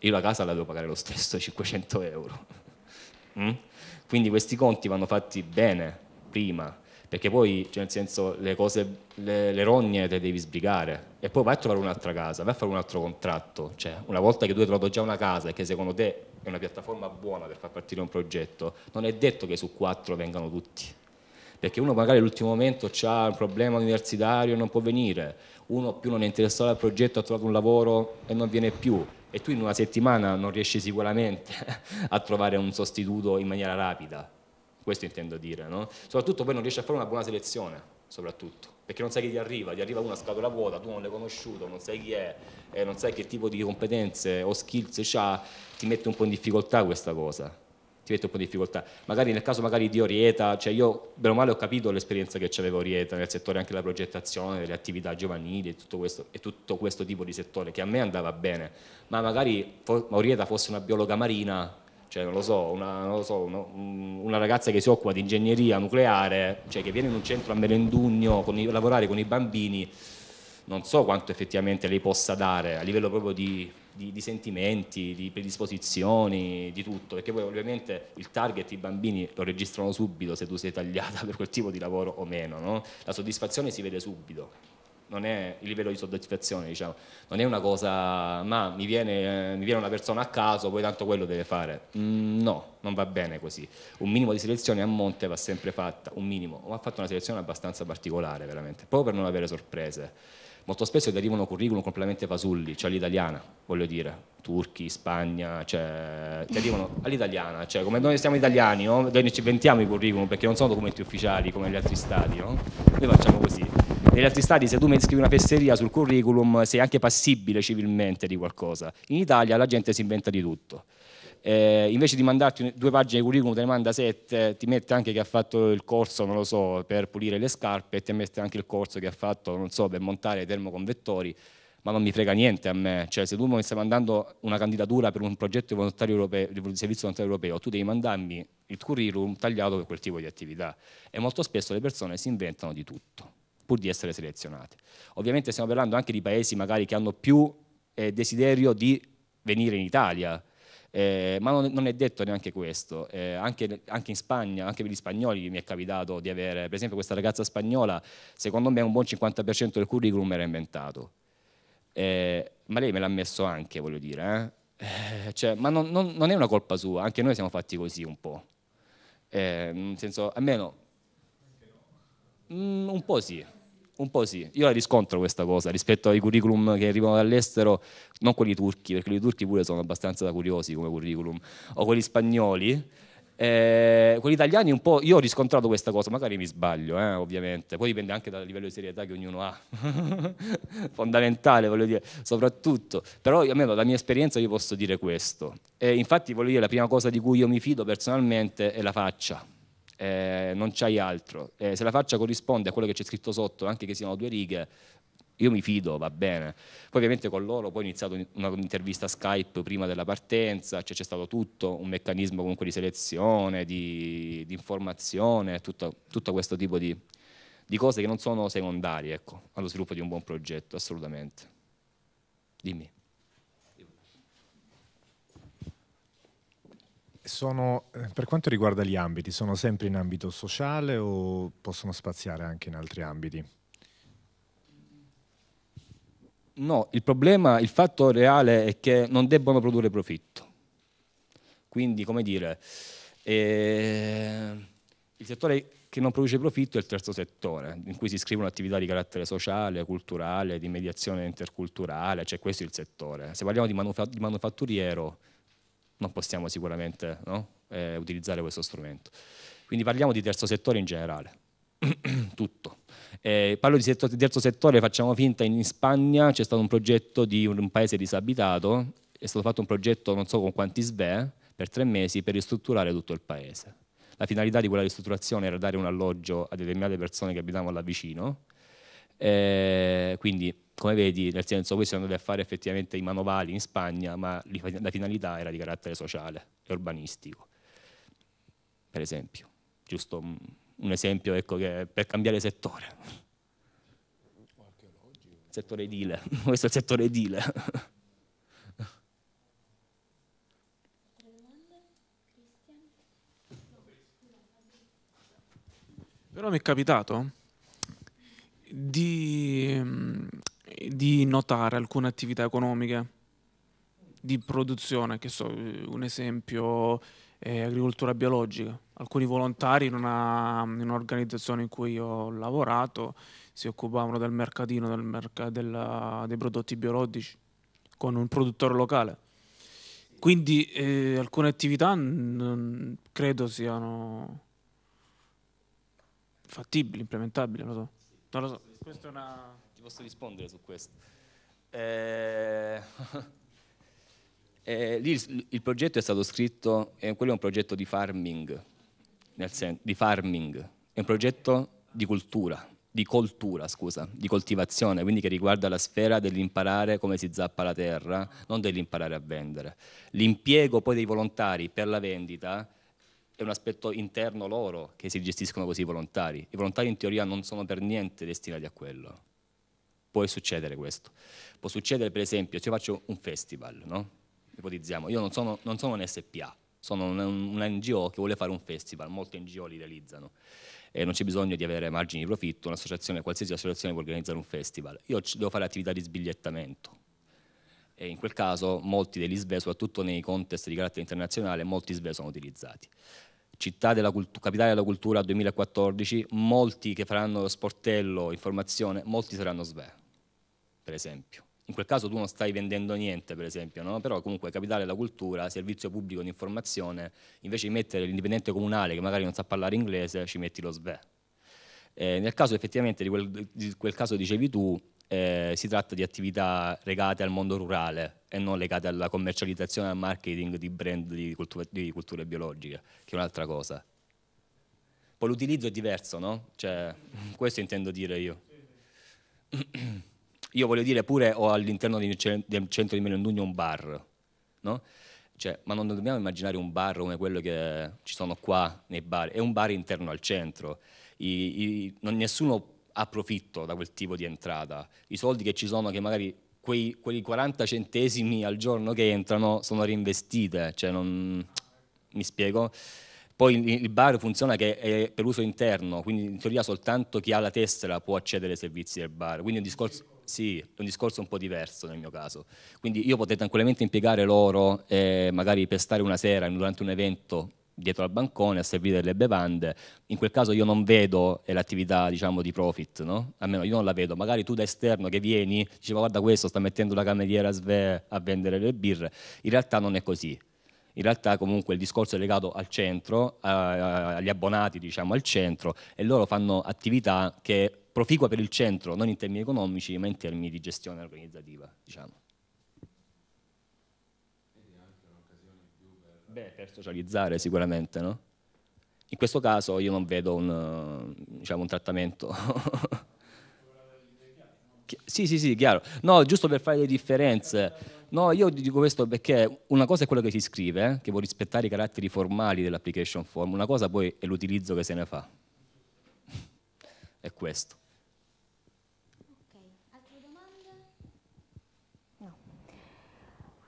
Io la casa la devo pagare lo stesso, 500 euro. mm? Quindi questi conti vanno fatti bene prima perché poi, cioè nel senso, le cose, le, le rogne le devi sbrigare e poi vai a trovare un'altra casa, vai a fare un altro contratto, cioè una volta che tu hai trovato già una casa e che secondo te è una piattaforma buona per far partire un progetto, non è detto che su quattro vengano tutti, perché uno magari all'ultimo momento ha un problema universitario e non può venire, uno più non è interessato al progetto, ha trovato un lavoro e non viene più, e tu in una settimana non riesci sicuramente a trovare un sostituto in maniera rapida questo intendo dire, no? Soprattutto poi non riesci a fare una buona selezione, soprattutto, perché non sai chi ti arriva, ti arriva una scatola vuota, tu non l'hai conosciuto, non sai chi è, eh, non sai che tipo di competenze o skills ha, ti mette un po' in difficoltà questa cosa, ti mette un po' in difficoltà. Magari nel caso magari di Orieta, cioè io bene o male ho capito l'esperienza che aveva Orieta nel settore anche della progettazione, delle attività giovanili e tutto, questo, e tutto questo tipo di settore che a me andava bene, ma magari Orieta fosse una biologa marina cioè non lo so, una, non lo so una, una, ragazza che si occupa di ingegneria nucleare, cioè che viene in un centro a Merendugno a lavorare con i bambini, non so quanto effettivamente lei possa dare a livello proprio di, di, di sentimenti, di predisposizioni, di tutto, perché poi ovviamente il target i bambini lo registrano subito se tu sei tagliata per quel tipo di lavoro o meno, no? la soddisfazione si vede subito non è il livello di soddisfazione, diciamo. Non è una cosa, ma mi viene, eh, mi viene una persona a caso, poi tanto quello deve fare. Mm, no, non va bene così. Un minimo di selezione a monte va sempre fatta, un minimo. Va fatta una selezione abbastanza particolare, veramente, proprio per non avere sorprese molto spesso arrivano curriculum completamente fasulli, cioè all'italiana, voglio dire, turchi, Spagna, cioè, derivano all'italiana, cioè come noi siamo italiani, no? noi ci inventiamo i curriculum perché non sono documenti ufficiali come negli altri stati, no? noi facciamo così. Negli altri stati se tu mi scrivi una fesseria sul curriculum sei anche passibile civilmente di qualcosa, in Italia la gente si inventa di tutto eh, invece di mandarti due pagine di curriculum te ne manda sette, ti mette anche che ha fatto il corso, non lo so, per pulire le scarpe e ti mette anche il corso che ha fatto, non so, per montare termoconvettori, ma non mi frega niente a me, cioè se tu mi stai mandando una candidatura per un progetto volontario europeo, di servizio volontario europeo, tu devi mandarmi il curriculum tagliato per quel tipo di attività e molto spesso le persone si inventano di tutto pur di essere selezionate. Ovviamente stiamo parlando anche di paesi magari che hanno più eh, desiderio di venire in Italia, eh, ma non, non, è detto neanche questo, eh, anche, anche, in Spagna, anche per gli spagnoli mi è capitato di avere, per esempio questa ragazza spagnola, secondo me un buon 50% del curriculum era inventato, eh, ma lei me l'ha messo anche, voglio dire, eh? Eh, cioè, ma non, non, non, è una colpa sua, anche noi siamo fatti così un po', eh, nel senso, almeno mm, un po' sì. Un po' sì, io la riscontro questa cosa rispetto ai curriculum che arrivano dall'estero, non quelli turchi, perché quelli turchi pure sono abbastanza curiosi come curriculum, o quelli spagnoli, eh, quelli italiani un po', io ho riscontrato questa cosa, magari mi sbaglio, eh, ovviamente, poi dipende anche dal livello di serietà che ognuno ha, fondamentale voglio dire, soprattutto, però almeno dalla mia esperienza io posso dire questo, e infatti voglio dire la prima cosa di cui io mi fido personalmente è la faccia eh, non c'hai altro. Eh, se la faccia corrisponde a quello che c'è scritto sotto, anche che siano due righe, io mi fido, va bene. Poi ovviamente con loro poi ho iniziato un'intervista Skype prima della partenza, cioè c'è stato tutto un meccanismo comunque di selezione, di, di informazione, tutto, tutto, questo tipo di, di, cose che non sono secondarie ecco, allo sviluppo di un buon progetto, assolutamente. Dimmi. sono, eh, per quanto riguarda gli ambiti, sono sempre in ambito sociale o possono spaziare anche in altri ambiti? No, il problema, il fatto reale è che non debbono produrre profitto. Quindi, come dire, eh, il settore che non produce profitto è il terzo settore, in cui si scrivono attività di carattere sociale, culturale, di mediazione interculturale, cioè questo è il settore. Se parliamo di, manufa- di manufatturiero, non possiamo sicuramente no? eh, utilizzare questo strumento. Quindi parliamo di terzo settore in generale, tutto. Eh, parlo di settore, terzo settore, facciamo finta, in Spagna c'è stato un progetto di un, un, paese disabitato, è stato fatto un progetto non so con quanti sve, per tre mesi per ristrutturare tutto il paese. La finalità di quella ristrutturazione era dare un alloggio a determinate persone che abitavano là vicino, eh, quindi come vedi, nel senso, poi sono andati a fare effettivamente i manovali in Spagna, ma la finalità era di carattere sociale e urbanistico, per esempio. Giusto un esempio ecco, per cambiare settore. Settore edile, questo è il settore edile. Però mi è capitato di di notare alcune attività economiche di produzione, che so, eh, un esempio è agricoltura biologica. Alcuni volontari in, una, in un'organizzazione in cui ho lavorato si occupavano del mercatino del merc- della, dei prodotti biologici con un produttore locale. Quindi eh, alcune attività non credo siano fattibili, implementabili, non lo so. Non lo so, questa è una ti posso rispondere su questo. Eh, eh, lì il, il, progetto è stato scritto, eh, quello è un progetto di farming, nel senso, di farming, è un progetto di cultura, di coltura, scusa, di coltivazione, quindi che riguarda la sfera dell'imparare come si zappa la terra, non dell'imparare a vendere. L'impiego poi dei volontari per la vendita è un aspetto interno loro che si gestiscono così i volontari. I volontari in teoria non sono per niente destinati a quello può succedere questo. Può succedere per esempio, se io faccio un festival, no? ipotizziamo, io non sono, non sono un SPA, sono un, un NGO che vuole fare un festival, molte NGO li realizzano e non c'è bisogno di avere margini di profitto, un'associazione, qualsiasi associazione può organizzare un festival. Io devo fare attività di sbigliettamento, e in quel caso molti degli SVE, soprattutto nei contest di carattere internazionale, molti SVE sono utilizzati. Città della Capitale della Cultura 2014, molti che faranno lo sportello, informazione, molti saranno SVE per esempio. In quel caso tu non stai vendendo niente, per esempio, no? però comunque capitale della cultura, servizio pubblico di informazione, invece di mettere l'indipendente comunale che magari non sa parlare inglese, ci metti lo SVE. Eh, nel caso effettivamente di quel, di quel caso dicevi tu, eh, si tratta di attività legate al mondo rurale e non legate alla commercializzazione e al marketing di brand di, cultu di culture biologiche, che è un'altra cosa. Poi l'utilizzo è diverso, no? Cioè, questo intendo dire io. Io voglio dire pure ho all'interno del centro di Melendugno un bar, no? Cioè, ma non dobbiamo immaginare un bar come quello che ci sono qua nei bar, è un bar interno al centro. I, i, non, nessuno ha profitto da quel tipo di entrata. I soldi che ci sono, che magari quei, quei 40 centesimi al giorno che entrano, sono reinvestite. Cioè, non, mi spiego? Poi il bar funziona che è per uso interno, quindi in teoria soltanto chi ha la tessera può accedere ai servizi del bar. Quindi è un discorso sì, è un discorso un po' diverso nel mio caso. Quindi io potrei tranquillamente impiegare loro, eh, magari per stare una sera durante un evento dietro al bancone a servire delle bevande, in quel caso io non vedo eh, l'attività diciamo, di profit, no? almeno io non la vedo, magari tu da esterno che vieni dici ma guarda questo sta mettendo la cameriera a, sve- a vendere le birre, in realtà non è così, in realtà comunque il discorso è legato al centro, a, a, agli abbonati diciamo al centro e loro fanno attività che proficua per il centro, non in termini economici, ma in termini di gestione organizzativa, diciamo. Beh, per socializzare sicuramente, no? In questo caso io non vedo un, diciamo, un trattamento. sì, sì, sì, chiaro. No, giusto per fare le differenze. No, io dico questo perché una cosa è quello che si scrive, eh, che vuol rispettare i caratteri formali dell'application form, una cosa poi è l'utilizzo che se ne fa. è questo.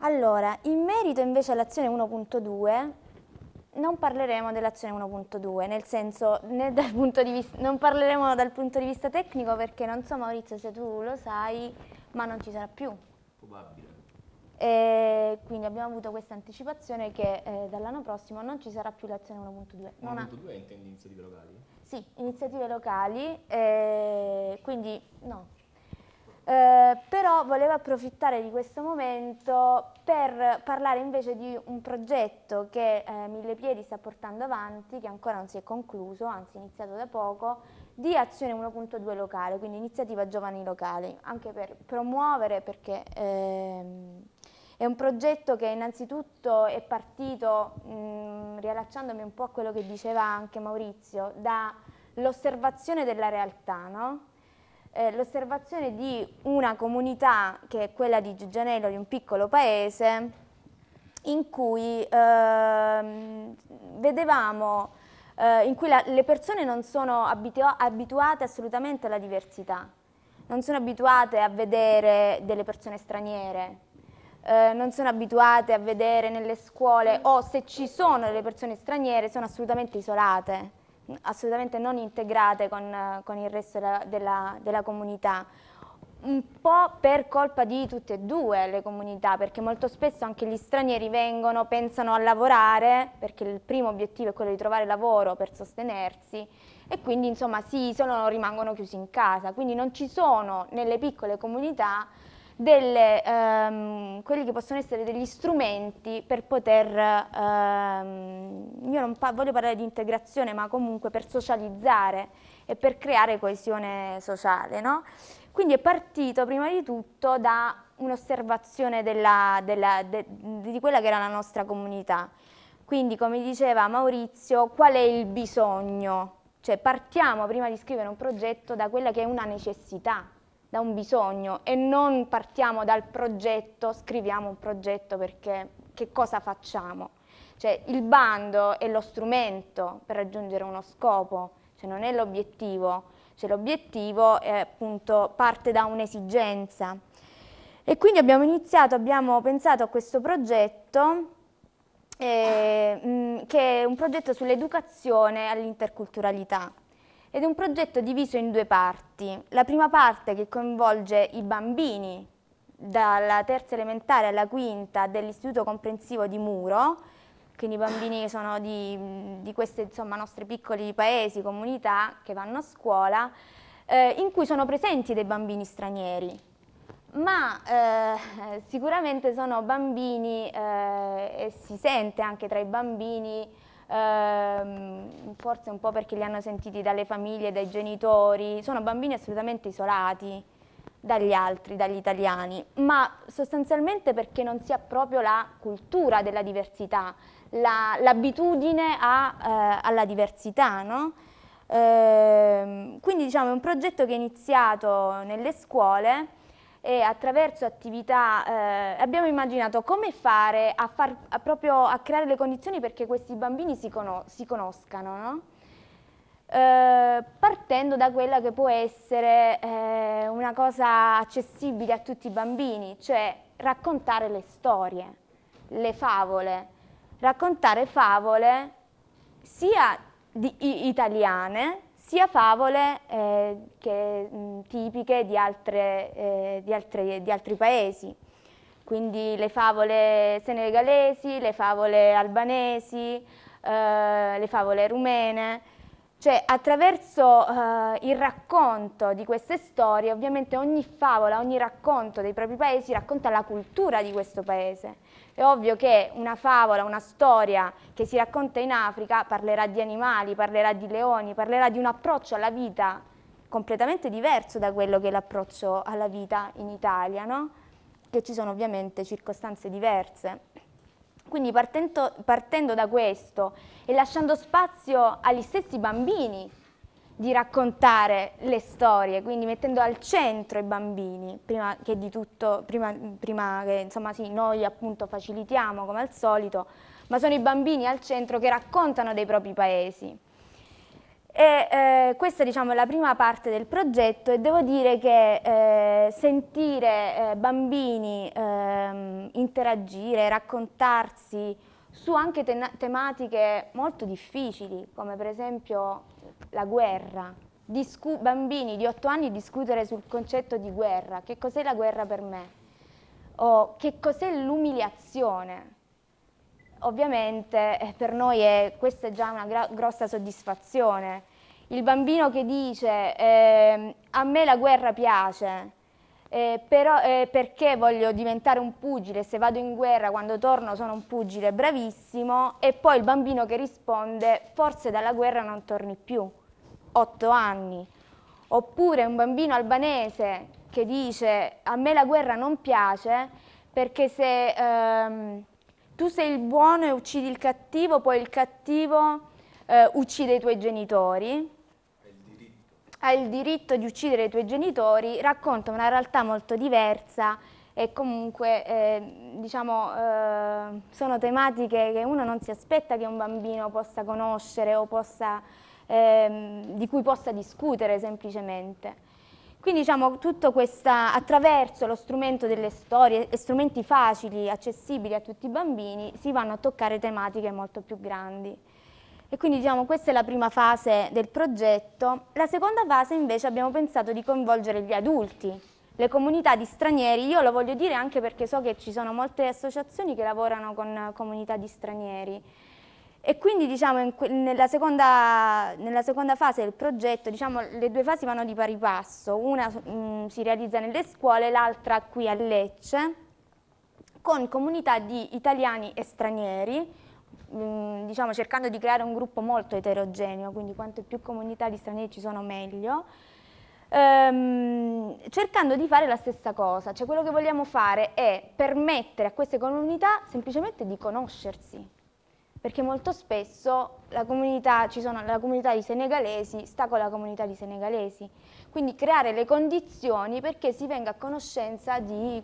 Allora, in merito invece all'azione 1.2, non parleremo dell'azione 1.2, nel senso vista, non parleremo dal punto di vista tecnico perché non so Maurizio se tu lo sai, ma non ci sarà più. Probabile. E quindi abbiamo avuto questa anticipazione che eh, dall'anno prossimo non ci sarà più l'azione 1.2. 1.2 intendi iniziative locali? Sì, iniziative locali, eh, quindi no, eh, però volevo approfittare di questo momento per parlare invece di un progetto che eh, Mille Piedi sta portando avanti, che ancora non si è concluso, anzi è iniziato da poco, di Azione 1.2 locale, quindi iniziativa giovani locali, anche per promuovere perché ehm, è un progetto che innanzitutto è partito, mh, riallacciandomi un po' a quello che diceva anche Maurizio, dall'osservazione della realtà, no? eh, l'osservazione di una comunità che è quella di Giugianello, di un piccolo paese, in cui eh, vedevamo eh, in cui la, le persone non sono abituate assolutamente alla diversità, non sono abituate a vedere delle persone straniere, eh, non sono abituate a vedere nelle scuole o se ci sono delle persone straniere sono assolutamente isolate assolutamente non integrate con, con il resto della, della, della comunità un po' per colpa di tutte e due le comunità, perché molto spesso anche gli stranieri vengono, pensano a lavorare, perché il primo obiettivo è quello di trovare lavoro per sostenersi, e quindi insomma si isolano, rimangono chiusi in casa, quindi non ci sono nelle piccole comunità delle, ehm, quelli che possono essere degli strumenti per poter, ehm, io non pa voglio parlare di integrazione, ma comunque per socializzare e per creare coesione sociale. No? Quindi è partito prima di tutto da un'osservazione di quella che era la nostra comunità. Quindi come diceva Maurizio, qual è il bisogno? Cioè partiamo prima di scrivere un progetto da quella che è una necessità da un bisogno e non partiamo dal progetto, scriviamo un progetto perché che cosa facciamo? Cioè il bando è lo strumento per raggiungere uno scopo, cioè non è l'obiettivo, cioè l'obiettivo appunto parte da un'esigenza. E quindi abbiamo iniziato, abbiamo pensato a questo progetto eh, che è un progetto sull'educazione all'interculturalità ed è un progetto diviso in due parti. La prima parte che coinvolge i bambini dalla terza elementare alla quinta dell'Istituto Comprensivo di Muro, quindi i bambini che sono di, di questi nostri piccoli paesi, comunità che vanno a scuola, eh, in cui sono presenti dei bambini stranieri ma eh, sicuramente sono bambini eh, e si sente anche tra i bambini ehm, forse un po' perché li hanno sentiti dalle famiglie, dai genitori, sono bambini assolutamente isolati dagli altri, dagli italiani, ma sostanzialmente perché non si ha proprio la cultura della diversità, l'abitudine la, eh, alla diversità, no? ehm, quindi diciamo è un progetto che è iniziato nelle scuole e attraverso attività eh, abbiamo immaginato come fare a, far, a, proprio, a, creare le condizioni perché questi bambini si, conos si conoscano, no? Eh, partendo da quella che può essere eh, una cosa accessibile a tutti i bambini, cioè raccontare le storie, le favole, raccontare favole sia di, italiane sia favole eh, che, mh, tipiche di, altre, eh, di, altre, di, altri paesi, quindi le favole senegalesi, le favole albanesi, eh, le favole rumene, cioè attraverso eh, il racconto di queste storie ovviamente ogni favola, ogni racconto dei propri paesi racconta la cultura di questo paese è ovvio che una favola, una storia che si racconta in Africa parlerà di animali, parlerà di leoni, parlerà di un approccio alla vita completamente diverso da quello che è l'approccio alla vita in Italia, no? che ci sono ovviamente circostanze diverse. Quindi partendo, partendo da questo e lasciando spazio agli stessi bambini di raccontare le storie, quindi mettendo al centro i bambini, prima che di tutto, prima, prima che insomma sì, noi appunto facilitiamo come al solito, ma sono i bambini al centro che raccontano dei propri paesi. E, eh, questa diciamo, è la prima parte del progetto e devo dire che eh, sentire eh, bambini ehm, interagire, raccontarsi, su anche te tematiche molto difficili, come per esempio la guerra. Discu bambini di 8 anni discutere sul concetto di guerra, che cos'è la guerra per me, o che cos'è l'umiliazione. Ovviamente eh, per noi è, questa è già una grossa soddisfazione. Il bambino che dice eh, a me la guerra piace, eh, però, eh, perché voglio diventare un pugile, se vado in guerra quando torno sono un pugile bravissimo e poi il bambino che risponde forse dalla guerra non torni più, otto anni. Oppure un bambino albanese che dice a me la guerra non piace perché se ehm, tu sei il buono e uccidi il cattivo, poi il cattivo eh, uccide i tuoi genitori hai il diritto di uccidere i tuoi genitori racconta una realtà molto diversa e comunque eh, diciamo, eh, sono tematiche che uno non si aspetta che un bambino possa conoscere o possa, eh, di cui possa discutere semplicemente. Quindi diciamo, tutto questo attraverso lo strumento delle storie, strumenti facili, accessibili a tutti i bambini, si vanno a toccare tematiche molto più grandi. E quindi diciamo questa è la prima fase del progetto. La seconda fase invece abbiamo pensato di coinvolgere gli adulti, le comunità di stranieri. Io lo voglio dire anche perché so che ci sono molte associazioni che lavorano con comunità di stranieri. E quindi diciamo, nella, seconda, nella, seconda, fase del progetto diciamo, le due fasi vanno di pari passo, una mh, mm, si realizza nelle scuole, l'altra qui a Lecce, con comunità di italiani e stranieri Mm, diciamo, cercando di creare un gruppo molto eterogeneo, quindi quante più comunità di stranieri ci sono meglio, ehm, cercando di fare la stessa cosa, cioè quello che vogliamo fare è permettere a queste comunità semplicemente di conoscersi, perché molto spesso la comunità, sono, la comunità di senegalesi sta con la comunità di senegalesi, quindi creare le condizioni perché si venga a conoscenza di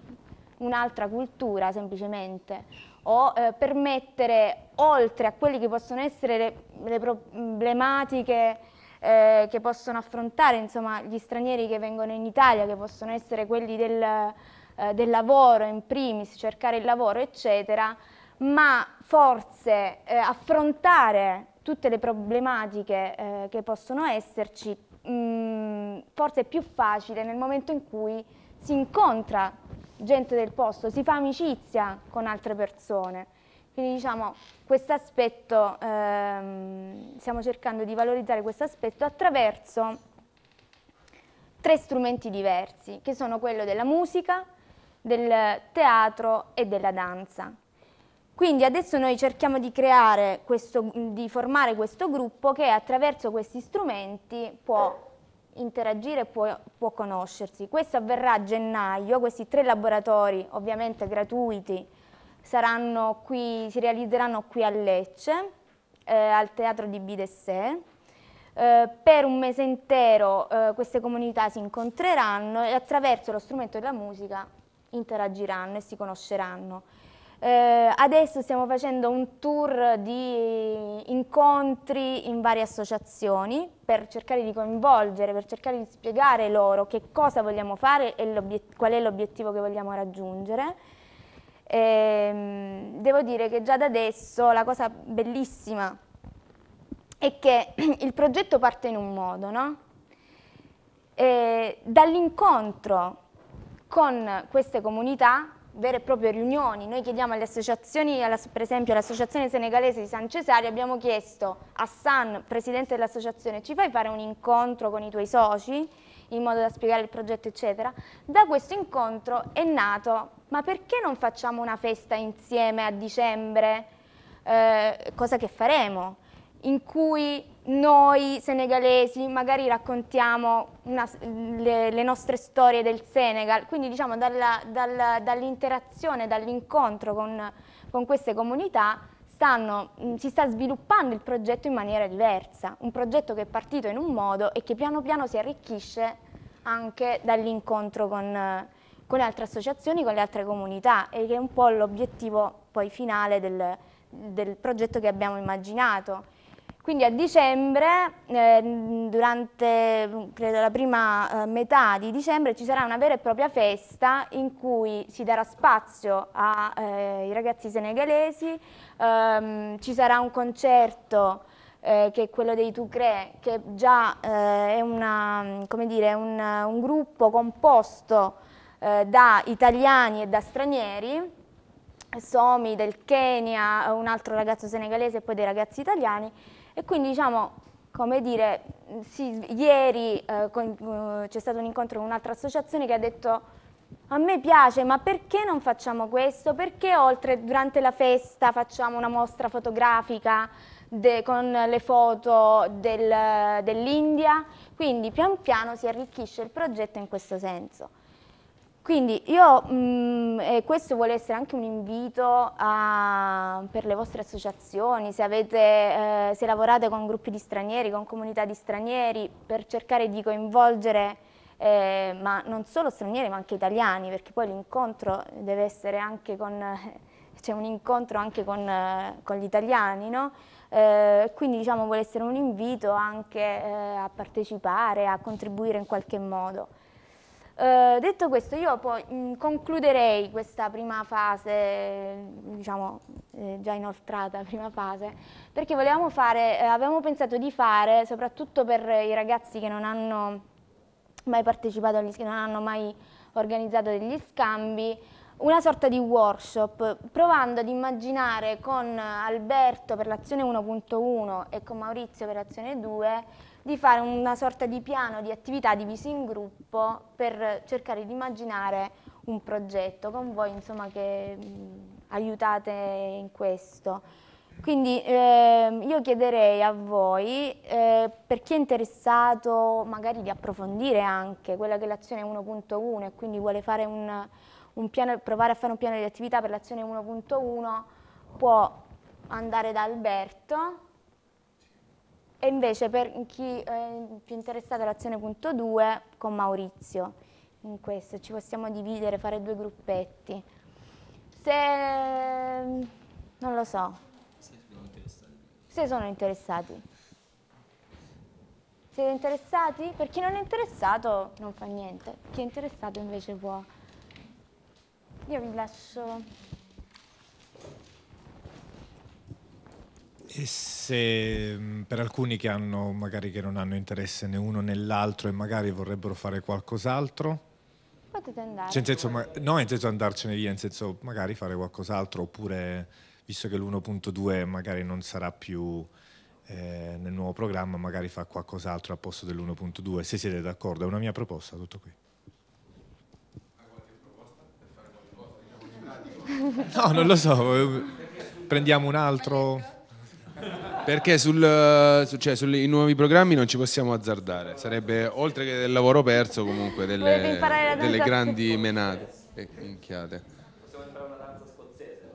un'altra cultura semplicemente o eh, permettere, oltre a quelle che possono essere le, le problematiche eh, che possono affrontare insomma, gli stranieri che vengono in Italia, che possono essere quelli del, eh, del lavoro in primis, cercare il lavoro eccetera, ma forse eh, affrontare tutte le problematiche eh, che possono esserci mh, mm, forse è più facile nel momento in cui si incontra gente del posto, si fa amicizia con altre persone. Quindi diciamo, questo aspetto, ehm, stiamo cercando di valorizzare questo aspetto attraverso tre strumenti diversi, che sono quello della musica, del teatro e della danza. Quindi adesso noi cerchiamo di creare questo, di formare questo gruppo che attraverso questi strumenti può interagire e può, può conoscersi. Questo avverrà a gennaio, questi tre laboratori ovviamente gratuiti qui, si realizzeranno qui a Lecce, eh, al teatro di Bidessè. Eh, per un mese intero eh, queste comunità si incontreranno e attraverso lo strumento della musica interagiranno e si conosceranno. Eh, adesso stiamo facendo un tour di incontri in varie associazioni per cercare di coinvolgere, per cercare di spiegare loro che cosa vogliamo fare e qual è l'obiettivo che vogliamo raggiungere. Eh, devo dire che già da adesso la cosa bellissima è che il progetto parte in un modo, no? eh, dall'incontro con queste comunità vere e proprie riunioni. Noi chiediamo alle associazioni, alla, per esempio all'associazione senegalese di San Cesario, abbiamo chiesto a San, presidente dell'associazione, ci fai fare un incontro con i tuoi soci in modo da spiegare il progetto eccetera. Da questo incontro è nato, ma perché non facciamo una festa insieme a dicembre? Eh, cosa che faremo? in cui noi senegalesi magari raccontiamo una, le, le, nostre storie del Senegal, quindi diciamo dall'interazione, dall dall'incontro con, con, queste comunità stanno, si sta sviluppando il progetto in maniera diversa, un progetto che è partito in un modo e che piano piano si arricchisce anche dall'incontro con, con le altre associazioni, con le altre comunità e che è un po' l'obiettivo poi finale del, del progetto che abbiamo immaginato. Quindi a dicembre, eh, durante credo, la prima eh, metà di dicembre, ci sarà una vera e propria festa in cui si darà spazio ai eh, ragazzi senegalesi, ehm, ci sarà un concerto eh, che è quello dei Tucre, che già eh, è una, dire, un, un, gruppo composto eh, da italiani e da stranieri, Somi del Kenya, un altro ragazzo senegalese e poi dei ragazzi italiani, e quindi diciamo, come dire, sì, ieri eh, eh, c'è stato un incontro con un'altra associazione che ha detto a me piace, ma perché non facciamo questo? Perché oltre, durante la festa facciamo una mostra fotografica de, con le foto del, dell'India? Quindi pian piano si arricchisce il progetto in questo senso. Quindi io, mh, mm, e questo vuole essere anche un invito a, per le vostre associazioni, se, avete, eh, se, lavorate con gruppi di stranieri, con comunità di stranieri, per cercare di coinvolgere eh, ma non solo stranieri ma anche italiani, perché poi l'incontro deve essere anche con, cioè un incontro anche con, eh, con gli italiani, no? eh, quindi diciamo vuole essere un invito anche eh, a partecipare, a contribuire in qualche modo. Eh, detto questo, io poi mm, concluderei questa prima fase, diciamo eh, già inoltrata prima fase, perché volevamo fare, eh, avevamo pensato di fare, soprattutto per i ragazzi che non hanno mai partecipato, che non hanno mai organizzato degli scambi, una sorta di workshop, provando ad immaginare con Alberto per l'azione 1.1 e con Maurizio per l'azione 2 di fare una sorta di piano di attività divisi in gruppo per cercare di immaginare un progetto con voi insomma che mh, aiutate in questo. Quindi eh, io chiederei a voi, eh, per chi è interessato magari di approfondire anche quella che è l'azione 1.1 e quindi vuole un, un piano, provare a fare un piano di attività per l'azione 1.1, può andare da Alberto e invece per chi è eh, più interessato all'azione punto 2 con Maurizio, in questo ci possiamo dividere, fare due gruppetti. Se non lo so. Se sono interessati. Siete interessati? Per chi non è interessato non fa niente, chi è interessato invece può. Io vi lascio E se per alcuni che, hanno, magari che non hanno interesse né uno né l'altro e magari vorrebbero fare qualcos'altro? Potete andare. Cioè, in senso, ma, no, in senso andarcene via, in senso magari fare qualcos'altro oppure, visto che l'1.2 magari non sarà più eh, nel nuovo programma, magari fa qualcos'altro al posto dell'1.2, se siete d'accordo, è una mia proposta, tutto qui. Diciamo, no, non lo so, eh, prendiamo un altro... Perché sul, eh, cioè, sui nuovi programmi non ci possiamo azzardare, sarebbe oltre che del lavoro perso comunque delle, delle grandi menate. Eh, possiamo imparare una danza scozzese?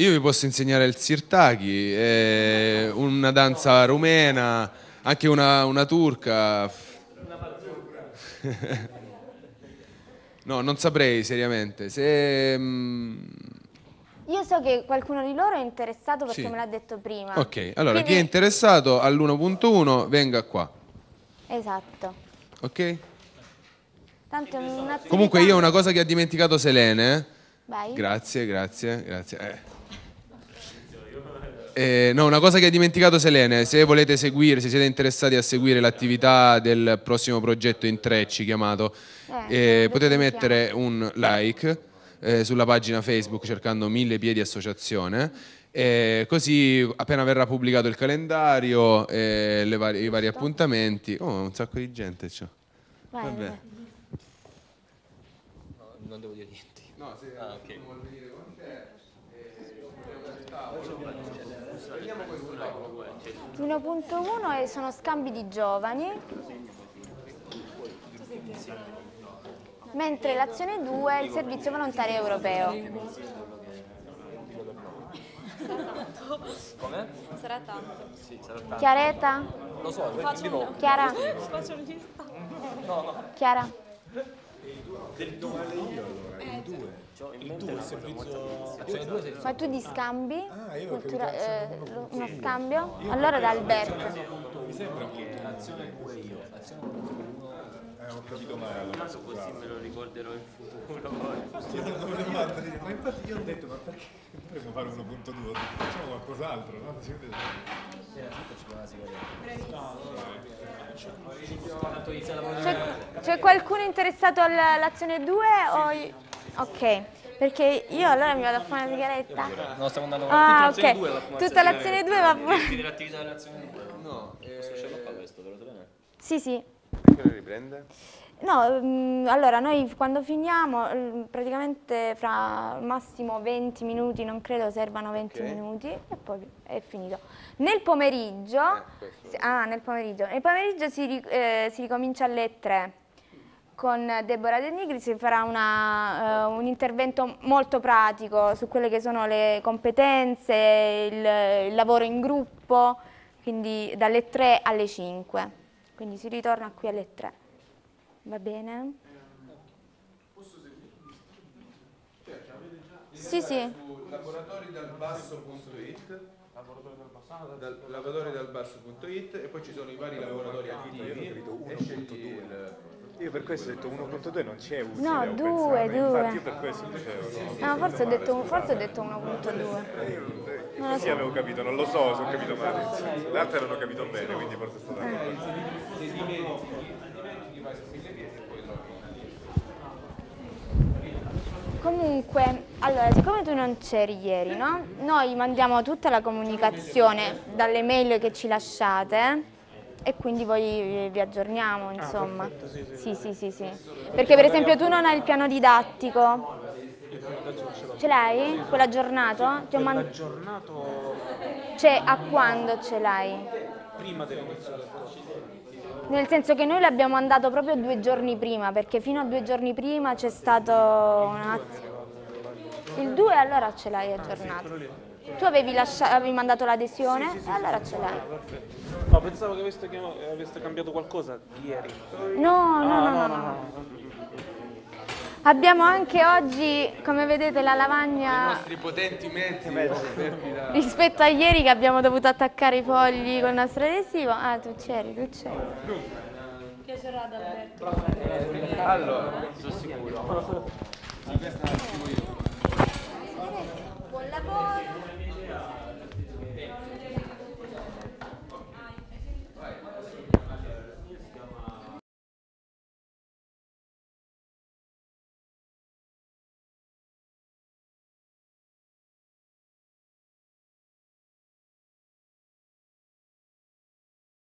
Io vi posso insegnare il sirtaki, eh, una danza rumena, anche una, una turca. Una no, non saprei seriamente. Se, mh, mm, io so che qualcuno di loro è interessato perché sì. me l'ha detto prima. Ok, allora Quindi... chi è interessato all'1.1 venga qua. Esatto. Ok? Tanto Comunque io una cosa che ha dimenticato Selene. Eh. Vai. Grazie, grazie, grazie. Eh. Eh, no, una cosa che ha dimenticato Selene, se volete seguire, se siete interessati a seguire l'attività del prossimo progetto Intrecci chiamato, eh, eh potete mettere un like eh, sulla pagina Facebook cercando Mille Piedi Associazione. E così appena verrà pubblicato il calendario, eh, var- i vari appuntamenti. Oh, un sacco di gente c'è. Vai, Vabbè. Vai. No, non devo dire niente. No, se ah, okay. vuol venire con te, eh, prendiamo eh, questo tavolo. 1.1 sono scambi di giovani mentre l'azione 2 è il servizio volontario europeo. Come? Sarà tanto. Sì, sarà tanto. Chiaretta? Lo so, di voi. Chiara? Faccio lista. No, no. Chiara? Del 2 io allora, eh, il due. Cioè, il servizio... Ma tu di scambi? Ah, io Cultura, eh, uno scambio? Allora da Alberto. Mi sembra che l'azione 2 io, l'azione 2 eh, ho capito male. Caso così me lo ricorderò in futuro. ma infatti io ho detto, ma perché potremmo fare 1.2? Facciamo qualcos'altro, no? Si cioè, vede. C'è qualcuno interessato all'azione 2? O... Ok, perché io allora mi vado a fare una sigaretta. No, stiamo andando ah, tutta okay. l'azione 2. Tutta l'azione 2 va... Finire l'attività dell'azione 2? No, eh... questo ve lo tenete? Sì, sì perché ora riprende? No, mm, allora noi quando finiamo praticamente fra massimo 20 minuti, non credo servano 20 okay. minuti e poi è finito. Nel pomeriggio, eh, ah, nel pomeriggio, nel pomeriggio si, eh, si, ricomincia alle 3 con Deborah De Nigri si farà una, eh, un intervento molto pratico su quelle che sono le competenze, il, il lavoro in gruppo, quindi dalle 3 alle 5. Quindi si ritorna qui alle 3. Va bene? Sì, sì. Laboratori laboratori dal basso.it, ah, dal basso.it e poi ci sono i vari laboratori attivi e scegli il io per questo ho detto 1.2 non c'è utile. No, 2, 2. Infatti io per questo dicevo. No, no forse, ho detto, forse ho detto, 1.2. Eh, sì, avevo capito, non lo so, se ho capito male. L'altro non ho capito bene, quindi forse è stato... Eh se Comunque, allora, siccome tu non c'eri ieri, no? Noi mandiamo tutta la comunicazione dalle mail che ci lasciate e quindi poi vi aggiorniamo, ah, insomma. Ah, perfetto, sì, sì, sì, sì, sì. Perché per esempio tu non hai il piano didattico. Ce l'hai? Quello aggiornato? Ti ho man... Cioè, a quando ce l'hai? Prima dell'inizio del corso. Nel senso che noi l'abbiamo andato proprio due giorni prima, perché fino a due giorni prima c'è stato un attimo. Il 2 allora ce l'hai aggiornato. Tu avevi, lascia, avevi mandato l'adesione sì, sì, sì, e allora ce l'hai. No, pensavo che aveste, cambiato qualcosa ieri. No, no, no, ah, no. no, no, no Abbiamo anche oggi, come vedete, la lavagna... I nostri potenti mezzi, da... Rispetto a ieri che abbiamo dovuto attaccare i fogli con il nostro adesivo. Ah, tu c'eri, tu c'eri. Piacerà ad Alberto. Allora, sono sicuro. Buon lavoro.